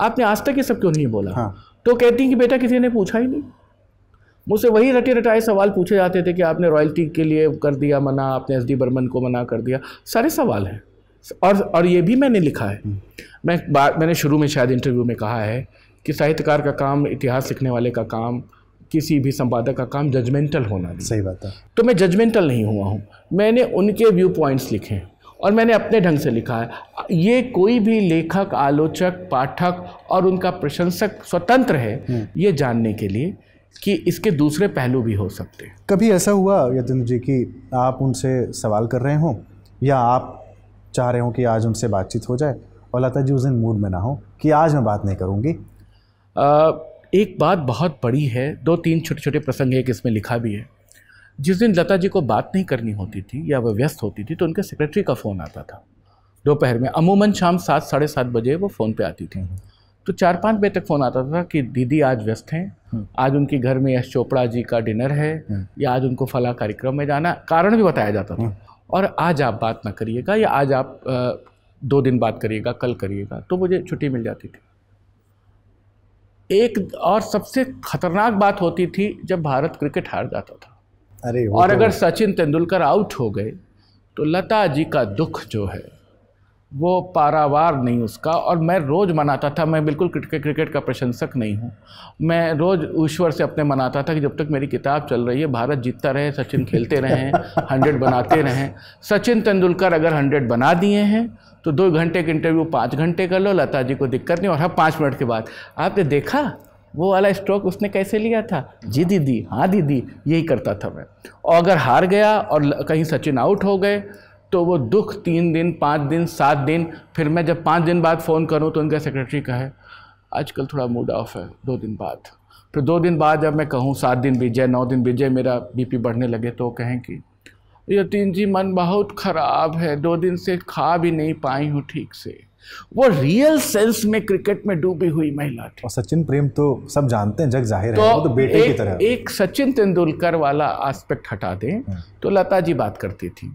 आपने आज तक ये सब क्यों नहीं बोला हाँ। तो कहती कि बेटा किसी ने पूछा ही नहीं मुझसे वही रटे रटाए सवाल पूछे जाते थे कि आपने रॉयल्टी के लिए कर दिया मना आपने एस डी बर्मन को मना कर दिया सारे सवाल हैं और और ये भी मैंने लिखा है मैं बात मैंने शुरू में शायद इंटरव्यू में कहा है कि साहित्यकार का काम इतिहास लिखने वाले का काम किसी भी संपादक का काम जजमेंटल होना सही बात है तो मैं जजमेंटल नहीं हुआ हूँ मैंने उनके व्यू पॉइंट्स लिखे हैं और मैंने अपने ढंग से लिखा है ये कोई भी लेखक आलोचक पाठक और उनका प्रशंसक स्वतंत्र है हम्म। ये जानने के लिए कि इसके दूसरे पहलू भी हो सकते हैं कभी ऐसा हुआ यतेंद्र जी कि आप उनसे सवाल कर रहे हों या आप चाह रहे हों कि आज उनसे बातचीत हो जाए और लता जी उस दिन मूड में ना हो कि आज मैं बात नहीं करूँगी एक बात बहुत बड़ी है दो तीन छोटे छोटे प्रसंग एक इसमें लिखा भी है जिस दिन लता जी को बात नहीं करनी होती थी या वह व्यस्त होती थी तो उनके सेक्रेटरी का फ़ोन आता था दोपहर में अमूमन शाम सात साढ़े सात बजे वो फ़ोन पे आती थी हम्म। तो चार पाँच बजे तक फ़ोन आता था कि दीदी आज व्यस्त हैं हम्म। आज उनके घर में यश चोपड़ा जी का डिनर है हम्म। या आज उनको फला कार्यक्रम में जाना कारण भी बताया जाता था और आज आप बात ना करिएगा या आज आप दो दिन बात करिएगा कल करिएगा तो मुझे छुट्टी मिल जाती थी एक और सबसे खतरनाक बात होती थी जब भारत क्रिकेट हार जाता था अरे और तो अगर सचिन तेंदुलकर आउट हो गए तो लता जी का दुख जो है वो पारावार नहीं उसका और मैं रोज़ मनाता था मैं बिल्कुल क्रिकेट क्रिकेट का प्रशंसक नहीं हूँ मैं रोज़ ईश्वर से अपने मनाता था कि जब तक मेरी किताब चल रही है भारत जीतता रहे सचिन खेलते रहें हंड्रेड बनाते रहें सचिन तेंदुलकर अगर हंड्रेड बना दिए हैं तो दो घंटे के इंटरव्यू पाँच घंटे कर लो लता जी को दिक्कत नहीं और हर हाँ, पाँच मिनट के बाद आपने देखा वो वाला स्ट्रोक उसने कैसे लिया था जी दीदी हाँ दीदी यही करता था मैं और अगर हार गया और कहीं सचिन आउट हो गए तो वो दुख तीन दिन पाँच दिन सात दिन फिर मैं जब पाँच दिन बाद फ़ोन करूँ तो उनका सेक्रेटरी कहे आजकल थोड़ा मूड ऑफ है दो दिन बाद फिर दो दिन बाद जब मैं कहूँ सात दिन बीत जाए नौ दिन बीत जाए मेरा बीपी बढ़ने लगे तो कहें कि यतीन जी मन बहुत ख़राब है दो दिन से खा भी नहीं पाई हूँ ठीक से वो रियल सेंस में क्रिकेट में डूबी हुई महिला थी और सचिन प्रेम तो सब जानते हैं जग जाहिर तो है तो, तो बेटे एक, की तरह एक सचिन तेंदुलकर वाला एस्पेक्ट हटा दें हाँ। तो लता जी बात करती थी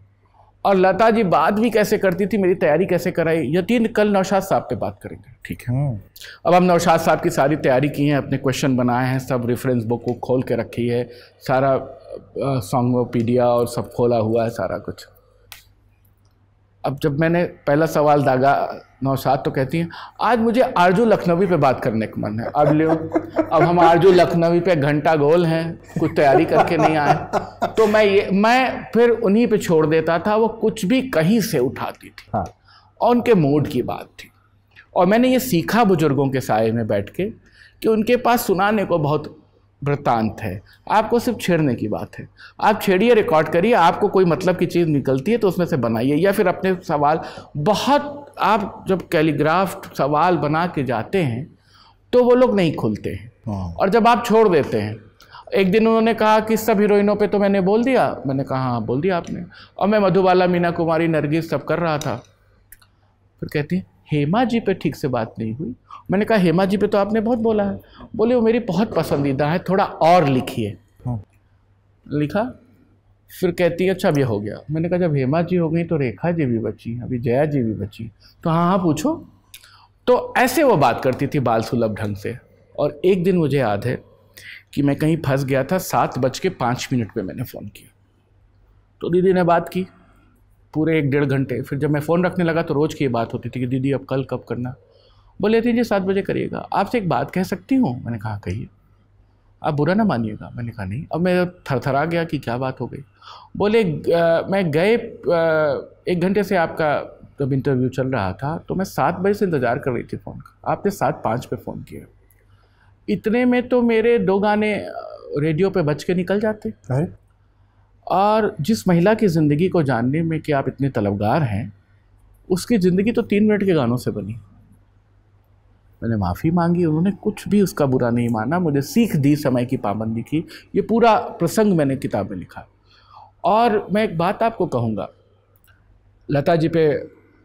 और लता जी बात भी कैसे करती थी मेरी तैयारी कैसे कराई यतीन कल नौशाद साहब पे बात करेंगे ठीक है हम्म। अब हम नौशाद साहब की सारी तैयारी की है अपने क्वेश्चन बनाए हैं सब रेफरेंस बुक को खोल के रखी है सारा सॉन्गोपीडिया और सब खोला हुआ है सारा कुछ अब जब मैंने पहला सवाल दागा नौशाद तो कहती हैं आज मुझे आरजू लखनवी पे बात करने का मन है अब लियो अब हम आरजू लखनवी पे घंटा गोल हैं कुछ तैयारी करके नहीं आए तो मैं ये मैं फिर उन्हीं पे छोड़ देता था वो कुछ भी कहीं से उठाती थी हाँ। और उनके मूड की बात थी और मैंने ये सीखा बुज़ुर्गों के साय में बैठ के कि उनके पास सुनाने को बहुत वृत्तांत है आपको सिर्फ छेड़ने की बात है आप छेड़िए रिकॉर्ड करिए आपको कोई मतलब की चीज़ निकलती है तो उसमें से बनाइए या फिर अपने सवाल बहुत आप जब कैलीग्राफ सवाल बना के जाते हैं तो वो लोग नहीं खुलते हैं हाँ। और जब आप छोड़ देते हैं एक दिन उन्होंने कहा कि सब हीरोइनों पे तो मैंने बोल दिया मैंने कहा हाँ बोल दिया आपने और मैं मधुबाला मीना कुमारी नरगिस सब कर रहा था फिर कहती हेमा जी पे ठीक से बात नहीं हुई मैंने कहा हेमा जी पे तो आपने बहुत बोला है बोले वो मेरी बहुत पसंदीदा है थोड़ा और लिखिए हाँ। लिखा फिर कहती है अच्छा अब ये हो गया मैंने कहा जब हेमा जी हो गई तो रेखा जी भी बची अभी जया जी भी बची तो हाँ हाँ पूछो तो ऐसे वो बात करती थी बाल सुलभ ढंग से और एक दिन मुझे याद है कि मैं कहीं फंस गया था सात बज के पाँच मिनट पर मैंने फ़ोन किया तो दीदी ने बात की पूरे एक डेढ़ घंटे फिर जब मैं फ़ोन रखने लगा तो रोज़ की ये बात होती थी कि दीदी अब कल कब करना बोले थे जी सात बजे करिएगा आपसे एक बात कह सकती हूँ मैंने कहा कहिए आप बुरा ना मानिएगा मैंने कहा नहीं अब मैं थरथरा गया कि क्या बात हो गई बोले आ, मैं गए आ, एक घंटे से आपका जब इंटरव्यू चल रहा था तो मैं सात बजे से इंतज़ार कर रही थी फ़ोन का आपने सात पाँच पर फ़ोन किया इतने में तो मेरे दो गाने रेडियो पे बच के निकल जाते और जिस महिला की ज़िंदगी को जानने में कि आप इतने तलबगार हैं उसकी ज़िंदगी तो तीन मिनट के गानों से बनी मैंने माफ़ी मांगी उन्होंने कुछ भी उसका बुरा नहीं माना मुझे सीख दी समय की पाबंदी की ये पूरा प्रसंग मैंने किताब में लिखा और मैं एक बात आपको कहूँगा लता जी पे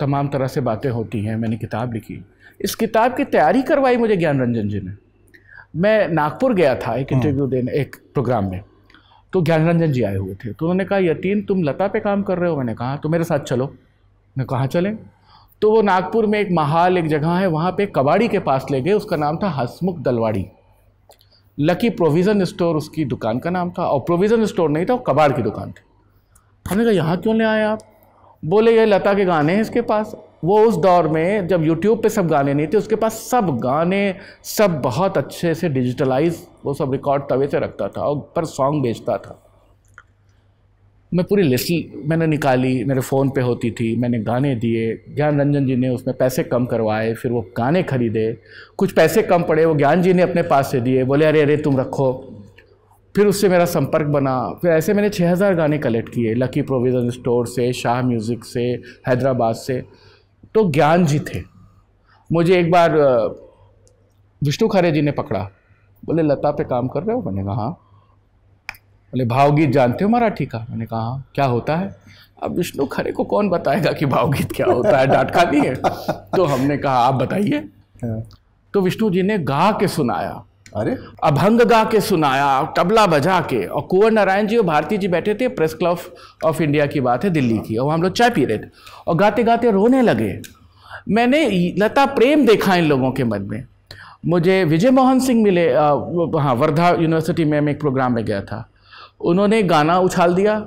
तमाम तरह से बातें होती हैं मैंने किताब लिखी इस किताब की तैयारी करवाई मुझे ज्ञान रंजन जी ने मैं नागपुर गया था एक इंटरव्यू हम्म। देने एक प्रोग्राम में तो ज्ञान रंजन जी आए हुए थे तो उन्होंने कहा यतीन तुम लता पे काम कर रहे हो मैंने कहा हाँ। तो मेरे साथ चलो मैं कहाँ चलें तो वो नागपुर में एक महाल एक जगह है वहाँ पे कबाड़ी के पास ले गए उसका नाम था Hasmukh Dalwadi lucky provision store उसकी दुकान का नाम था और प्रोविज़न स्टोर नहीं था वो कबाड़ की दुकान थी हमने कहा यहाँ क्यों ले आए आप बोले ये लता के गाने हैं इसके पास वो उस दौर में जब यूट्यूब पे सब गाने नहीं थे उसके पास सब गाने सब बहुत अच्छे से डिजिटलाइज वो सब रिकॉर्ड तवे से रखता था और पर सॉन्ग बेचता था मैं पूरी लिस्ट मैंने निकाली मेरे फ़ोन पे होती थी मैंने गाने दिए ज्ञान रंजन जी ने उसमें पैसे कम करवाए फिर वो गाने खरीदे कुछ पैसे कम पड़े वो ज्ञान जी ने अपने पास से दिए बोले अरे अरे तुम रखो फिर उससे मेरा संपर्क बना फिर ऐसे मैंने 6000 गाने कलेक्ट किए लकी प्रोविज़न स्टोर से शाह म्यूज़िक से हैदराबाद से तो ज्ञान जी थे मुझे एक बार विष्णु खरे जी ने पकड़ा बोले लता पे काम कर रहे हो मैंने कहा हाँ। बोले भावगीत जानते हो मराठी का मैंने कहा हाँ। क्या होता है अब विष्णु खरे को कौन बताएगा कि भावगीत क्या होता है डांट खानी है तो हमने कहा आप बताइए हाँ। तो विष्णु जी ने गा के सुनाया अरे अभंग गा के सुनाया तबला बजा के और कुंवर नारायण जी और भारती जी बैठे थे प्रेस क्लब ऑफ इंडिया की बात है दिल्ली की और हम लोग चाय पी रहे थे और गाते गाते रोने लगे मैंने लता प्रेम देखा इन लोगों के मन में मुझे विजय मोहन सिंह मिले हाँ वर्धा यूनिवर्सिटी में मैं एक प्रोग्राम में गया था उन्होंने गाना उछाल दिया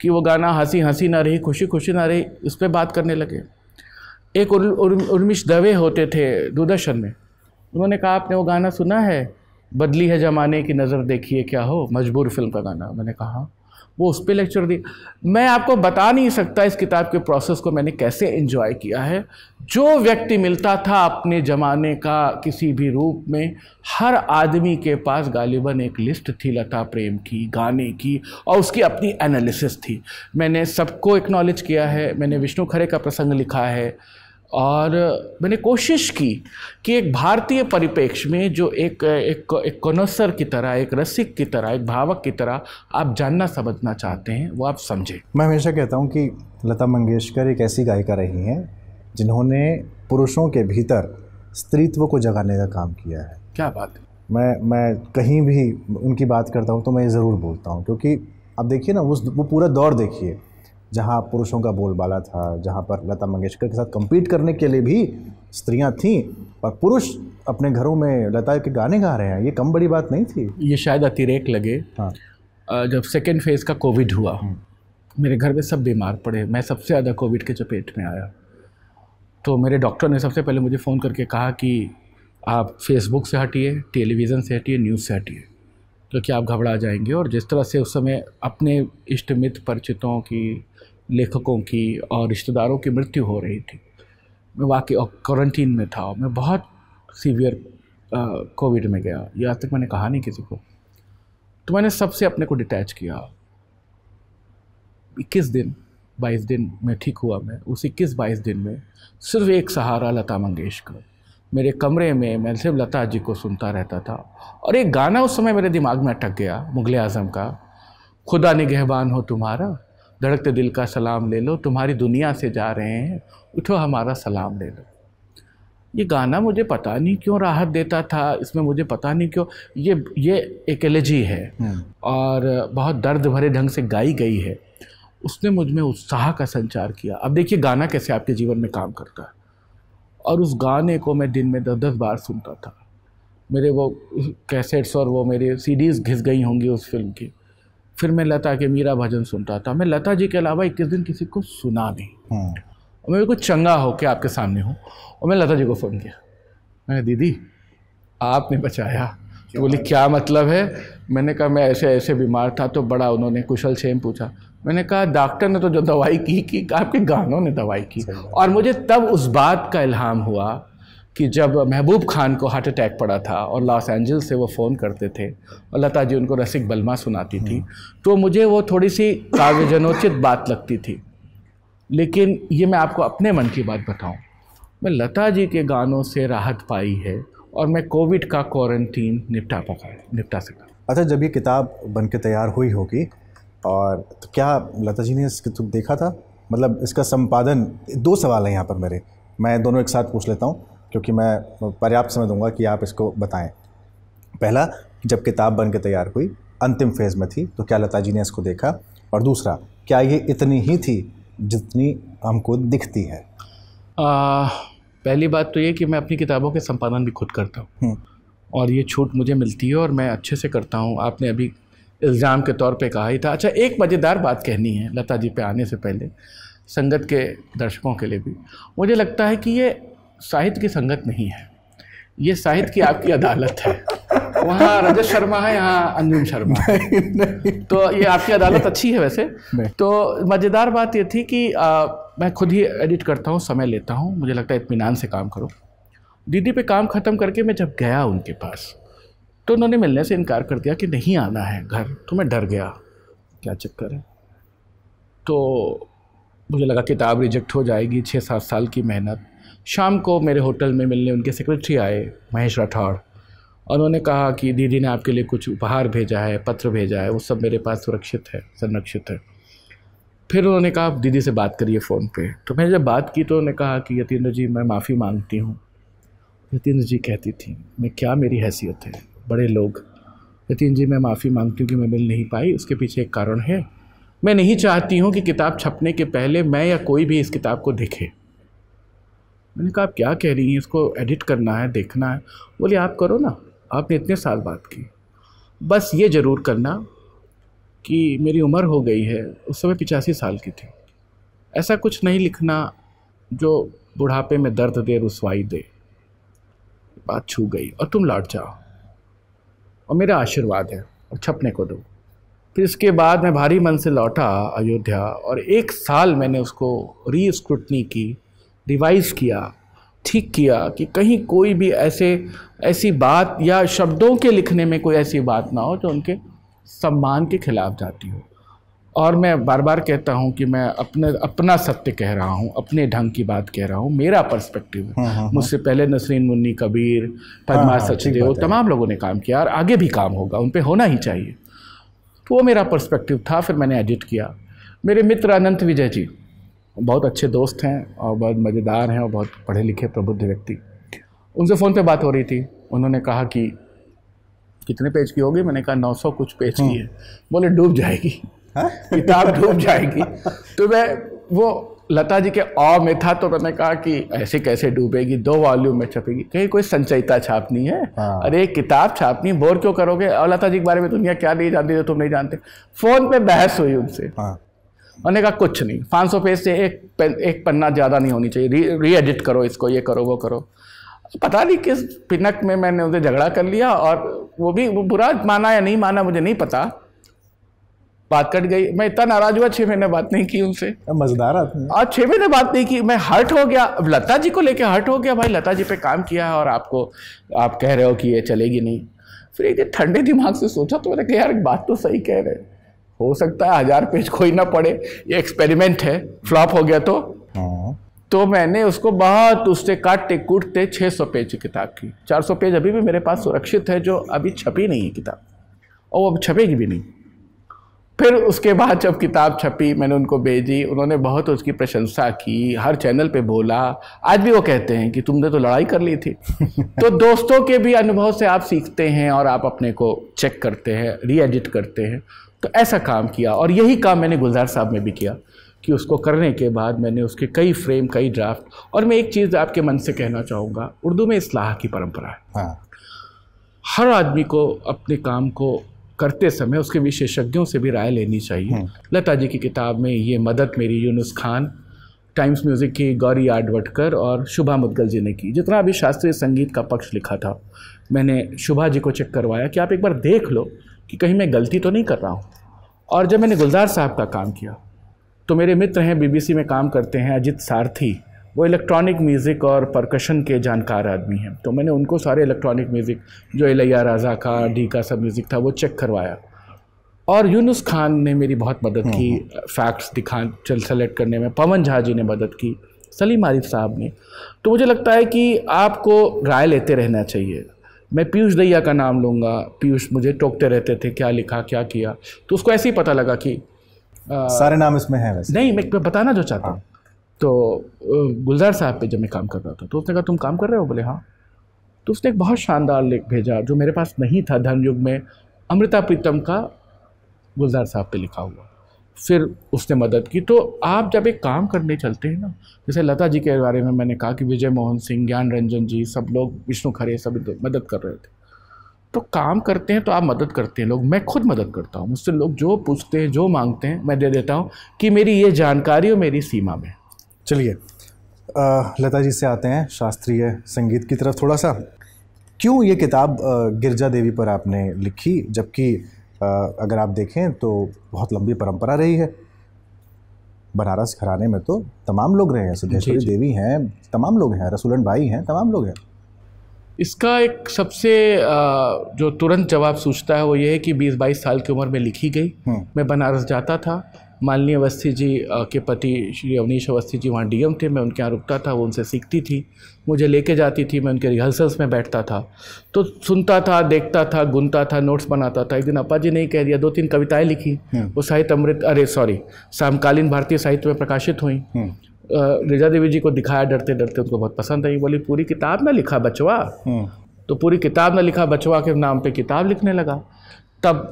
कि वो गाना हंसी हंसी ना रही खुशी खुशी ना रही उस पर बात करने लगे एक उर्मिश दवे होते थे दूरदर्शन में उन्होंने कहा आपने वो गाना सुना है बदली है ज़माने की नज़र देखिए क्या हो मजबूर फिल्म का गाना मैंने कहा वो उस पर लेक्चर दी मैं आपको बता नहीं सकता इस किताब के प्रोसेस को मैंने कैसे इन्जॉय किया है जो व्यक्ति मिलता था अपने ज़माने का किसी भी रूप में हर आदमी के पास गालिबा एक लिस्ट थी लता प्रेम की गाने की और उसकी अपनी एनालिसिस थी मैंने सबको एक्नॉलेज किया है मैंने विष्णु खरे का प्रसंग लिखा है और मैंने कोशिश की कि एक भारतीय परिपेक्ष में जो एक एक एक कनोसर की तरह एक रसिक की तरह एक भावक की तरह आप जानना समझना चाहते हैं वो आप समझें मैं हमेशा कहता हूँ कि लता मंगेशकर एक ऐसी गायिका रही हैं जिन्होंने पुरुषों के भीतर स्त्रीत्व को जगाने का काम किया है क्या बात है मैं मैं कहीं भी उनकी बात करता हूँ तो मैं ये ज़रूर बोलता हूँ क्योंकि आप देखिए ना उस वो पूरा दौर देखिए जहाँ पुरुषों का बोलबाला था जहाँ पर लता मंगेशकर के साथ कम्पीट करने के लिए भी स्त्रियाँ थीं और पुरुष अपने घरों में लता के गाने गा रहे हैं ये कम बड़ी बात नहीं थी ये शायद अतिरेक लगे हाँ जब सेकेंड फेज़ का कोविड हुआ हम्म। मेरे घर में सब बीमार पड़े मैं सबसे ज़्यादा कोविड के चपेट में आया तो मेरे डॉक्टर ने सबसे पहले मुझे फ़ोन करके कहा कि आप फेसबुक से हटिए टेलीविज़न से हटिए न्यूज़ से हटिए क्योंकि तो आप घबरा जाएंगे और जिस तरह से उस समय अपने इष्ट मित्र परिचितों की लेखकों की और रिश्तेदारों की मृत्यु हो रही थी मैं वाकई और क्वारंटीन में था मैं बहुत सीवियर कोविड में गया ये आज तक मैंने कहा नहीं किसी को तो मैंने सबसे अपने को डिटैच किया इक्कीस दिन बाईस दिन में ठीक हुआ मैं उस इक्कीस बाईस दिन में सिर्फ एक सहारा लता मंगेशकर मेरे कमरे में मैं सिर्फ लता जी को सुनता रहता था और एक गाना उस समय मेरे दिमाग में अटक गया मुगल आज़म का खुदा निगहबान हो तुम्हारा धड़कते दिल का सलाम ले लो तुम्हारी दुनिया से जा रहे हैं उठो हमारा सलाम ले लो ये गाना मुझे पता नहीं क्यों राहत देता था इसमें मुझे पता नहीं क्यों ये ये एक एलर्जी है हम्म। और बहुत दर्द भरे ढंग से गाई गई है उसने मुझ में उत्साह का संचार किया अब देखिए गाना कैसे आपके जीवन में काम करता है और उस गाने को मैं दिन में दस दस बार सुनता था मेरे वो कैसेट्स और वो मेरे सीडीज़ घिस गई होंगी उस फिल्म की फिर मैं लता के मीरा भजन सुनता था मैं लता जी के अलावा इक्कीस दिन किसी को सुना नहीं हम्म। और मैं कुछ चंगा हो के आपके सामने हूँ और मैं लता जी को फ़ोन किया मैंने दीदी आपने बचाया तो बोली क्या मतलब है मैंने कहा मैं ऐसे ऐसे बीमार था तो बड़ा उन्होंने कुशल छेम पूछा मैंने कहा डॉक्टर ने तो जो दवाई की कि आपके गानों ने दवाई की और मुझे तब उस बात का इल्हाम हुआ कि जब महबूब खान को हार्ट अटैक पड़ा था और लॉस एंजल्स से वो फ़ोन करते थे और लता जी उनको रसिक बलमा सुनाती थी हम्म। तो मुझे वो थोड़ी सी काव्यजनोचित बात लगती थी लेकिन ये मैं आपको अपने मन की बात बताऊं मैं लता जी के गानों से राहत पाई है और मैं कोविड का क्वारंटीन निपटा पका निपटा सका अच्छा जब ये किताब बन के तैयार हुई होगी और तो क्या लता जी ने इसके देखा था मतलब इसका संपादन दो सवाल हैं यहाँ पर मेरे मैं दोनों एक साथ पूछ लेता हूँ क्योंकि मैं पर्याप्त समय दूंगा कि आप इसको बताएं पहला जब किताब बन के तैयार हुई अंतिम फेज़ में थी तो क्या लता जी ने इसको देखा और दूसरा क्या ये इतनी ही थी जितनी हमको दिखती है आ, पहली बात तो ये कि मैं अपनी किताबों के संपादन भी खुद करता हूँ हम्म। और ये छूट मुझे मिलती है और मैं अच्छे से करता हूँ आपने अभी इल्ज़ाम के तौर पे कहा ही था अच्छा एक मज़ेदार बात कहनी है लता जी पे आने से पहले संगत के दर्शकों के लिए भी मुझे लगता है कि ये साहित्य की संगत नहीं है ये साहित्य की आपकी अदालत है वहाँ रजत शर्मा है यहाँ अंजुम शर्मा नहीं, नहीं। तो ये आपकी अदालत अच्छी है वैसे तो मज़ेदार बात ये थी कि आ, मैं खुद ही एडिट करता हूँ समय लेता हूँ मुझे लगता है इतमान से काम करो दीदी पे काम ख़त्म करके मैं जब गया उनके पास तो उन्होंने मिलने से इनकार कर दिया कि नहीं आना है घर तो मैं डर गया क्या चक्कर है तो मुझे लगा किताब रिजेक्ट हो जाएगी छः सात साल की मेहनत शाम को मेरे होटल में मिलने उनके सेक्रेटरी आए महेश राठौड़ और उन्होंने कहा कि दीदी ने आपके लिए कुछ उपहार भेजा है पत्र भेजा है वो सब मेरे पास सुरक्षित है संरक्षित है फिर उन्होंने कहा दीदी से बात करिए फ़ोन पे तो मैंने जब बात की तो उन्होंने कहा कि यतीन्द्र जी मैं माफ़ी मांगती हूँ यतीन्द्र जी कहती थी मैं क्या मेरी हैसियत है बड़े लोग यतीन जी मैं माफ़ी मांगती हूँ कि मैं मिल नहीं पाई उसके पीछे एक कारण है मैं नहीं चाहती हूँ कि किताब छपने के पहले मैं या कोई भी इस किताब को दिखे मैंने कहा आप क्या कह रही हैं इसको एडिट करना है देखना है बोले आप करो ना आपने इतने साल बात की बस ये ज़रूर करना कि मेरी उम्र हो गई है उस समय पिचासी साल की थी ऐसा कुछ नहीं लिखना जो बुढ़ापे में दर्द दे रसवाई दे बात छू गई और तुम लौट जाओ और मेरा आशीर्वाद है और छपने को दो फिर इसके बाद मैं भारी मन से लौटा अयोध्या और एक साल मैंने उसको री स्क्रूटनी की रिवाइज़ किया ठीक किया कि कहीं कोई भी ऐसे ऐसी बात या शब्दों के लिखने में कोई ऐसी बात ना हो जो उनके सम्मान के खिलाफ जाती हो और मैं बार बार कहता हूँ कि मैं अपने अपना सत्य कह रहा हूँ अपने ढंग की बात कह रहा हूँ मेरा पर्सपेक्टिव हाँ, हाँ, हाँ। मुझसे पहले नसरीन मुन्नी कबीर पदमा सचदेव तमाम लोगों ने काम किया और आगे भी काम होगा उन पर होना ही चाहिए तो वो मेरा पर्सपेक्टिव था फिर मैंने एडिट किया मेरे मित्र अनंत विजय जी बहुत अच्छे दोस्त हैं और बहुत मज़ेदार हैं और बहुत पढ़े लिखे प्रबुद्ध व्यक्ति उनसे फ़ोन पे बात हो रही थी उन्होंने कहा कि कितने पेज की होगी मैंने कहा 900 कुछ पेज की है हम्म। बोले डूब जाएगी हाँ? किताब डूब जाएगी तो मैं वो लता जी के आ में था तो मैंने कहा कि ऐसे कैसे डूबेगी दो वॉल्यूम में छपेगी कहीं कोई संचयिता छापनी है हाँ। अरे किताब छापनी बोर क्यों करोगे और लता जी के बारे में दुनिया क्या नहीं जानती जो तो तुम नहीं जानते फोन पे बहस हुई उनसे हाँ। उन्होंने कहा कुछ नहीं पाँच सौ पेज से एक एक पन्ना ज़्यादा नहीं होनी चाहिए री री एडिट करो इसको ये करो वो करो पता नहीं किस पिनक में मैंने उनसे झगड़ा कर लिया और वो भी वो बुरा माना या नहीं माना मुझे नहीं पता बात कट गई मैं इतना नाराज हुआ छः महीने बात नहीं की उनसे मजेदार आदमी और छः महीने बात नहीं की मैं हर्ट हो गया अब लता जी को लेके हर्ट हो गया भाई लता जी पे काम किया है और आपको आप कह रहे हो कि ये चलेगी नहीं फिर एक ठंडे दिमाग से सोचा तो मैंने कहा यार बात तो सही कह रहे हैं हो सकता है हजार पेज कोई ना पड़े ये एक्सपेरिमेंट है फ्लॉप हो गया तो हाँ। तो मैंने उसको बहुत उससे काटते कूटते 600 पेज की किताब की 400 पेज अभी भी मेरे पास सुरक्षित है जो अभी छपी नहीं है किताब और वो अब छपेगी भी नहीं फिर उसके बाद जब किताब छपी मैंने उनको भेजी उन्होंने बहुत उसकी प्रशंसा की हर चैनल पे बोला आज भी वो कहते हैं कि तुमने तो लड़ाई कर ली थी तो दोस्तों के भी अनुभव से आप सीखते हैं और आप अपने को चेक करते हैं रीएडिट करते हैं तो ऐसा काम किया और यही काम मैंने गुलजार साहब में भी किया कि उसको करने के बाद मैंने उसके कई फ्रेम कई ड्राफ्ट और मैं एक चीज़ आपके मन से कहना चाहूँगा उर्दू में इस्लाह की परंपरा है हाँ। हर आदमी को अपने काम को करते समय उसके विशेषज्ञों से भी राय लेनी चाहिए हम्म। लता जी की किताब में ये मदद मेरी यूनुस खान टाइम्स म्यूज़िक की गौरी आडवटकर और शुभा मुदगल जी ने की जितना भी शास्त्रीय संगीत का पक्ष लिखा था मैंने शुभा जी को चेक करवाया कि आप एक बार देख लो कि कहीं मैं गलती तो नहीं कर रहा हूँ और जब मैंने गुलजार साहब का काम किया तो मेरे मित्र हैं बीबीसी में काम करते हैं अजित सारथी वो इलेक्ट्रॉनिक म्यूज़िक और परकशन के जानकार आदमी हैं तो मैंने उनको सारे इलेक्ट्रॉनिक म्यूज़िक जो एलिया राजा का डी का सब म्यूज़िक था वो चेक करवाया और यूनुस खान ने मेरी बहुत मदद की फैक्ट्स हम्म, हम्म। दिखा चल सेलेक्ट करने में पवन झा जी ने मदद की सलीम आरिफ साहब ने तो मुझे लगता है कि आपको राय लेते रहना चाहिए मैं पीयूष दैया का नाम लूँगा पीयूष मुझे टोकते रहते थे क्या लिखा क्या किया तो उसको ऐसे ही पता लगा कि आ, सारे नाम इसमें हैं वैसे नहीं मैं बताना जो चाहता हूँ हाँ। तो गुलजार साहब पे जब मैं काम कर रहा था तो उसने कहा तुम काम कर रहे हो बोले हाँ तो उसने एक बहुत शानदार लेख भेजा जो मेरे पास नहीं था धर्मयुग में अमृता प्रीतम का गुलजार साहब पे लिखा हुआ फिर उसने मदद की तो आप जब एक काम करने चलते हैं ना जैसे लता जी के बारे में मैंने कहा कि विजय मोहन सिंह ज्ञान रंजन जी सब लोग विष्णु खरे सब मदद कर रहे थे तो काम करते हैं तो आप मदद करते हैं लोग मैं खुद मदद करता हूँ मुझसे लोग जो पूछते हैं जो मांगते हैं मैं दे देता हूँ कि मेरी ये जानकारी और मेरी सीमा में चलिए लता जी से आते हैं शास्त्रीय संगीत की तरफ थोड़ा सा क्यों ये किताब गिरजा देवी पर आपने लिखी जबकि अगर आप देखें तो बहुत लंबी परंपरा रही है बनारस घराने में तो तमाम लोग रहे हैं सिद्धेश्वरी देवी हैं तमाम लोग हैं रसूलन भाई हैं तमाम लोग हैं इसका एक सबसे जो तुरंत जवाब सोचता है वो ये है कि 20-22 साल की उम्र में लिखी गई हम्म। मैं बनारस जाता था माननीय अवस्थी जी के पति श्री अवनीश अवस्थी जी वहाँ डीएम थे मैं उनके यहाँ रुकता था वो उनसे सीखती थी मुझे लेके जाती थी मैं उनके रिहर्सल्स में बैठता था तो सुनता था देखता था गुनता था नोट्स बनाता था एक दिन अपा जी ने कह दिया दो तीन कविताएं लिखी हम्म। वो साहित्य अमृत अरे सॉरी समकालीन भारतीय साहित्य में प्रकाशित हुई रिजा हम्म। देवी जी को दिखाया डरते डरते उनको बहुत पसंद आई बोली पूरी किताब ना लिखा बचवा हम्म। तो पूरी किताब ना लिखा बचवा के नाम पे किताब लिखने लगा तब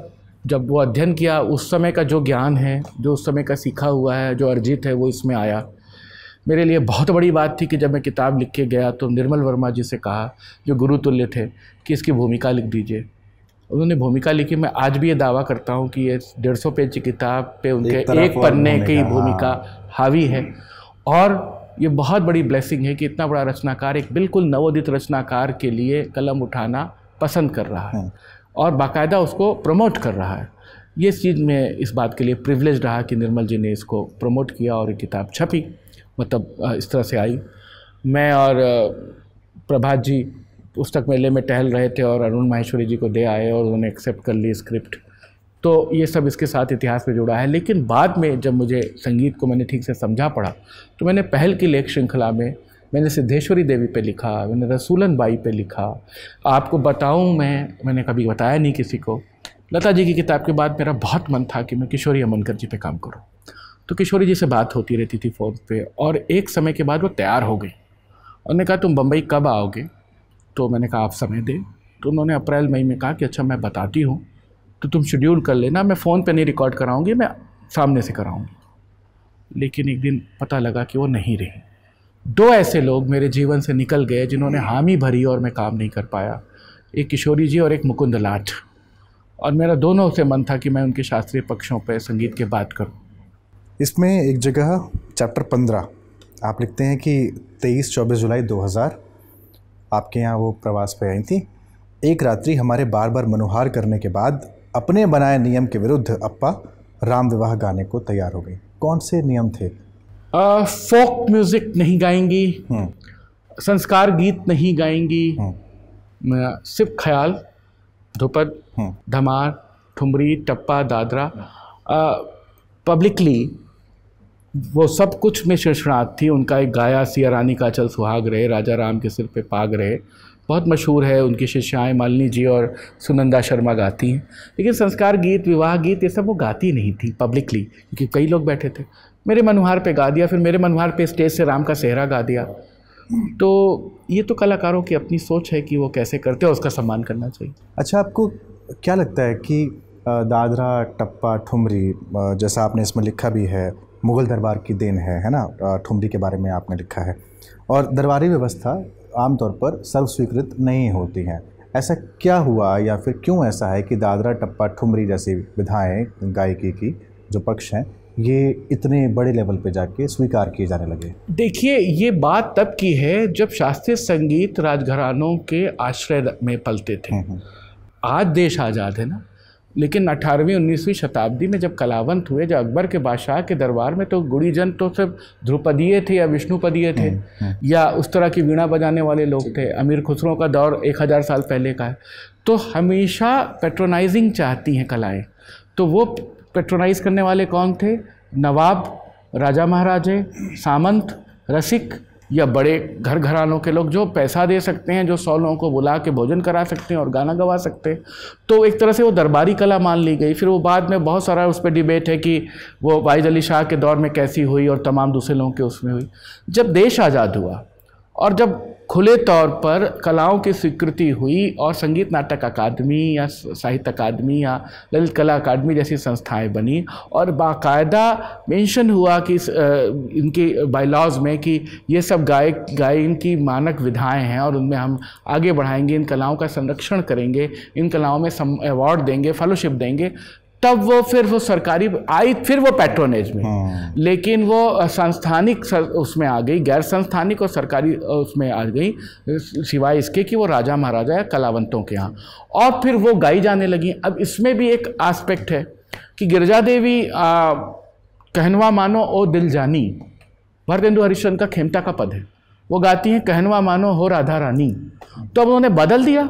जब वो अध्ययन किया उस समय का जो ज्ञान है जो उस समय का सीखा हुआ है जो अर्जित है वो इसमें आया मेरे लिए बहुत बड़ी बात थी कि जब मैं किताब लिख के गया तो निर्मल वर्मा जी से कहा जो गुरुतुल्य थे कि इसकी भूमिका लिख दीजिए उन्होंने भूमिका लिखी मैं आज भी ये दावा करता हूँ कि ये डेढ़ सौ पेज की किताब पे उनके एक, एक पन्ने की भूमिका हावी है और ये बहुत बड़ी ब्लेसिंग है कि इतना बड़ा रचनाकार एक बिल्कुल नवोदित रचनाकार के लिए कलम उठाना पसंद कर रहा है हाँ। और बाकायदा उसको प्रमोट कर रहा है ये चीज़ में इस बात के लिए प्रिवलेज रहा कि निर्मल जी ने इसको प्रमोट किया और ये किताब छपी मतलब इस तरह से आई मैं और प्रभात जी पुस्तक मेले में टहल रहे थे और अरुण माहेश्वरी जी को दे आए और उन्होंने एक्सेप्ट कर ली स्क्रिप्ट तो ये सब इसके साथ इतिहास में जुड़ा है लेकिन बाद में जब मुझे संगीत को मैंने ठीक से समझा पड़ा तो मैंने पहल की लेख श्रृंखला में मैंने सिद्धेश्वरी देवी पे लिखा मैंने रसूलन बाई पे लिखा आपको बताऊं मैं मैंने कभी बताया नहीं किसी को लता जी की किताब के बाद मेरा बहुत मन था कि मैं किशोरी अमनकर जी पे काम करूं तो किशोरी जी से बात होती रहती थी फ़ोन पे और एक समय के बाद वो तैयार हो गई उन्होंने कहा तुम बम्बई कब आओगे तो मैंने कहा आप समय दें तो उन्होंने अप्रैल मई में कहा कि अच्छा मैं बताती हूँ तो तुम शेड्यूल कर लेना मैं फ़ोन पर नहीं रिकॉर्ड कराऊँगी मैं सामने से कराऊँगी लेकिन एक दिन पता लगा कि वो नहीं रही दो ऐसे लोग मेरे जीवन से निकल गए जिन्होंने हामी भरी और मैं काम नहीं कर पाया एक किशोरी जी और एक मुकुंद लाठ और मेरा दोनों से मन था कि मैं उनके शास्त्रीय पक्षों पर संगीत के बात करूँ इसमें एक जगह चैप्टर पंद्रह आप लिखते हैं कि तेईस चौबीस जुलाई 2000 आपके यहाँ वो प्रवास पर आई थी एक रात्रि हमारे बार बार मनोहार करने के बाद अपने बनाए नियम के विरुद्ध अप्पा राम विवाह गाने को तैयार हो गई कौन से नियम थे फोक म्यूज़िक नहीं गाएंगी हम्म। संस्कार गीत नहीं गाएंगी हम्म। सिर्फ ख्याल धुपद हम्म। धमार ठुमरी टप्पा दादरा पब्लिकली वो सब कुछ में शीर्षनाथ थी उनका एक गाया सिया रानी का चल सुहाग रहे राजा राम के सिर पे पाग रहे बहुत मशहूर है उनकी शिष्याएँ मालिनी जी और सुनंदा शर्मा गाती हैं लेकिन संस्कार गीत विवाह गीत ये सब वो गाती नहीं थी पब्लिकली क्योंकि कई लोग बैठे थे मेरे मनुहार पे गा दिया फिर मेरे मनुहार पे स्टेज से राम का सेहरा गा दिया तो ये तो कलाकारों की अपनी सोच है कि वो कैसे करते हैं उसका सम्मान करना चाहिए अच्छा आपको क्या लगता है कि दादरा टप्पा ठुमरी जैसा आपने इसमें लिखा भी है मुग़ल दरबार की देन है है ना ठुमरी के बारे में आपने लिखा है और दरबारी व्यवस्था आमतौर पर सर्वस्वीकृत नहीं होती हैं ऐसा क्या हुआ या फिर क्यों ऐसा है कि दादरा टप्पा ठुमरी जैसी विधाएँ गायकी की जो पक्ष हैं ये इतने बड़े लेवल पे जाके स्वीकार किए जाने लगे देखिए ये बात तब की है जब शास्त्रीय संगीत राजघरानों के आश्रय में पलते थे हम्म, हम्म। आज देश आज़ाद है ना लेकिन 18वीं 19वीं शताब्दी में जब कलावंत हुए जब अकबर के बादशाह के दरबार में तो गुड़ीजन तो सिर्फ ध्रुपदीय थे या विष्णुपदीय थे हम्म, या उस तरह की वीणा बजाने वाले लोग थे अमीर खुसरों का दौर एक हज़ार साल पहले का है तो हमेशा पेट्रोनाइजिंग चाहती हैं कलाएँ तो वो पेट्रोनाइज करने वाले कौन थे नवाब राजा महाराजे सामंत रसिक या बड़े घर घरानों के लोग जो पैसा दे सकते हैं जो सौ लोगों को बुला के भोजन करा सकते हैं और गाना गवा सकते हैं तो एक तरह से वो दरबारी कला मान ली गई फिर वो बाद में बहुत सारा उस पर डिबेट है कि वो वाइज अली शाह के दौर में कैसी हुई और तमाम दूसरे लोगों के उसमें हुई जब देश आज़ाद हुआ और जब खुले तौर पर कलाओं की स्वीकृति हुई और संगीत नाटक अकादमी या साहित्य अकादमी या ललित कला अकादमी जैसी संस्थाएं बनी और बाकायदा मेंशन हुआ कि इनके बायलॉज में कि ये सब गायक गायन की मानक विधाएं हैं और उनमें हम आगे बढ़ाएंगे इन कलाओं का संरक्षण करेंगे इन कलाओं में सम अवार्ड देंगे फेलोशिप देंगे तब वो फिर वो सरकारी आई फिर वो पैट्रोनेज में हाँ। लेकिन वो संस्थानिक सर, उसमें आ गई गैर संस्थानिक और सरकारी उसमें आ गई सिवाय इसके कि वो राजा महाराजा या कलावंतों के यहाँ और फिर वो गाई जाने लगी अब इसमें भी एक आस्पेक्ट है कि गिरजा देवी आ, कहनवा मानो ओ दिल जानी भरतेंदु हरिश्चंद का खेमता का पद है वो गाती हैं कहनवा मानो हो राधा रानी तो अब उन्होंने बदल दिया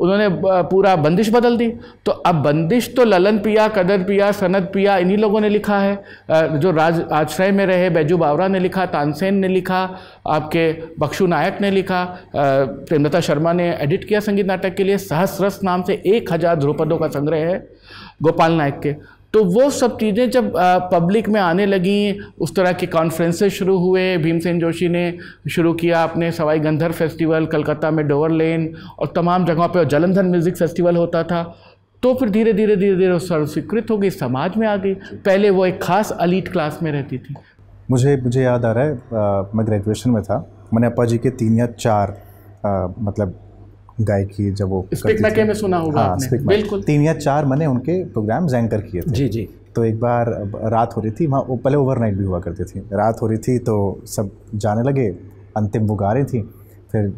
उन्होंने पूरा बंदिश बदल दी तो अब बंदिश तो ललन पिया कदर पिया सनद पिया इन्हीं लोगों ने लिखा है जो राज आश्रय में रहे बैजू बावरा ने लिखा तानसेन ने लिखा आपके बख्शु नायक ने लिखा प्रेमलता शर्मा ने एडिट किया संगीत नाटक के लिए सहस्रस नाम से एक हज़ार ध्रुपदों का संग्रह है गोपाल नायक के तो वो सब चीज़ें जब पब्लिक में आने लगी उस तरह के कॉन्फ्रेंसेस शुरू हुए भीमसेन जोशी ने शुरू किया अपने सवाई गंधर फेस्टिवल कलकत्ता में डोवर लेन और तमाम जगहों पर जलंधर म्यूज़िक फेस्टिवल होता था तो फिर धीरे धीरे धीरे धीरे सर्वस्वीकृत हो गई समाज में आ गई पहले वो एक ख़ास अलीट क्लास में रहती थी मुझे मुझे याद आ रहा है आ, मैं ग्रेजुएशन में था मैंने अपा जी के तीन या चार आ, मतलब गायकी जब वो में सुना होगा हाँ, बिल्कुल तीन या चार मैंने उनके प्रोग्राम एंकर किए थे जी जी तो एक बार रात हो रही थी वहाँ पहले ओवरनाइट भी हुआ करती थी रात हो रही थी तो सब जाने लगे अंतिम वो गा रही थी फिर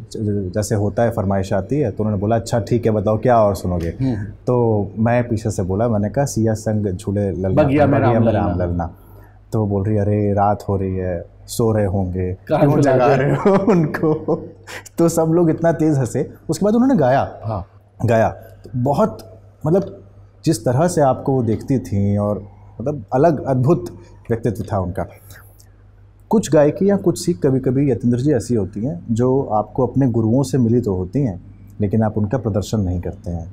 जैसे होता है फरमाइश आती है तो उन्होंने बोला अच्छा ठीक है बताओ क्या और सुनोगे हम्म। तो मैं पीछे से बोला मैंने कहा सिया संग झूले ललना बगिया में राम ललना तो बोल रही अरे रात हो रही है सो रहे होंगे क्यों जगा रहे हो उनको तो सब लोग इतना तेज़ हंसे उसके बाद उन्होंने गाया हाँ गाया तो बहुत मतलब जिस तरह से आपको वो देखती थी और मतलब अलग अद्भुत व्यक्तित्व था उनका कुछ गायकी या कुछ सीख कभी कभी यतेंद्र जी ऐसी होती हैं जो आपको अपने गुरुओं से मिली तो होती हैं लेकिन आप उनका प्रदर्शन नहीं करते हैं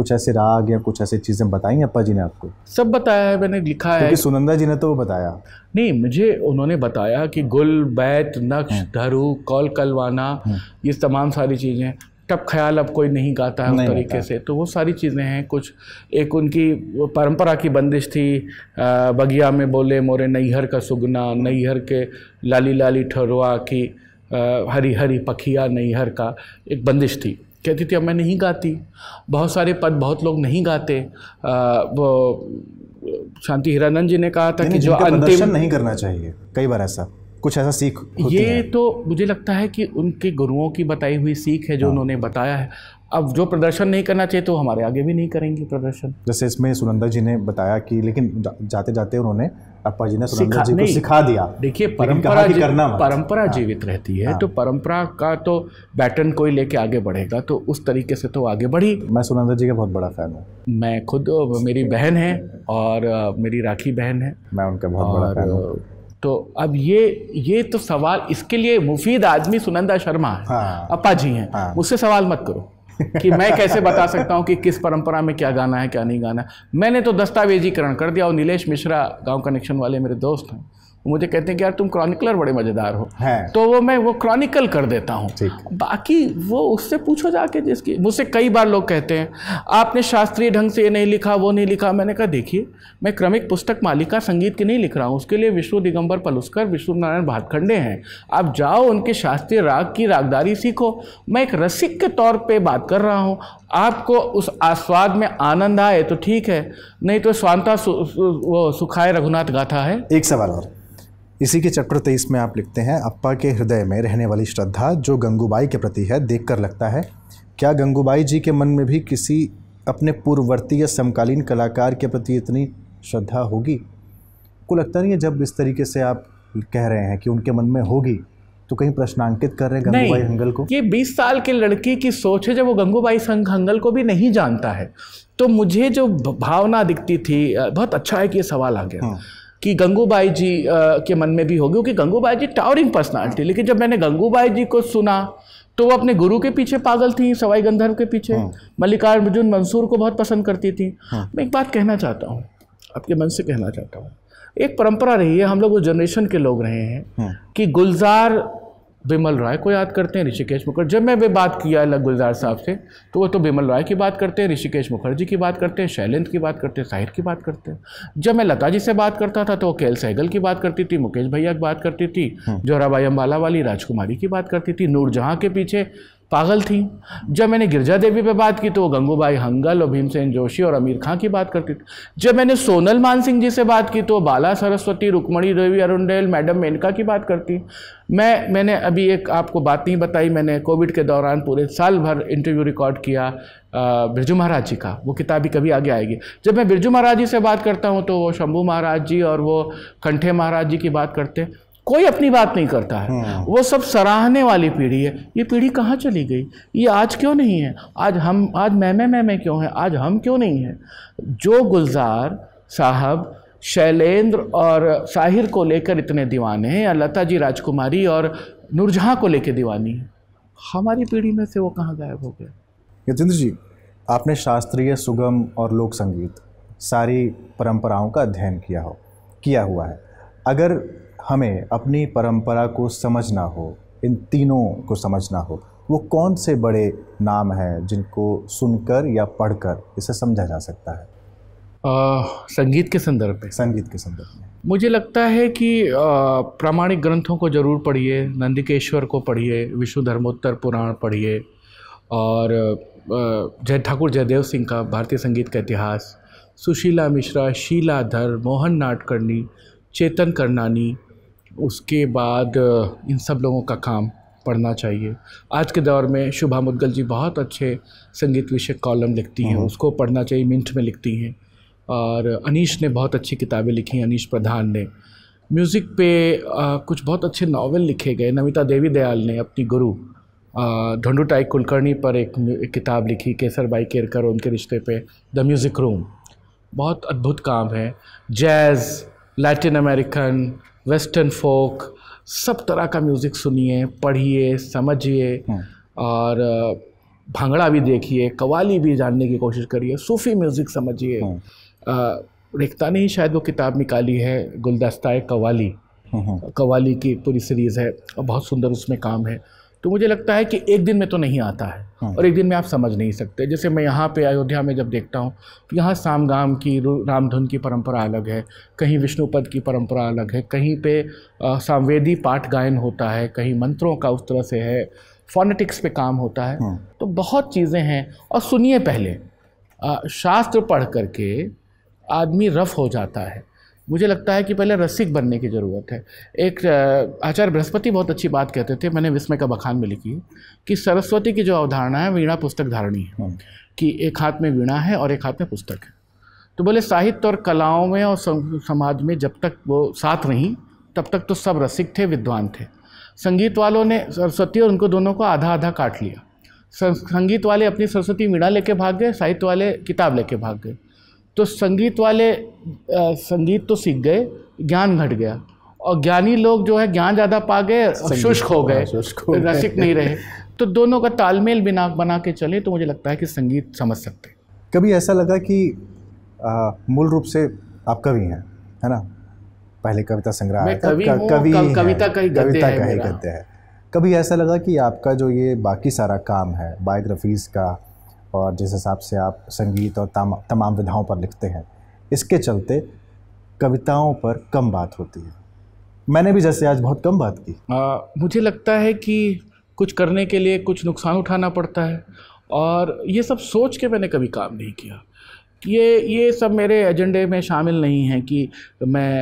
कुछ ऐसे राग या कुछ ऐसी चीज़ें बताई अप्पा जी ने आपको सब बताया है मैंने लिखा है सुनंदा जी ने तो बताया नहीं मुझे उन्होंने बताया कि गुल बैत नक्श हम्म। धरू कौल कलवाना हम्म। ये तमाम सारी चीज़ें टप ख्याल अब कोई नहीं गाता है उस तरीके से तो वो सारी चीज़ें हैं कुछ एक उनकी परंपरा की बंदिश थी बगिया में बोले मोरे नैहर का सुगना नैहर के लाली लाली ठरुआ की हरी हरी पखिया नैहर का एक बंदिश थी कहती थी अब मैं नहीं गाती बहुत सारे पद बहुत लोग नहीं गाते वो शांति हिरानंद जी ने कहा था कि जो अंतिम नहीं करना चाहिए कई बार ऐसा कुछ ऐसा सीख ये तो मुझे लगता है कि उनके गुरुओं की बताई हुई सीख है जो हाँ। उन्होंने बताया है अब जो प्रदर्शन नहीं करना चाहिए तो हमारे आगे भी नहीं करेंगे प्रदर्शन जैसे इसमें सुनंदा जी ने बताया कि लेकिन जा, जाते जाते उन्होंने अपा जी ने सुनंदा जी को सिखा दिया देखिए परंपरा जी, करना परंपरा हाँ। जीवित रहती है हाँ। तो परंपरा का तो पैटर्न कोई लेके आगे बढ़ेगा तो उस तरीके से तो आगे बढ़ी मैं सुनंदा जी का बहुत बड़ा फैन हूँ मैं खुद मेरी बहन है और मेरी राखी बहन है मैं उनका बहुत बड़ा फैन हूँ तो अब ये ये तो सवाल इसके लिए मुफीद आदमी सुनंदा शर्मा है हाँ। अपा जी हैं मुझसे सवाल मत करो कि मैं कैसे बता सकता हूँ कि किस परंपरा में क्या गाना है क्या नहीं गाना है मैंने तो दस्तावेजीकरण कर दिया और नीलेश मिश्रा गांव कनेक्शन वाले मेरे दोस्त हैं मुझे कहते हैं कि यार तुम क्रॉनिकलर बड़े मज़ेदार हो हैं तो वो मैं वो क्रॉनिकल कर देता हूँ बाकी वो उससे पूछो जाके जिसकी मुझसे कई बार लोग कहते हैं आपने शास्त्रीय ढंग से ये नहीं लिखा वो नहीं लिखा मैंने कहा देखिए मैं क्रमिक पुस्तक मालिका संगीत की नहीं लिख रहा हूँ उसके लिए विष्णु दिगंबर पलुस्कर विष्णु नारायण भातखंडे हैं आप जाओ उनके शास्त्रीय राग की रागदारी सीखो मैं एक रसिक के तौर पर बात कर रहा हूँ आपको उस आस्वाद में आनंद आए तो ठीक है नहीं तो स्वांता वो सुखाए रघुनाथ गाथा है एक सवाल और इसी के चैप्टर तेईस में आप लिखते हैं अप्पा के हृदय में रहने वाली श्रद्धा जो गंगूबाई के प्रति है देखकर लगता है क्या गंगूबाई जी के मन में भी किसी अपने पूर्ववर्ती या समकालीन कलाकार के प्रति इतनी श्रद्धा होगी को लगता नहीं है जब इस तरीके से आप कह रहे हैं कि उनके मन में होगी तो कहीं प्रश्नांकित कर रहे हैं गंगूबाई हंगल को ये 20 साल की लड़की की सोच है जब वो गंगूबाई संघ हंगल को भी नहीं जानता है तो मुझे जो भावना दिखती थी बहुत अच्छा है कि ये सवाल आ गया हाँ। कि गंगूबाई जी के मन में भी होगी क्योंकि गंगूबाई जी टावरिंग पर्सनालिटी लेकिन जब मैंने गंगूबाई जी को सुना तो वो अपने गुरु के पीछे पागल थी सवाई गंधर्व के पीछे हाँ। मल्लिकार्जुन मंसूर को बहुत पसंद करती थी हाँ। मैं एक बात कहना चाहता हूँ आपके मन से कहना चाहता हूँ एक परंपरा रही है हम लोग उस जनरेशन के लोग रहे हैं हाँ। कि गुलजार बिमल राय को याद करते हैं ऋषिकेश मुखर्जी जब मैं वे बात किया अलग गुलजार साहब से तो वो तो बिमल राय की बात करते हैं ऋषिकेश मुखर्जी की बात करते हैं शैलेंद्र की बात करते हैं साहिर की बात करते हैं जब मैं लता जी से बात करता था तो वो केल सहगल की बात करती थी मुकेश भैया की बात करती थी हम्म। जोराबाई अम्बाला वाली राजकुमारी की बात करती थी नूरजहाँ के पीछे पागल थी जब मैंने गिरजा देवी पे बात की तो वो गंगूबाई हंगल और भीमसेन जोशी और अमीर खां की बात करती थी जब मैंने सोनल मान सिंह जी से बात की तो वो बाला सरस्वती रुक्मणी देवी अरुणडेल मैडम मेनका की बात करती मैं मैंने अभी एक आपको बात नहीं बताई मैंने कोविड के दौरान पूरे साल भर इंटरव्यू रिकॉर्ड किया बिरजू महाराज जी का वो किताब भी कभी आगे आएगी जब मैं बिरजू महाराज जी से बात करता हूँ तो वो शंभू महाराज जी और वो कंठे महाराज जी की बात करते कोई अपनी बात नहीं करता है हम्म। वो सब सराहने वाली पीढ़ी है ये पीढ़ी कहाँ चली गई ये आज क्यों नहीं है आज हम आज मैं मैं मैं मैं क्यों है आज हम क्यों नहीं हैं जो गुलजार साहब शैलेंद्र और साहिर को लेकर इतने दीवाने हैं या लता जी राजकुमारी और नूरजहाँ को लेकर दीवानी है हमारी पीढ़ी में से वो कहाँ गायब हो गए यतेंद्र जी आपने शास्त्रीय सुगम और लोक संगीत सारी परंपराओं का अध्ययन किया हो किया हुआ है अगर हमें अपनी परंपरा को समझना हो इन तीनों को समझना हो वो कौन से बड़े नाम हैं जिनको सुनकर या पढ़कर इसे समझा जा सकता है आ, संगीत के संदर्भ में संगीत के संदर्भ में मुझे लगता है कि प्रामाणिक ग्रंथों को जरूर पढ़िए नंदिकेश्वर को पढ़िए विष्णु धर्मोत्तर पुराण पढ़िए और जय ठाकुर जयदेव सिंह का भारतीय संगीत का इतिहास सुशीला मिश्रा शीलाधर मोहन नाटकर्णी चेतन करनानी उसके बाद इन सब लोगों का काम पढ़ना चाहिए आज के दौर में शुभा मुद्गल जी बहुत अच्छे संगीत विषय कॉलम लिखती हैं हाँ। उसको पढ़ना चाहिए मिंट में लिखती हैं और अनीश ने बहुत अच्छी किताबें लिखी हैं अनीश प्रधान ने म्यूज़िक पे आ, कुछ बहुत अच्छे नावल लिखे गए नमिता देवी दयाल ने अपनी गुरु ढंडूटाई कुलकर्णी पर एक, एक किताब लिखी केसर बाई केरकर उनके रिश्ते पे द म्यूज़िक रूम बहुत अद्भुत काम है jazz Latin American western folk सब तरह का म्यूज़िक सुनिए पढ़िए समझिए हाँ। और भांगड़ा भी देखिए कवाली भी जानने की कोशिश करिए सूफ़ी म्यूज़िक समझिए हाँ। रिक्ता ने ही शायद वो किताब निकाली है गुलदस्ता कवाली हाँ, कवाली की पूरी सीरीज़ है और बहुत सुंदर उसमें काम है तो मुझे लगता है कि एक दिन में तो नहीं आता है हाँ। और एक दिन में आप समझ नहीं सकते जैसे मैं यहाँ पे अयोध्या में जब देखता हूँ तो यहाँ सामगाम की रामधुन की परंपरा अलग है कहीं विष्णुपद की परंपरा अलग है कहीं पे सामवेदी पाठ गायन होता है कहीं मंत्रों का उस तरह से है फोनेटिक्स पे काम होता है हाँ। तो बहुत चीज़ें हैं और सुनिए पहले आ, शास्त्र पढ़ करके आदमी रफ हो जाता है मुझे लगता है कि पहले रसिक बनने की ज़रूरत है एक आचार्य बृहस्पति बहुत अच्छी बात कहते थे मैंने विस्मय का बखान में लिखी है कि सरस्वती की जो अवधारणा है वीणा पुस्तक धारणी है हाँ। कि एक हाथ में वीणा है और एक हाथ में पुस्तक है तो बोले साहित्य और कलाओं में और समाज में जब तक वो साथ रहीं तब तक तो सब रसिक थे विद्वान थे संगीत वालों ने सरस्वती और उनको दोनों को आधा आधा काट लिया संगीत वाले अपनी सरस्वती मीणा लेके भाग गए साहित्य वाले किताब लेके भाग गए तो संगीत वाले आ, संगीत तो सीख गए ज्ञान घट गया और ज्ञानी लोग जो है ज्ञान ज़्यादा पा गए हाँ, शुष्क हो गए रसिक नहीं रहे तो दोनों का तालमेल बिना बना के चले तो मुझे लगता है कि संगीत समझ सकते कभी ऐसा लगा कि मूल रूप से आप कवि हैं है ना पहले कविता संग्रह कवि कवि कविता का ही कविता का ही गद्य है कभी ऐसा लगा कि आपका जो ये बाकी सारा काम है बायोग्राफीज़ का और जिस हिसाब से आप संगीत और तम, तमाम विधाओं पर लिखते हैं इसके चलते कविताओं पर कम बात होती है मैंने भी जैसे आज बहुत कम बात की आ, मुझे लगता है कि कुछ करने के लिए कुछ नुकसान उठाना पड़ता है और ये सब सोच के मैंने कभी काम नहीं किया ये ये सब मेरे एजेंडे में शामिल नहीं है कि मैं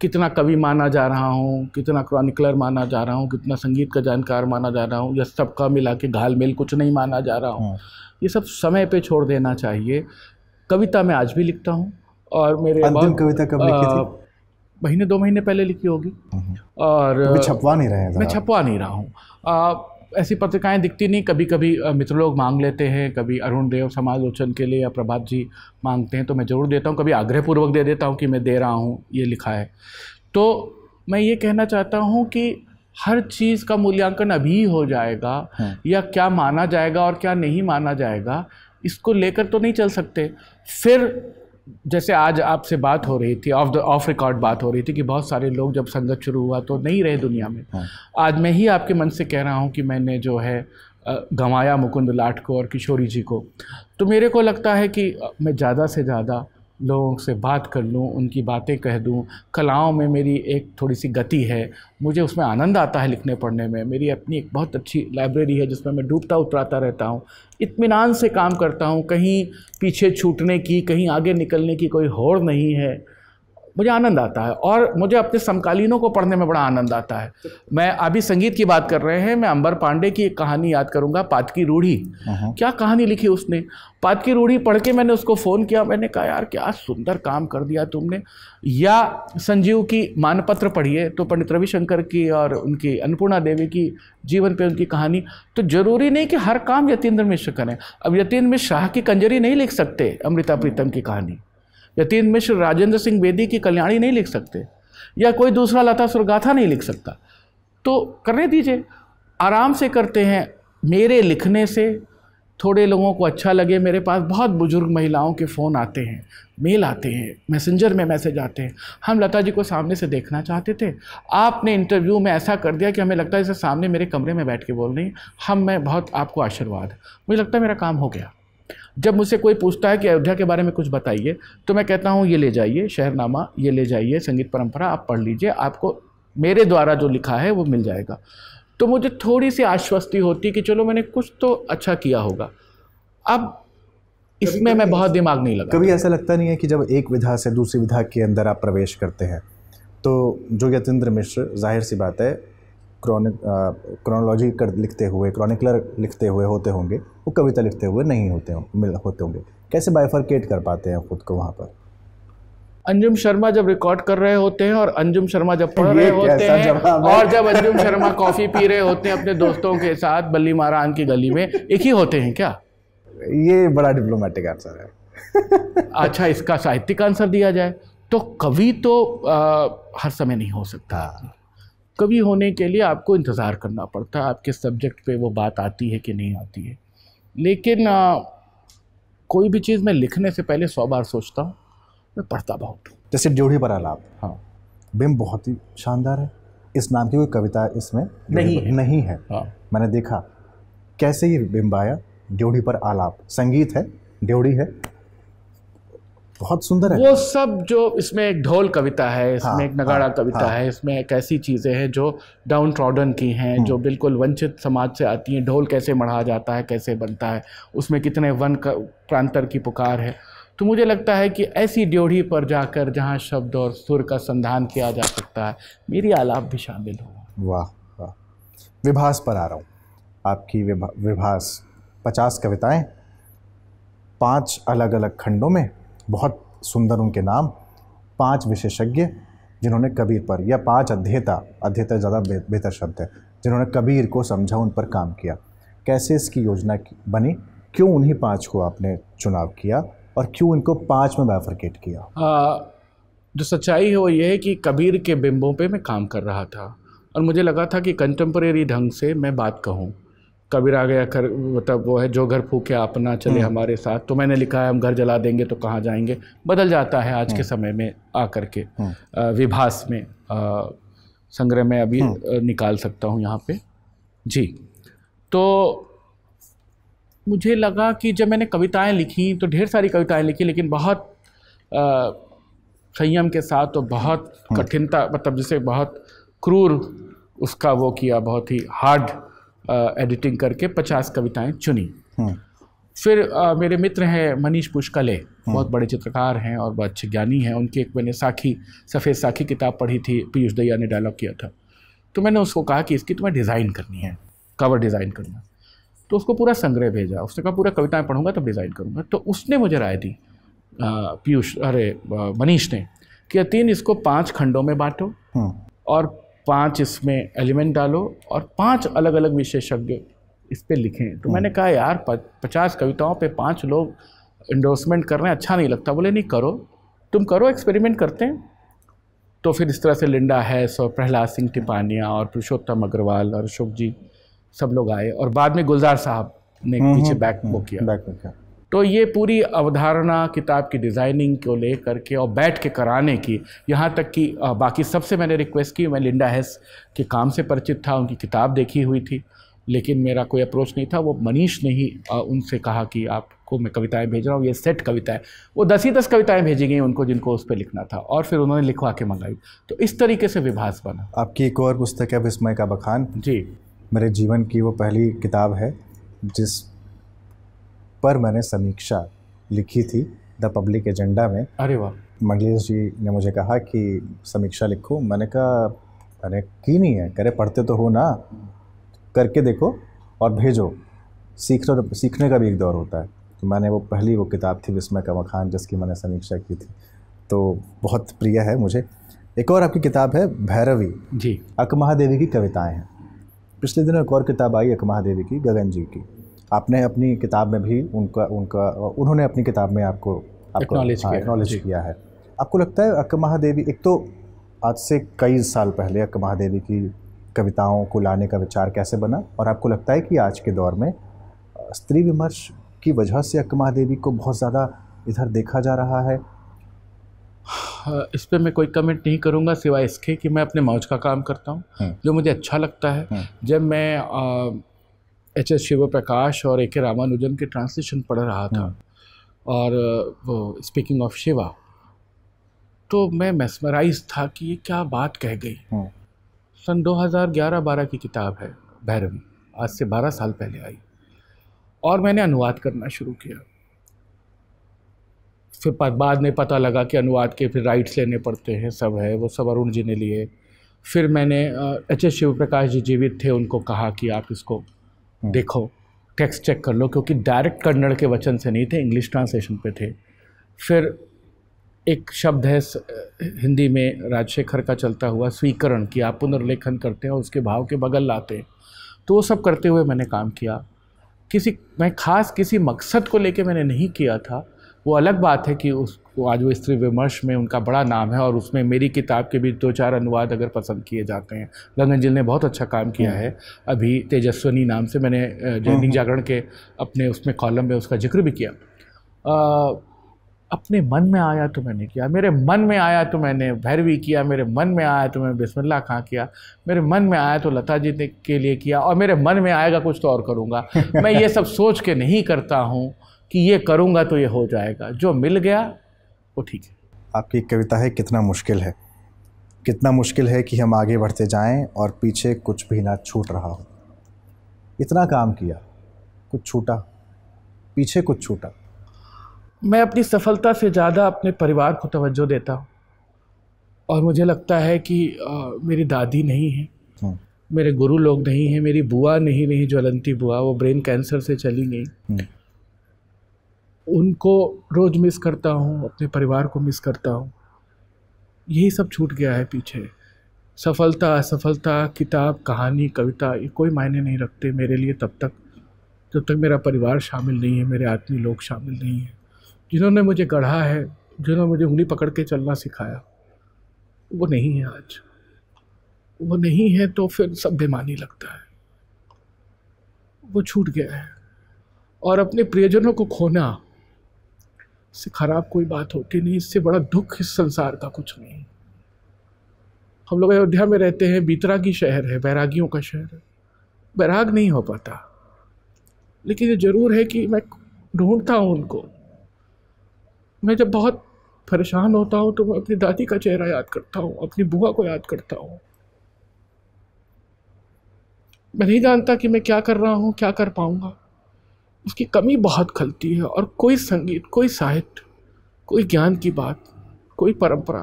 कितना कवि माना जा रहा हूँ कितना क्रॉनिकलर माना जा रहा हूँ कितना संगीत का जानकार माना जा रहा हूँ या सबका मिला के घाल मेल कुछ नहीं माना जा रहा हूँ हाँ। ये सब समय पे छोड़ देना चाहिए कविता मैं आज भी लिखता हूँ और मेरे अंतिम कविता कब लिखी थी महीने दो महीने पहले लिखी होगी हम्म, हम्म। और छपवा नहीं रहे मैं छपवा नहीं रहा हूँ ऐसी पत्रिकाएं दिखती नहीं कभी कभी मित्र लोग मांग लेते हैं कभी अरुण देव समालोचन के लिए या प्रभात जी मांगते हैं तो मैं ज़रूर देता हूँ कभी आग्रहपूर्वक दे देता हूँ कि मैं दे रहा हूँ ये लिखा है तो मैं ये कहना चाहता हूँ कि हर चीज़ का मूल्यांकन अभी हो जाएगा हाँ। या क्या माना जाएगा और क्या नहीं माना जाएगा इसको लेकर तो नहीं चल सकते फिर जैसे आज आपसे बात हो रही थी ऑफ द ऑफ रिकॉर्ड बात हो रही थी कि बहुत सारे लोग जब संगत शुरू हुआ तो नहीं रहे दुनिया में हाँ। आज मैं ही आपके मन से कह रहा हूँ कि मैंने जो है गंवाया मुकुंद लाट को और किशोरी जी को तो मेरे को लगता है कि मैं ज़्यादा से ज़्यादा लोगों से बात कर लूँ उनकी बातें कह दूँ कलाओं में मेरी एक थोड़ी सी गति है मुझे उसमें आनंद आता है लिखने पढ़ने में मेरी अपनी एक बहुत अच्छी लाइब्रेरी है जिसमें मैं डूबता उतराता रहता हूँ इत्मीनान से काम करता हूँ कहीं पीछे छूटने की कहीं आगे निकलने की कोई होड़ नहीं है मुझे आनंद आता है और मुझे अपने समकालीनों को पढ़ने में बड़ा आनंद आता है मैं अभी संगीत की बात कर रहे हैं मैं अंबर पांडे की एक कहानी याद करूंगा पात की रूढ़ी हाँ। क्या कहानी लिखी उसने पात की रूढ़ी पढ़ के मैंने उसको फ़ोन किया मैंने कहा यार क्या सुंदर काम कर दिया तुमने या संजीव की मानपत्र पढ़िए तो पंडित रविशंकर की और उनकी अन्नपूर्णा देवी की जीवन पे उनकी कहानी तो ज़रूरी नहीं कि हर काम यतीन्द्र मिश्र करें अब यतीन्द्र मिश्र शाह की कंजरी नहीं लिख सकते अमृता प्रीतम की कहानी यतीन मिश्र राजेंद्र सिंह बेदी की कल्याणी नहीं लिख सकते या कोई दूसरा लता सुरगाथा नहीं लिख सकता तो करने दीजिए आराम से करते हैं मेरे लिखने से थोड़े लोगों को अच्छा लगे मेरे पास बहुत बुज़ुर्ग महिलाओं के फ़ोन आते हैं मेल आते हैं मैसेंजर में मैसेज आते हैं हम लता जी को सामने से देखना चाहते थे आपने इंटरव्यू में ऐसा कर दिया कि हमें लगता है जैसे सामने मेरे कमरे में बैठ के बोल रही हम मैं बहुत आपको आशीर्वाद मुझे लगता है मेरा काम हो गया जब मुझसे कोई पूछता है कि अयोध्या के बारे में कुछ बताइए तो मैं कहता हूँ ये ले जाइए शहरनामा ये ले जाइए संगीत परंपरा आप पढ़ लीजिए आपको मेरे द्वारा जो लिखा है वो मिल जाएगा तो मुझे थोड़ी सी आश्वस्ति होती कि चलो मैंने कुछ तो अच्छा किया होगा अब इसमें मैं बहुत दिमाग नहीं लगा कभी ऐसा लगता नहीं है कि जब एक विधा से दूसरी विधा के अंदर आप प्रवेश करते हैं तो जो यतेंद्र मिश्र जाहिर सी बात है क्रॉनिक क्रोनोलॉजी uh, कर लिखते हुए क्रॉनिकलर लिखते हुए होते होंगे वो कविता लिखते हुए नहीं होते मिल होते होंगे कैसे बायफरकेट कर पाते हैं खुद को वहाँ पर अंजुम शर्मा जब रिकॉर्ड कर रहे होते हैं और अंजुम शर्मा जब पढ़ रहे होते हैं और जब अंजुम शर्मा कॉफ़ी पी रहे होते हैं अपने दोस्तों के साथ बल्ली मारान की गली में एक ही होते हैं क्या ये बड़ा डिप्लोमेटिक आंसर है अच्छा इसका साहित्यिक आंसर दिया जाए तो कवि तो आ, uh, हर समय नहीं हो सकता कभी होने के लिए आपको इंतज़ार करना पड़ता है आपके सब्जेक्ट पे वो बात आती है कि नहीं आती है लेकिन आ, कोई भी चीज़ मैं लिखने से पहले सौ बार सोचता हूँ मैं पढ़ता बहुत हूँ जैसे ड्योढ़ी पर आलाप हाँ बिम बहुत ही शानदार है इस नाम की कोई कविता इसमें नहीं है। नहीं है हाँ। मैंने देखा कैसे ये बिम्ब आया ड्योढ़ी पर आलाप संगीत है ड्योढ़ी है बहुत सुंदर है वो सब जो इसमें एक ढोल कविता है हाँ, इसमें हाँ, एक नगाड़ा हाँ, कविता हाँ, है इसमें एक ऐसी चीज़ें हैं जो डाउन ट्रॉडन की हैं हम्म। जो बिल्कुल वंचित समाज से आती हैं ढोल कैसे मढ़ा जाता है कैसे बनता है उसमें कितने वन प्रांतर की पुकार है तो मुझे लगता है कि ऐसी ड्योढ़ी पर जाकर जहाँ शब्द और सुर का संधान किया जा सकता है मेरी आलाप भी शामिल हो वाह वाह विभास पर आ रहा हूँ आपकी विभा, विभास पचास कविताएं पांच अलग अलग खंडों में बहुत सुंदर उनके नाम पांच विशेषज्ञ जिन्होंने कबीर पर या पांच अध्येता अध्येता ज़्यादा बेहतर शब्द है जिन्होंने कबीर को समझा उन पर काम किया कैसे इसकी योजना बनी क्यों उन्हीं पांच को आपने चुनाव किया और क्यों इनको पांच में बैफरकेट किया आ, जो सच्चाई है वो ये है कि कबीर के बिंबों पे मैं काम कर रहा था और मुझे लगा था कि कंटेम्प्रेरी ढंग से मैं बात कहूँ कबीर आ गया कर मतलब वो है जो घर फूके अपना चले हम्म। हमारे साथ तो मैंने लिखा है हम घर जला देंगे तो कहाँ जाएंगे बदल जाता है आज के हम्म। समय में आ के हम्म। विभास में संग्रह में अभी निकाल सकता हूँ यहाँ पे जी तो मुझे लगा कि जब मैंने कविताएं लिखी तो ढेर सारी कविताएं लिखी लेकिन बहुत संयम के साथ तो बहुत कठिनता मतलब जिसे बहुत क्रूर उसका वो किया बहुत ही हार्ड एडिटिंग करके पचास कविताएं चुनी हम्म। फिर आ, मेरे मित्र हैं मनीष पुष्कले हम्म। बहुत बड़े चित्रकार हैं और बहुत अच्छे ज्ञानी हैं उनकी एक मैंने साखी सफ़ेद साखी किताब पढ़ी थी पीयूष दैया ने डायलॉग किया था तो मैंने उसको कहा कि इसकी तुम्हें डिज़ाइन करनी है कवर डिज़ाइन करना तो उसको पूरा संग्रह भेजा उसने कहा पूरा कविताएं पढ़ूंगा तब डिज़ाइन करूँगा तो उसने मुझे राय दी पीयूष अरे मनीष ने कि तीन इसको पाँच खंडों में बांटो हम्म। और पांच इसमें एलिमेंट डालो और पांच अलग अलग विशेषज्ञ इस पर लिखें तो मैंने हम्म। कहा यार पचास कविताओं पे पांच लोग इंडोर्समेंट कर रहे हैं अच्छा नहीं लगता बोले नहीं करो तुम करो एक्सपेरिमेंट करते हैं तो फिर इस तरह से लिंडा हैस और प्रहलाद सिंह टिपानिया और पुरुषोत्तम अग्रवाल और अशोक जी सब लोग आए और बाद में गुलजार साहब ने हम्म, पीछे बैक हम्म, वो किया बैक किया तो ये पूरी अवधारणा किताब की डिज़ाइनिंग को ले करके और बैठ के कराने की यहाँ तक कि बाकी सबसे मैंने रिक्वेस्ट की मैं लिंडा हैस के काम से परिचित था उनकी किताब देखी हुई थी लेकिन मेरा कोई अप्रोच नहीं था वो मनीष ने ही उनसे कहा कि आपको मैं कविताएं भेज रहा हूँ ये सेट कविताएं वो दस ही दस कविताएं भेजी गई उनको जिनको उस पर लिखना था और फिर उन्होंने लिखवा के मंगाई तो इस तरीके से विभास बना आपकी एक और पुस्तक है विस्मय का बखान जी मेरे जीवन की वो पहली किताब है जिस पर मैंने समीक्षा लिखी थी द पब्लिक एजेंडा में अरे वाह मंगलेश जी ने मुझे कहा कि समीक्षा लिखो मैंने कहा अरे की नहीं है करे पढ़ते तो हो ना करके देखो और भेजो सीखना सीखने का भी एक दौर होता है तो मैंने वो पहली वो किताब थी विस्मय का मखान जिसकी मैंने समीक्षा की थी तो बहुत प्रिय है मुझे एक और आपकी किताब है भैरवी जी महादेवी की कविताएं हैं पिछले दिनों एक और किताब आई महादेवी की गगन जी की आपने अपनी किताब में भी उनका उनका उन्होंने अपनी किताब में आपको एक्नॉलेज हाँ, किया है आपको लगता है अक्का महादेवी एक तो आज से कई साल पहले अक्का महादेवी की कविताओं को लाने का विचार कैसे बना और आपको लगता है कि आज के दौर में स्त्री विमर्श की वजह से अक्का महादेवी को बहुत ज़्यादा इधर देखा जा रहा है हाँ, इस पर मैं कोई कमेंट नहीं करूँगा सिवाय इसके कि मैं अपने मौज का काम करता हूँ हम्म। जो मुझे अच्छा लगता है हम्म। जब मैं आ, एच एस शिव प्रकाश और ए के रामानुजन के ट्रांसलेशन पढ़ रहा था हाँ। और वो स्पीकिंग ऑफ शिवा तो मैं मेसमराइज था कि ये क्या बात कह गई हाँ। सन 2011-12 की किताब है भैरव आज से 12 साल पहले आई और मैंने अनुवाद करना शुरू किया फिर बाद में पता लगा कि अनुवाद के फिर राइट्स लेने पड़ते हैं सब है वो सब अरुण जी ने लिए फिर मैंने एच एस शिव प्रकाश जी जीवित थे उनको कहा कि आप इसको हम्म। देखो टेक्स्ट चेक कर लो क्योंकि डायरेक्ट कन्नड़ के वचन से नहीं थे इंग्लिश ट्रांसलेशन पे थे फिर एक शब्द है हिंदी में राजशेखर का चलता हुआ स्वीकरण कि आप पुनर्लेखन करते हैं और उसके भाव के बगल लाते हैं तो वो सब करते हुए मैंने काम किया किसी मैं ख़ास किसी मकसद को लेके मैंने नहीं किया था वो अलग बात है कि उस आज वो स्त्री विमर्श में उनका बड़ा नाम है और उसमें मेरी किताब के भी दो चार अनुवाद अगर पसंद किए जाते हैं लगन जिल ने बहुत अच्छा काम किया है अभी तेजस्वनी नाम से मैंने दैनिक हम्म। जागरण के अपने उसमें कॉलम में उसका जिक्र भी किया आ, अपने मन में आया तो मैंने किया मेरे मन में आया तो मैंने भैरवी किया मेरे मन में आया तो मैंने बिस्मिल्लाह खां किया मेरे मन में आया तो लता जी ने के लिए किया और मेरे मन में आएगा कुछ तो और करूँगा मैं ये सब सोच के नहीं करता हूँ कि ये करूँगा तो ये हो जाएगा जो मिल गया वो ठीक है आपकी कविता है कितना मुश्किल है कितना मुश्किल है कि हम आगे बढ़ते जाएं और पीछे कुछ भी ना छूट रहा हो इतना काम किया कुछ छूटा पीछे कुछ छूटा मैं अपनी सफलता से ज़्यादा अपने परिवार को तवज्जो देता हूँ और मुझे लगता है कि आ, मेरी दादी नहीं है हम्म। मेरे गुरु लोग नहीं हैं मेरी बुआ नहीं रही ज्वलंती बुआ वो ब्रेन कैंसर से चली गई हम्म। उनको रोज़ मिस करता हूँ अपने परिवार को मिस करता हूँ यही सब छूट गया है पीछे सफलता असफलता किताब कहानी कविता ये कोई मायने नहीं रखते मेरे लिए तब तक जब तक मेरा परिवार शामिल नहीं है मेरे आत्मी लोग शामिल नहीं हैं जिन्होंने मुझे गढ़ा है जिन्होंने मुझे उंगली पकड़ के चलना सिखाया वो नहीं है आज वो नहीं है तो फिर सब बेमानी लगता है वो छूट गया है और अपने प्रियजनों को खोना इससे खराब कोई बात होती नहीं इससे बड़ा दुख इस संसार का कुछ नहीं हम लोग अयोध्या में रहते हैं बीतरा की शहर है बैरागियों का शहर है बैराग नहीं हो पाता लेकिन ये ज़रूर है कि मैं ढूंढता हूँ उनको मैं जब बहुत परेशान होता हूँ तो मैं अपनी दादी का चेहरा याद करता हूँ अपनी बुआ को याद करता हूँ मैं नहीं जानता कि मैं क्या कर रहा हूँ क्या कर पाऊँगा उसकी कमी बहुत खलती है और कोई संगीत कोई साहित्य कोई ज्ञान की बात कोई परंपरा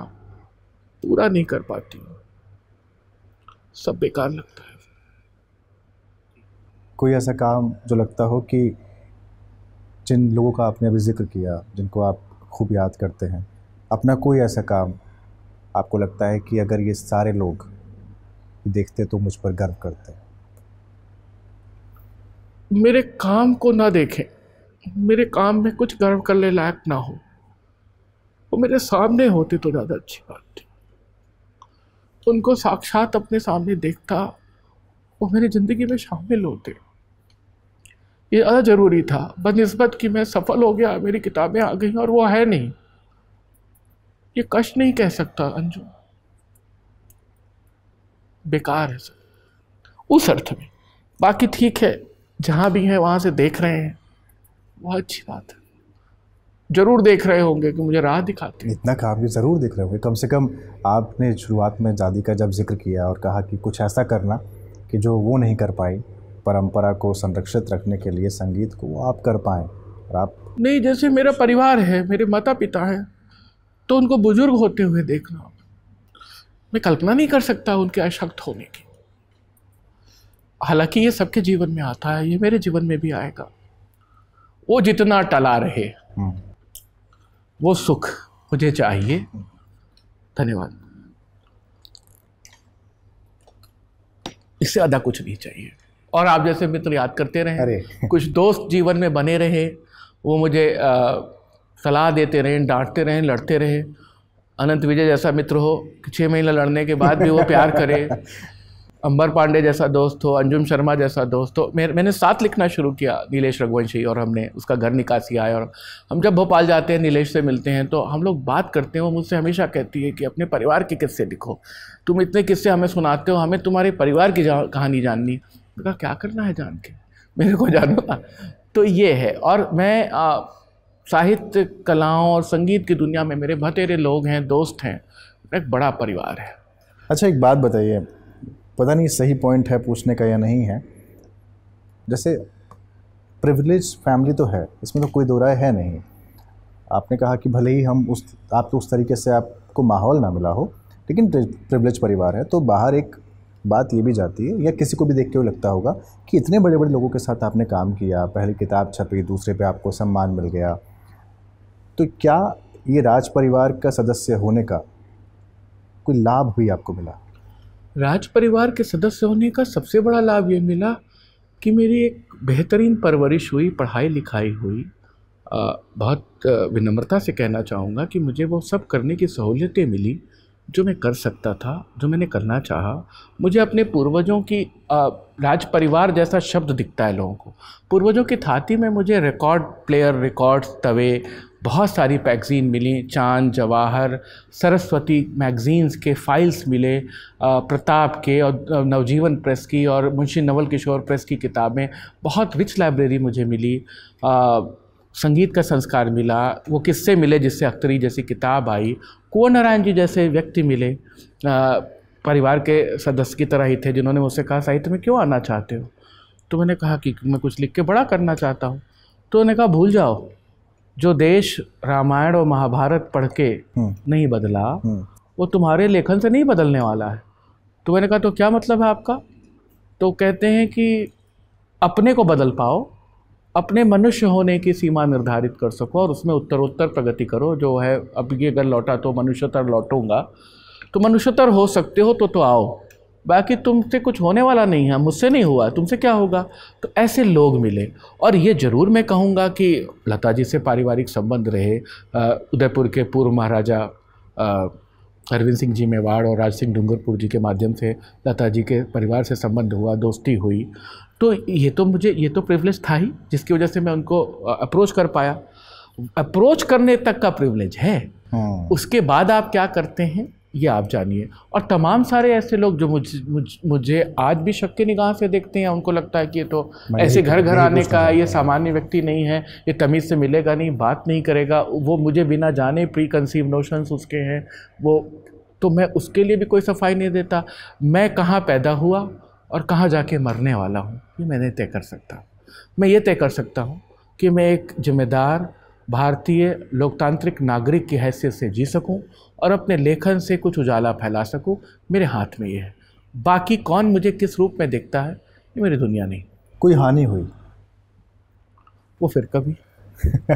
पूरा नहीं कर पाती सब बेकार लगता है कोई ऐसा काम जो लगता हो कि जिन लोगों का आपने अभी जिक्र किया जिनको आप खूब याद करते हैं अपना कोई ऐसा काम आपको लगता है कि अगर ये सारे लोग देखते तो मुझ पर गर्व करते हैं मेरे काम को ना देखें मेरे काम में कुछ गर्व करने लायक ना हो वो मेरे सामने होते तो ज़्यादा अच्छी बात थी उनको साक्षात अपने सामने देखता वो मेरी ज़िंदगी में शामिल होते ये ज़्यादा ज़रूरी था बनस्बत कि मैं सफल हो गया मेरी किताबें आ गई और वो है नहीं ये कष्ट नहीं कह सकता अंजू बेकार है सब उस अर्थ में बाकी ठीक है जहाँ भी हैं वहाँ से देख रहे हैं बहुत अच्छी बात है जरूर देख रहे होंगे कि मुझे राह दिखाते हैं इतना काम भी ज़रूर देख रहे होंगे कम से कम आपने शुरुआत में जादी का जब जिक्र किया और कहा कि कुछ ऐसा करना कि जो वो नहीं कर पाई परंपरा को संरक्षित रखने के लिए संगीत को वो आप कर पाएँ और आप नहीं जैसे मेरा परिवार है मेरे माता पिता हैं तो उनको बुजुर्ग होते हुए देखना मैं कल्पना नहीं कर सकता उनके अशक्त होने की हालांकि ये सबके जीवन में आता है ये मेरे जीवन में भी आएगा वो जितना टला रहे हम्म। वो सुख मुझे चाहिए धन्यवाद इससे अदा कुछ नहीं चाहिए और आप जैसे मित्र याद करते रहे अरे कुछ दोस्त जीवन में बने रहे वो मुझे सलाह देते रहे डांटते रहें लड़ते रहे अनंत विजय जैसा मित्र हो कि छः महीने लड़ने के बाद भी वो प्यार करे अंबर पांडे जैसा दोस्त हो अंजुम शर्मा जैसा दोस्त हो मेरे मैंने साथ लिखना शुरू किया नीलेश रघुवंशी और हमने उसका घर निकासी आया और हम जब भोपाल जाते हैं नीलेश से मिलते हैं तो हम लोग बात करते हैं वो मुझसे हमेशा कहती है कि अपने परिवार के किस्से लिखो तुम इतने किस्से हमें सुनाते हो हमें तुम्हारे परिवार की जा, कहानी जाननी बता कहा क्या करना है जान के मेरे को जानना तो ये है और मैं साहित्य कलाओं और संगीत की दुनिया में मेरे बतेरे लोग हैं दोस्त हैं एक बड़ा परिवार है अच्छा एक बात बताइए पता नहीं सही पॉइंट है पूछने का या नहीं है जैसे प्रिविलेज फैमिली तो है इसमें तो कोई दो राय है नहीं आपने कहा कि भले ही हम उस आप तो उस तरीके से आपको माहौल ना मिला हो लेकिन प्रिविलेज परिवार है तो बाहर एक बात ये भी जाती है या किसी को भी देख के वो लगता होगा कि इतने बड़े बड़े लोगों के साथ आपने काम किया पहले किताब छपी दूसरे पे आपको सम्मान मिल गया तो क्या ये राज परिवार का सदस्य होने का कोई लाभ भी आपको मिला राज परिवार के सदस्य होने का सबसे बड़ा लाभ ये मिला कि मेरी एक बेहतरीन परवरिश हुई पढ़ाई लिखाई हुई आ, बहुत विनम्रता से कहना चाहूँगा कि मुझे वो सब करने की सहूलियतें मिली जो मैं कर सकता था जो मैंने करना चाहा मुझे अपने पूर्वजों की राज परिवार जैसा शब्द दिखता है लोगों को पूर्वजों की थाती में मुझे रिकॉर्ड प्लेयर रिकॉर्ड्स तवे बहुत सारी मैगज़ीन मिली चांद जवाहर सरस्वती मैगज़ीन्स के फ़ाइल्स मिले प्रताप के और नवजीवन प्रेस की और मुंशी नवल किशोर प्रेस की किताबें बहुत रिच लाइब्रेरी मुझे मिली आ, संगीत का संस्कार मिला वो किससे मिले जिससे अख्तरी जैसी किताब आई कुंवर नारायण जी जैसे व्यक्ति मिले आ, परिवार के सदस्य की तरह ही थे जिन्होंने मुझसे कहा साहित्य में क्यों आना चाहते हो तो मैंने कहा कि मैं कुछ लिख के बड़ा करना चाहता हूँ तो उन्होंने कहा भूल जाओ जो देश रामायण और महाभारत पढ़ के हम्म। नहीं बदला हम्म। वो तुम्हारे लेखन से नहीं बदलने वाला है तो मैंने कहा तो क्या मतलब है आपका तो कहते हैं कि अपने को बदल पाओ अपने मनुष्य होने की सीमा निर्धारित कर सको और उसमें उत्तर उत्तर प्रगति करो जो है अब ये अगर लौटा तो मनुष्यतर लौटूंगा तो मनुष्यतर हो सकते हो तो तो आओ बाकी तुमसे कुछ होने वाला नहीं है मुझसे नहीं हुआ तुमसे क्या होगा तो ऐसे लोग मिले और ये ज़रूर मैं कहूँगा कि लता जी से पारिवारिक संबंध रहे उदयपुर के पूर्व महाराजा अरविंद सिंह जी मेवाड़ और राज सिंह डूंगरपुर जी के माध्यम से लता जी के परिवार से संबंध हुआ दोस्ती हुई तो ये तो मुझे ये तो प्रिवलेज था ही जिसकी वजह से मैं उनको अप्रोच कर पाया अप्रोच करने तक का प्रिवलेज है हाँ। उसके बाद आप क्या करते हैं ये आप जानिए और तमाम सारे ऐसे लोग जो मुझ, मुझ मुझे आज भी शक के निगाह से देखते हैं उनको लगता है कि ये तो ऐसे घर घर आने का ये सामान्य व्यक्ति नहीं है ये तमीज़ से मिलेगा नहीं बात नहीं करेगा वो मुझे बिना जाने प्री कंसीव नोशंस उसके हैं वो तो मैं उसके लिए भी कोई सफाई नहीं देता मैं कहाँ पैदा हुआ और कहाँ जाके मरने वाला हूँ ये मैं नहीं तय कर सकता मैं ये तय कर सकता हूँ कि मैं एक जिम्मेदार भारतीय लोकतांत्रिक नागरिक की हैसियत से जी सकूं और अपने लेखन से कुछ उजाला फैला सकूं मेरे हाथ में ये है बाकी कौन मुझे किस रूप में देखता है ये मेरी दुनिया नहीं कोई हानि हुई वो फिर कभी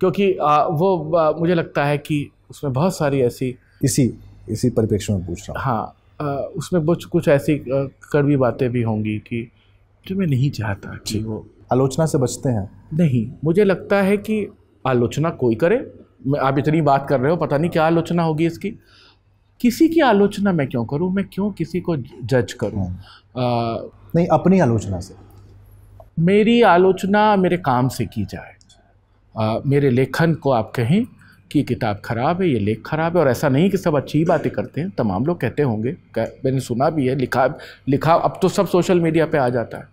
क्योंकि आ, वो आ, मुझे लगता है कि उसमें बहुत सारी ऐसी इसी इसी परिप्रेक्ष्य में पूछ रहा हूँ हाँ आ, उसमें कुछ कुछ ऐसी कड़वी बातें भी होंगी कि जो मैं नहीं चाहता कि वो आलोचना से बचते हैं नहीं मुझे लगता है कि आलोचना कोई करे आप इतनी बात कर रहे हो पता नहीं क्या आलोचना होगी इसकी किसी की आलोचना मैं क्यों करूं मैं क्यों किसी को जज करूं हम्म। आ, नहीं अपनी आलोचना से मेरी आलोचना मेरे काम से की जाए आ, मेरे लेखन को आप कहें कि किताब ख़राब है ये लेख ख़राब है और ऐसा नहीं कि सब अच्छी ही बातें करते हैं तमाम लोग कहते होंगे कह, मैंने सुना भी है लिखा लिखा अब तो सब सोशल मीडिया पे आ जाता है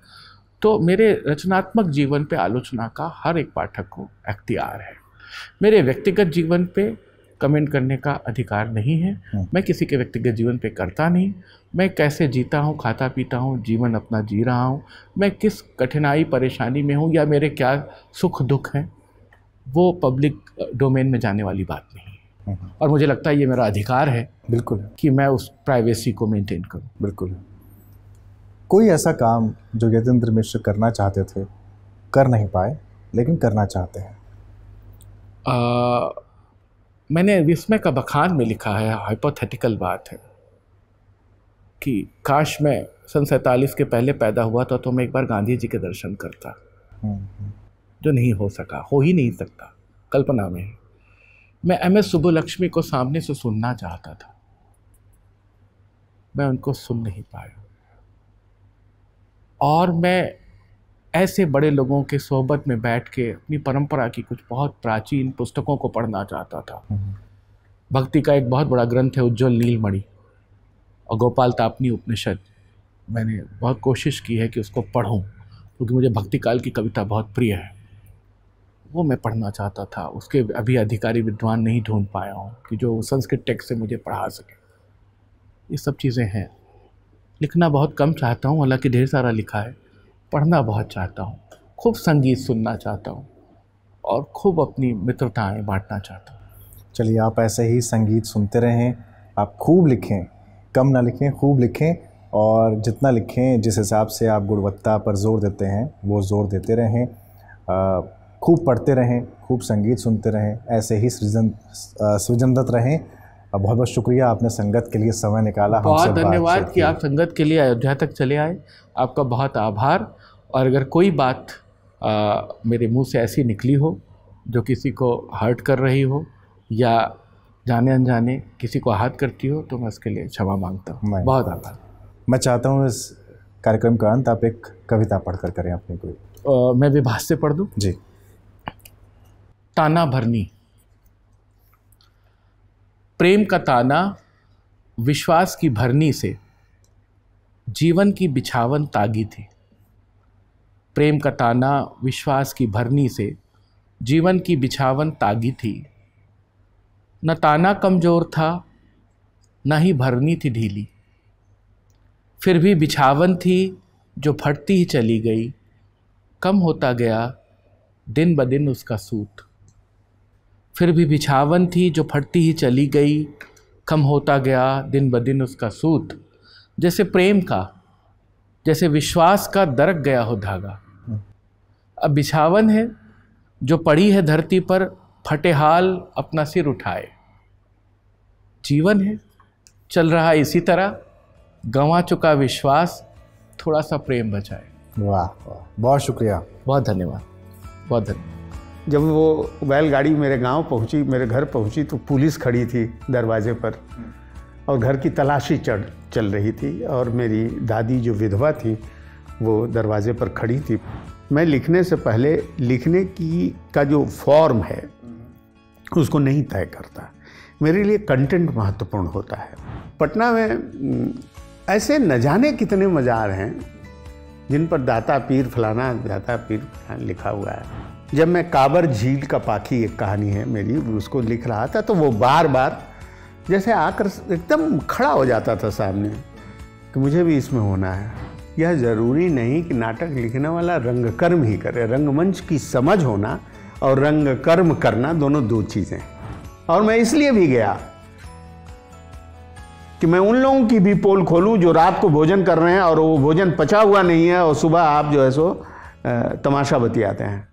तो मेरे रचनात्मक जीवन पे आलोचना का हर एक पाठक को अख्तियार है मेरे व्यक्तिगत जीवन पे कमेंट करने का अधिकार नहीं है हम्म। मैं किसी के व्यक्तिगत जीवन पे करता नहीं मैं कैसे जीता हूँ खाता पीता हूँ जीवन अपना जी रहा हूँ मैं किस कठिनाई परेशानी में हूँ या मेरे क्या सुख दुख हैं वो पब्लिक डोमेन में जाने वाली बात नहीं हम्म। और मुझे लगता है ये मेरा अधिकार है बिल्कुल कि मैं उस प्राइवेसी को मेंटेन करूँ बिल्कुल कोई ऐसा काम जो यतेंद्र मिश्र करना चाहते थे कर नहीं पाए लेकिन करना चाहते हैं मैंने विस्मय का बखान में लिखा है हाइपोथेटिकल बात है कि काश मैं सन सैतालीस के पहले पैदा हुआ था तो मैं एक बार गांधी जी के दर्शन करता जो नहीं हो सका हो ही नहीं सकता कल्पना में मैं एम एस सुबुलक्ष्मी को सामने से सुनना चाहता था मैं उनको सुन नहीं पाया और मैं ऐसे बड़े लोगों के सोहबत में बैठ के अपनी परंपरा की कुछ बहुत प्राचीन पुस्तकों को पढ़ना चाहता था भक्ति का एक बहुत बड़ा ग्रंथ है उज्जवल नीलमणि और गोपाल तापनी उपनिषद मैंने बहुत कोशिश की है कि उसको पढ़ूं क्योंकि मुझे भक्ति काल की कविता बहुत प्रिय है वो मैं पढ़ना चाहता था उसके अभी अधिकारी विद्वान नहीं ढूंढ पाया हूँ कि जो संस्कृत टेक्स्ट से मुझे पढ़ा सके ये सब चीज़ें हैं लिखना बहुत कम चाहता हूँ हालांकि ढेर सारा लिखा है पढ़ना बहुत चाहता हूँ खूब संगीत सुनना चाहता हूँ और खूब अपनी मित्रताएँ बांटना चाहता हूँ चलिए आप ऐसे ही संगीत सुनते रहें आप खूब लिखें कम ना लिखें खूब लिखें और जितना लिखें जिस हिसाब से आप गुणवत्ता पर जोर देते हैं वो ज़ोर देते रहें खूब पढ़ते रहें खूब संगीत सुनते रहें ऐसे ही सृजन सृजनदत्त रहें बहुत बहुत शुक्रिया आपने संगत के लिए समय निकाला बहुत धन्यवाद कि आप संगत के लिए अयोध्या तक चले आए आपका बहुत आभार और अगर कोई बात आ, मेरे मुंह से ऐसी निकली हो जो किसी को हर्ट कर रही हो या जाने अनजाने किसी को आहत करती हो तो मैं उसके लिए क्षमा मांगता हूँ बहुत आभार मैं चाहता हूँ इस कार्यक्रम का अंत आप एक कविता पढ़कर करें अपने को मैं विभाष से पढ़ दूँ जी ताना भरनी प्रेम का ताना विश्वास की भरनी से जीवन की बिछावन तागी थी प्रेम का ताना विश्वास की भरनी से जीवन की बिछावन तागी थी न ताना कमज़ोर था न ही भरनी थी ढीली फिर भी बिछावन थी जो फटती ही चली गई कम होता गया दिन ब दिन उसका सूत फिर भी बिछावन थी जो फटती ही चली गई कम होता गया दिन ब दिन उसका सूत जैसे प्रेम का जैसे विश्वास का दरक गया हो धागा अब बिछावन है जो पड़ी है धरती पर फटेहाल अपना सिर उठाए जीवन है चल रहा इसी तरह गंवा चुका विश्वास थोड़ा सा प्रेम बचाए वाह वाह बहुत शुक्रिया बहुत धन्यवाद बहुत धन्यवाद जब वो बैलगाड़ी मेरे गांव पहुंची मेरे घर पहुंची तो पुलिस खड़ी थी दरवाजे पर और घर की तलाशी चढ़ चल रही थी और मेरी दादी जो विधवा थी वो दरवाजे पर खड़ी थी मैं लिखने से पहले लिखने की का जो फॉर्म है उसको नहीं तय करता मेरे लिए कंटेंट महत्वपूर्ण होता है पटना में ऐसे न जाने कितने मज़ार हैं जिन पर दाता पीर फलाना दाता पीर फलाना लिखा हुआ है जब मैं काबर झील का पाखी एक कहानी है मेरी उसको लिख रहा था तो वो बार बार जैसे आकर एकदम खड़ा हो जाता था सामने कि मुझे भी इसमें होना है यह ज़रूरी नहीं कि नाटक लिखने वाला रंगकर्म ही करे रंगमंच की समझ होना और रंगकर्म करना दोनों दो चीज़ें और मैं इसलिए भी गया कि मैं उन लोगों की भी पोल खोलूं जो रात को भोजन कर रहे हैं और वो भोजन पचा हुआ नहीं है और सुबह आप जो है सो तमाशा बतियाते हैं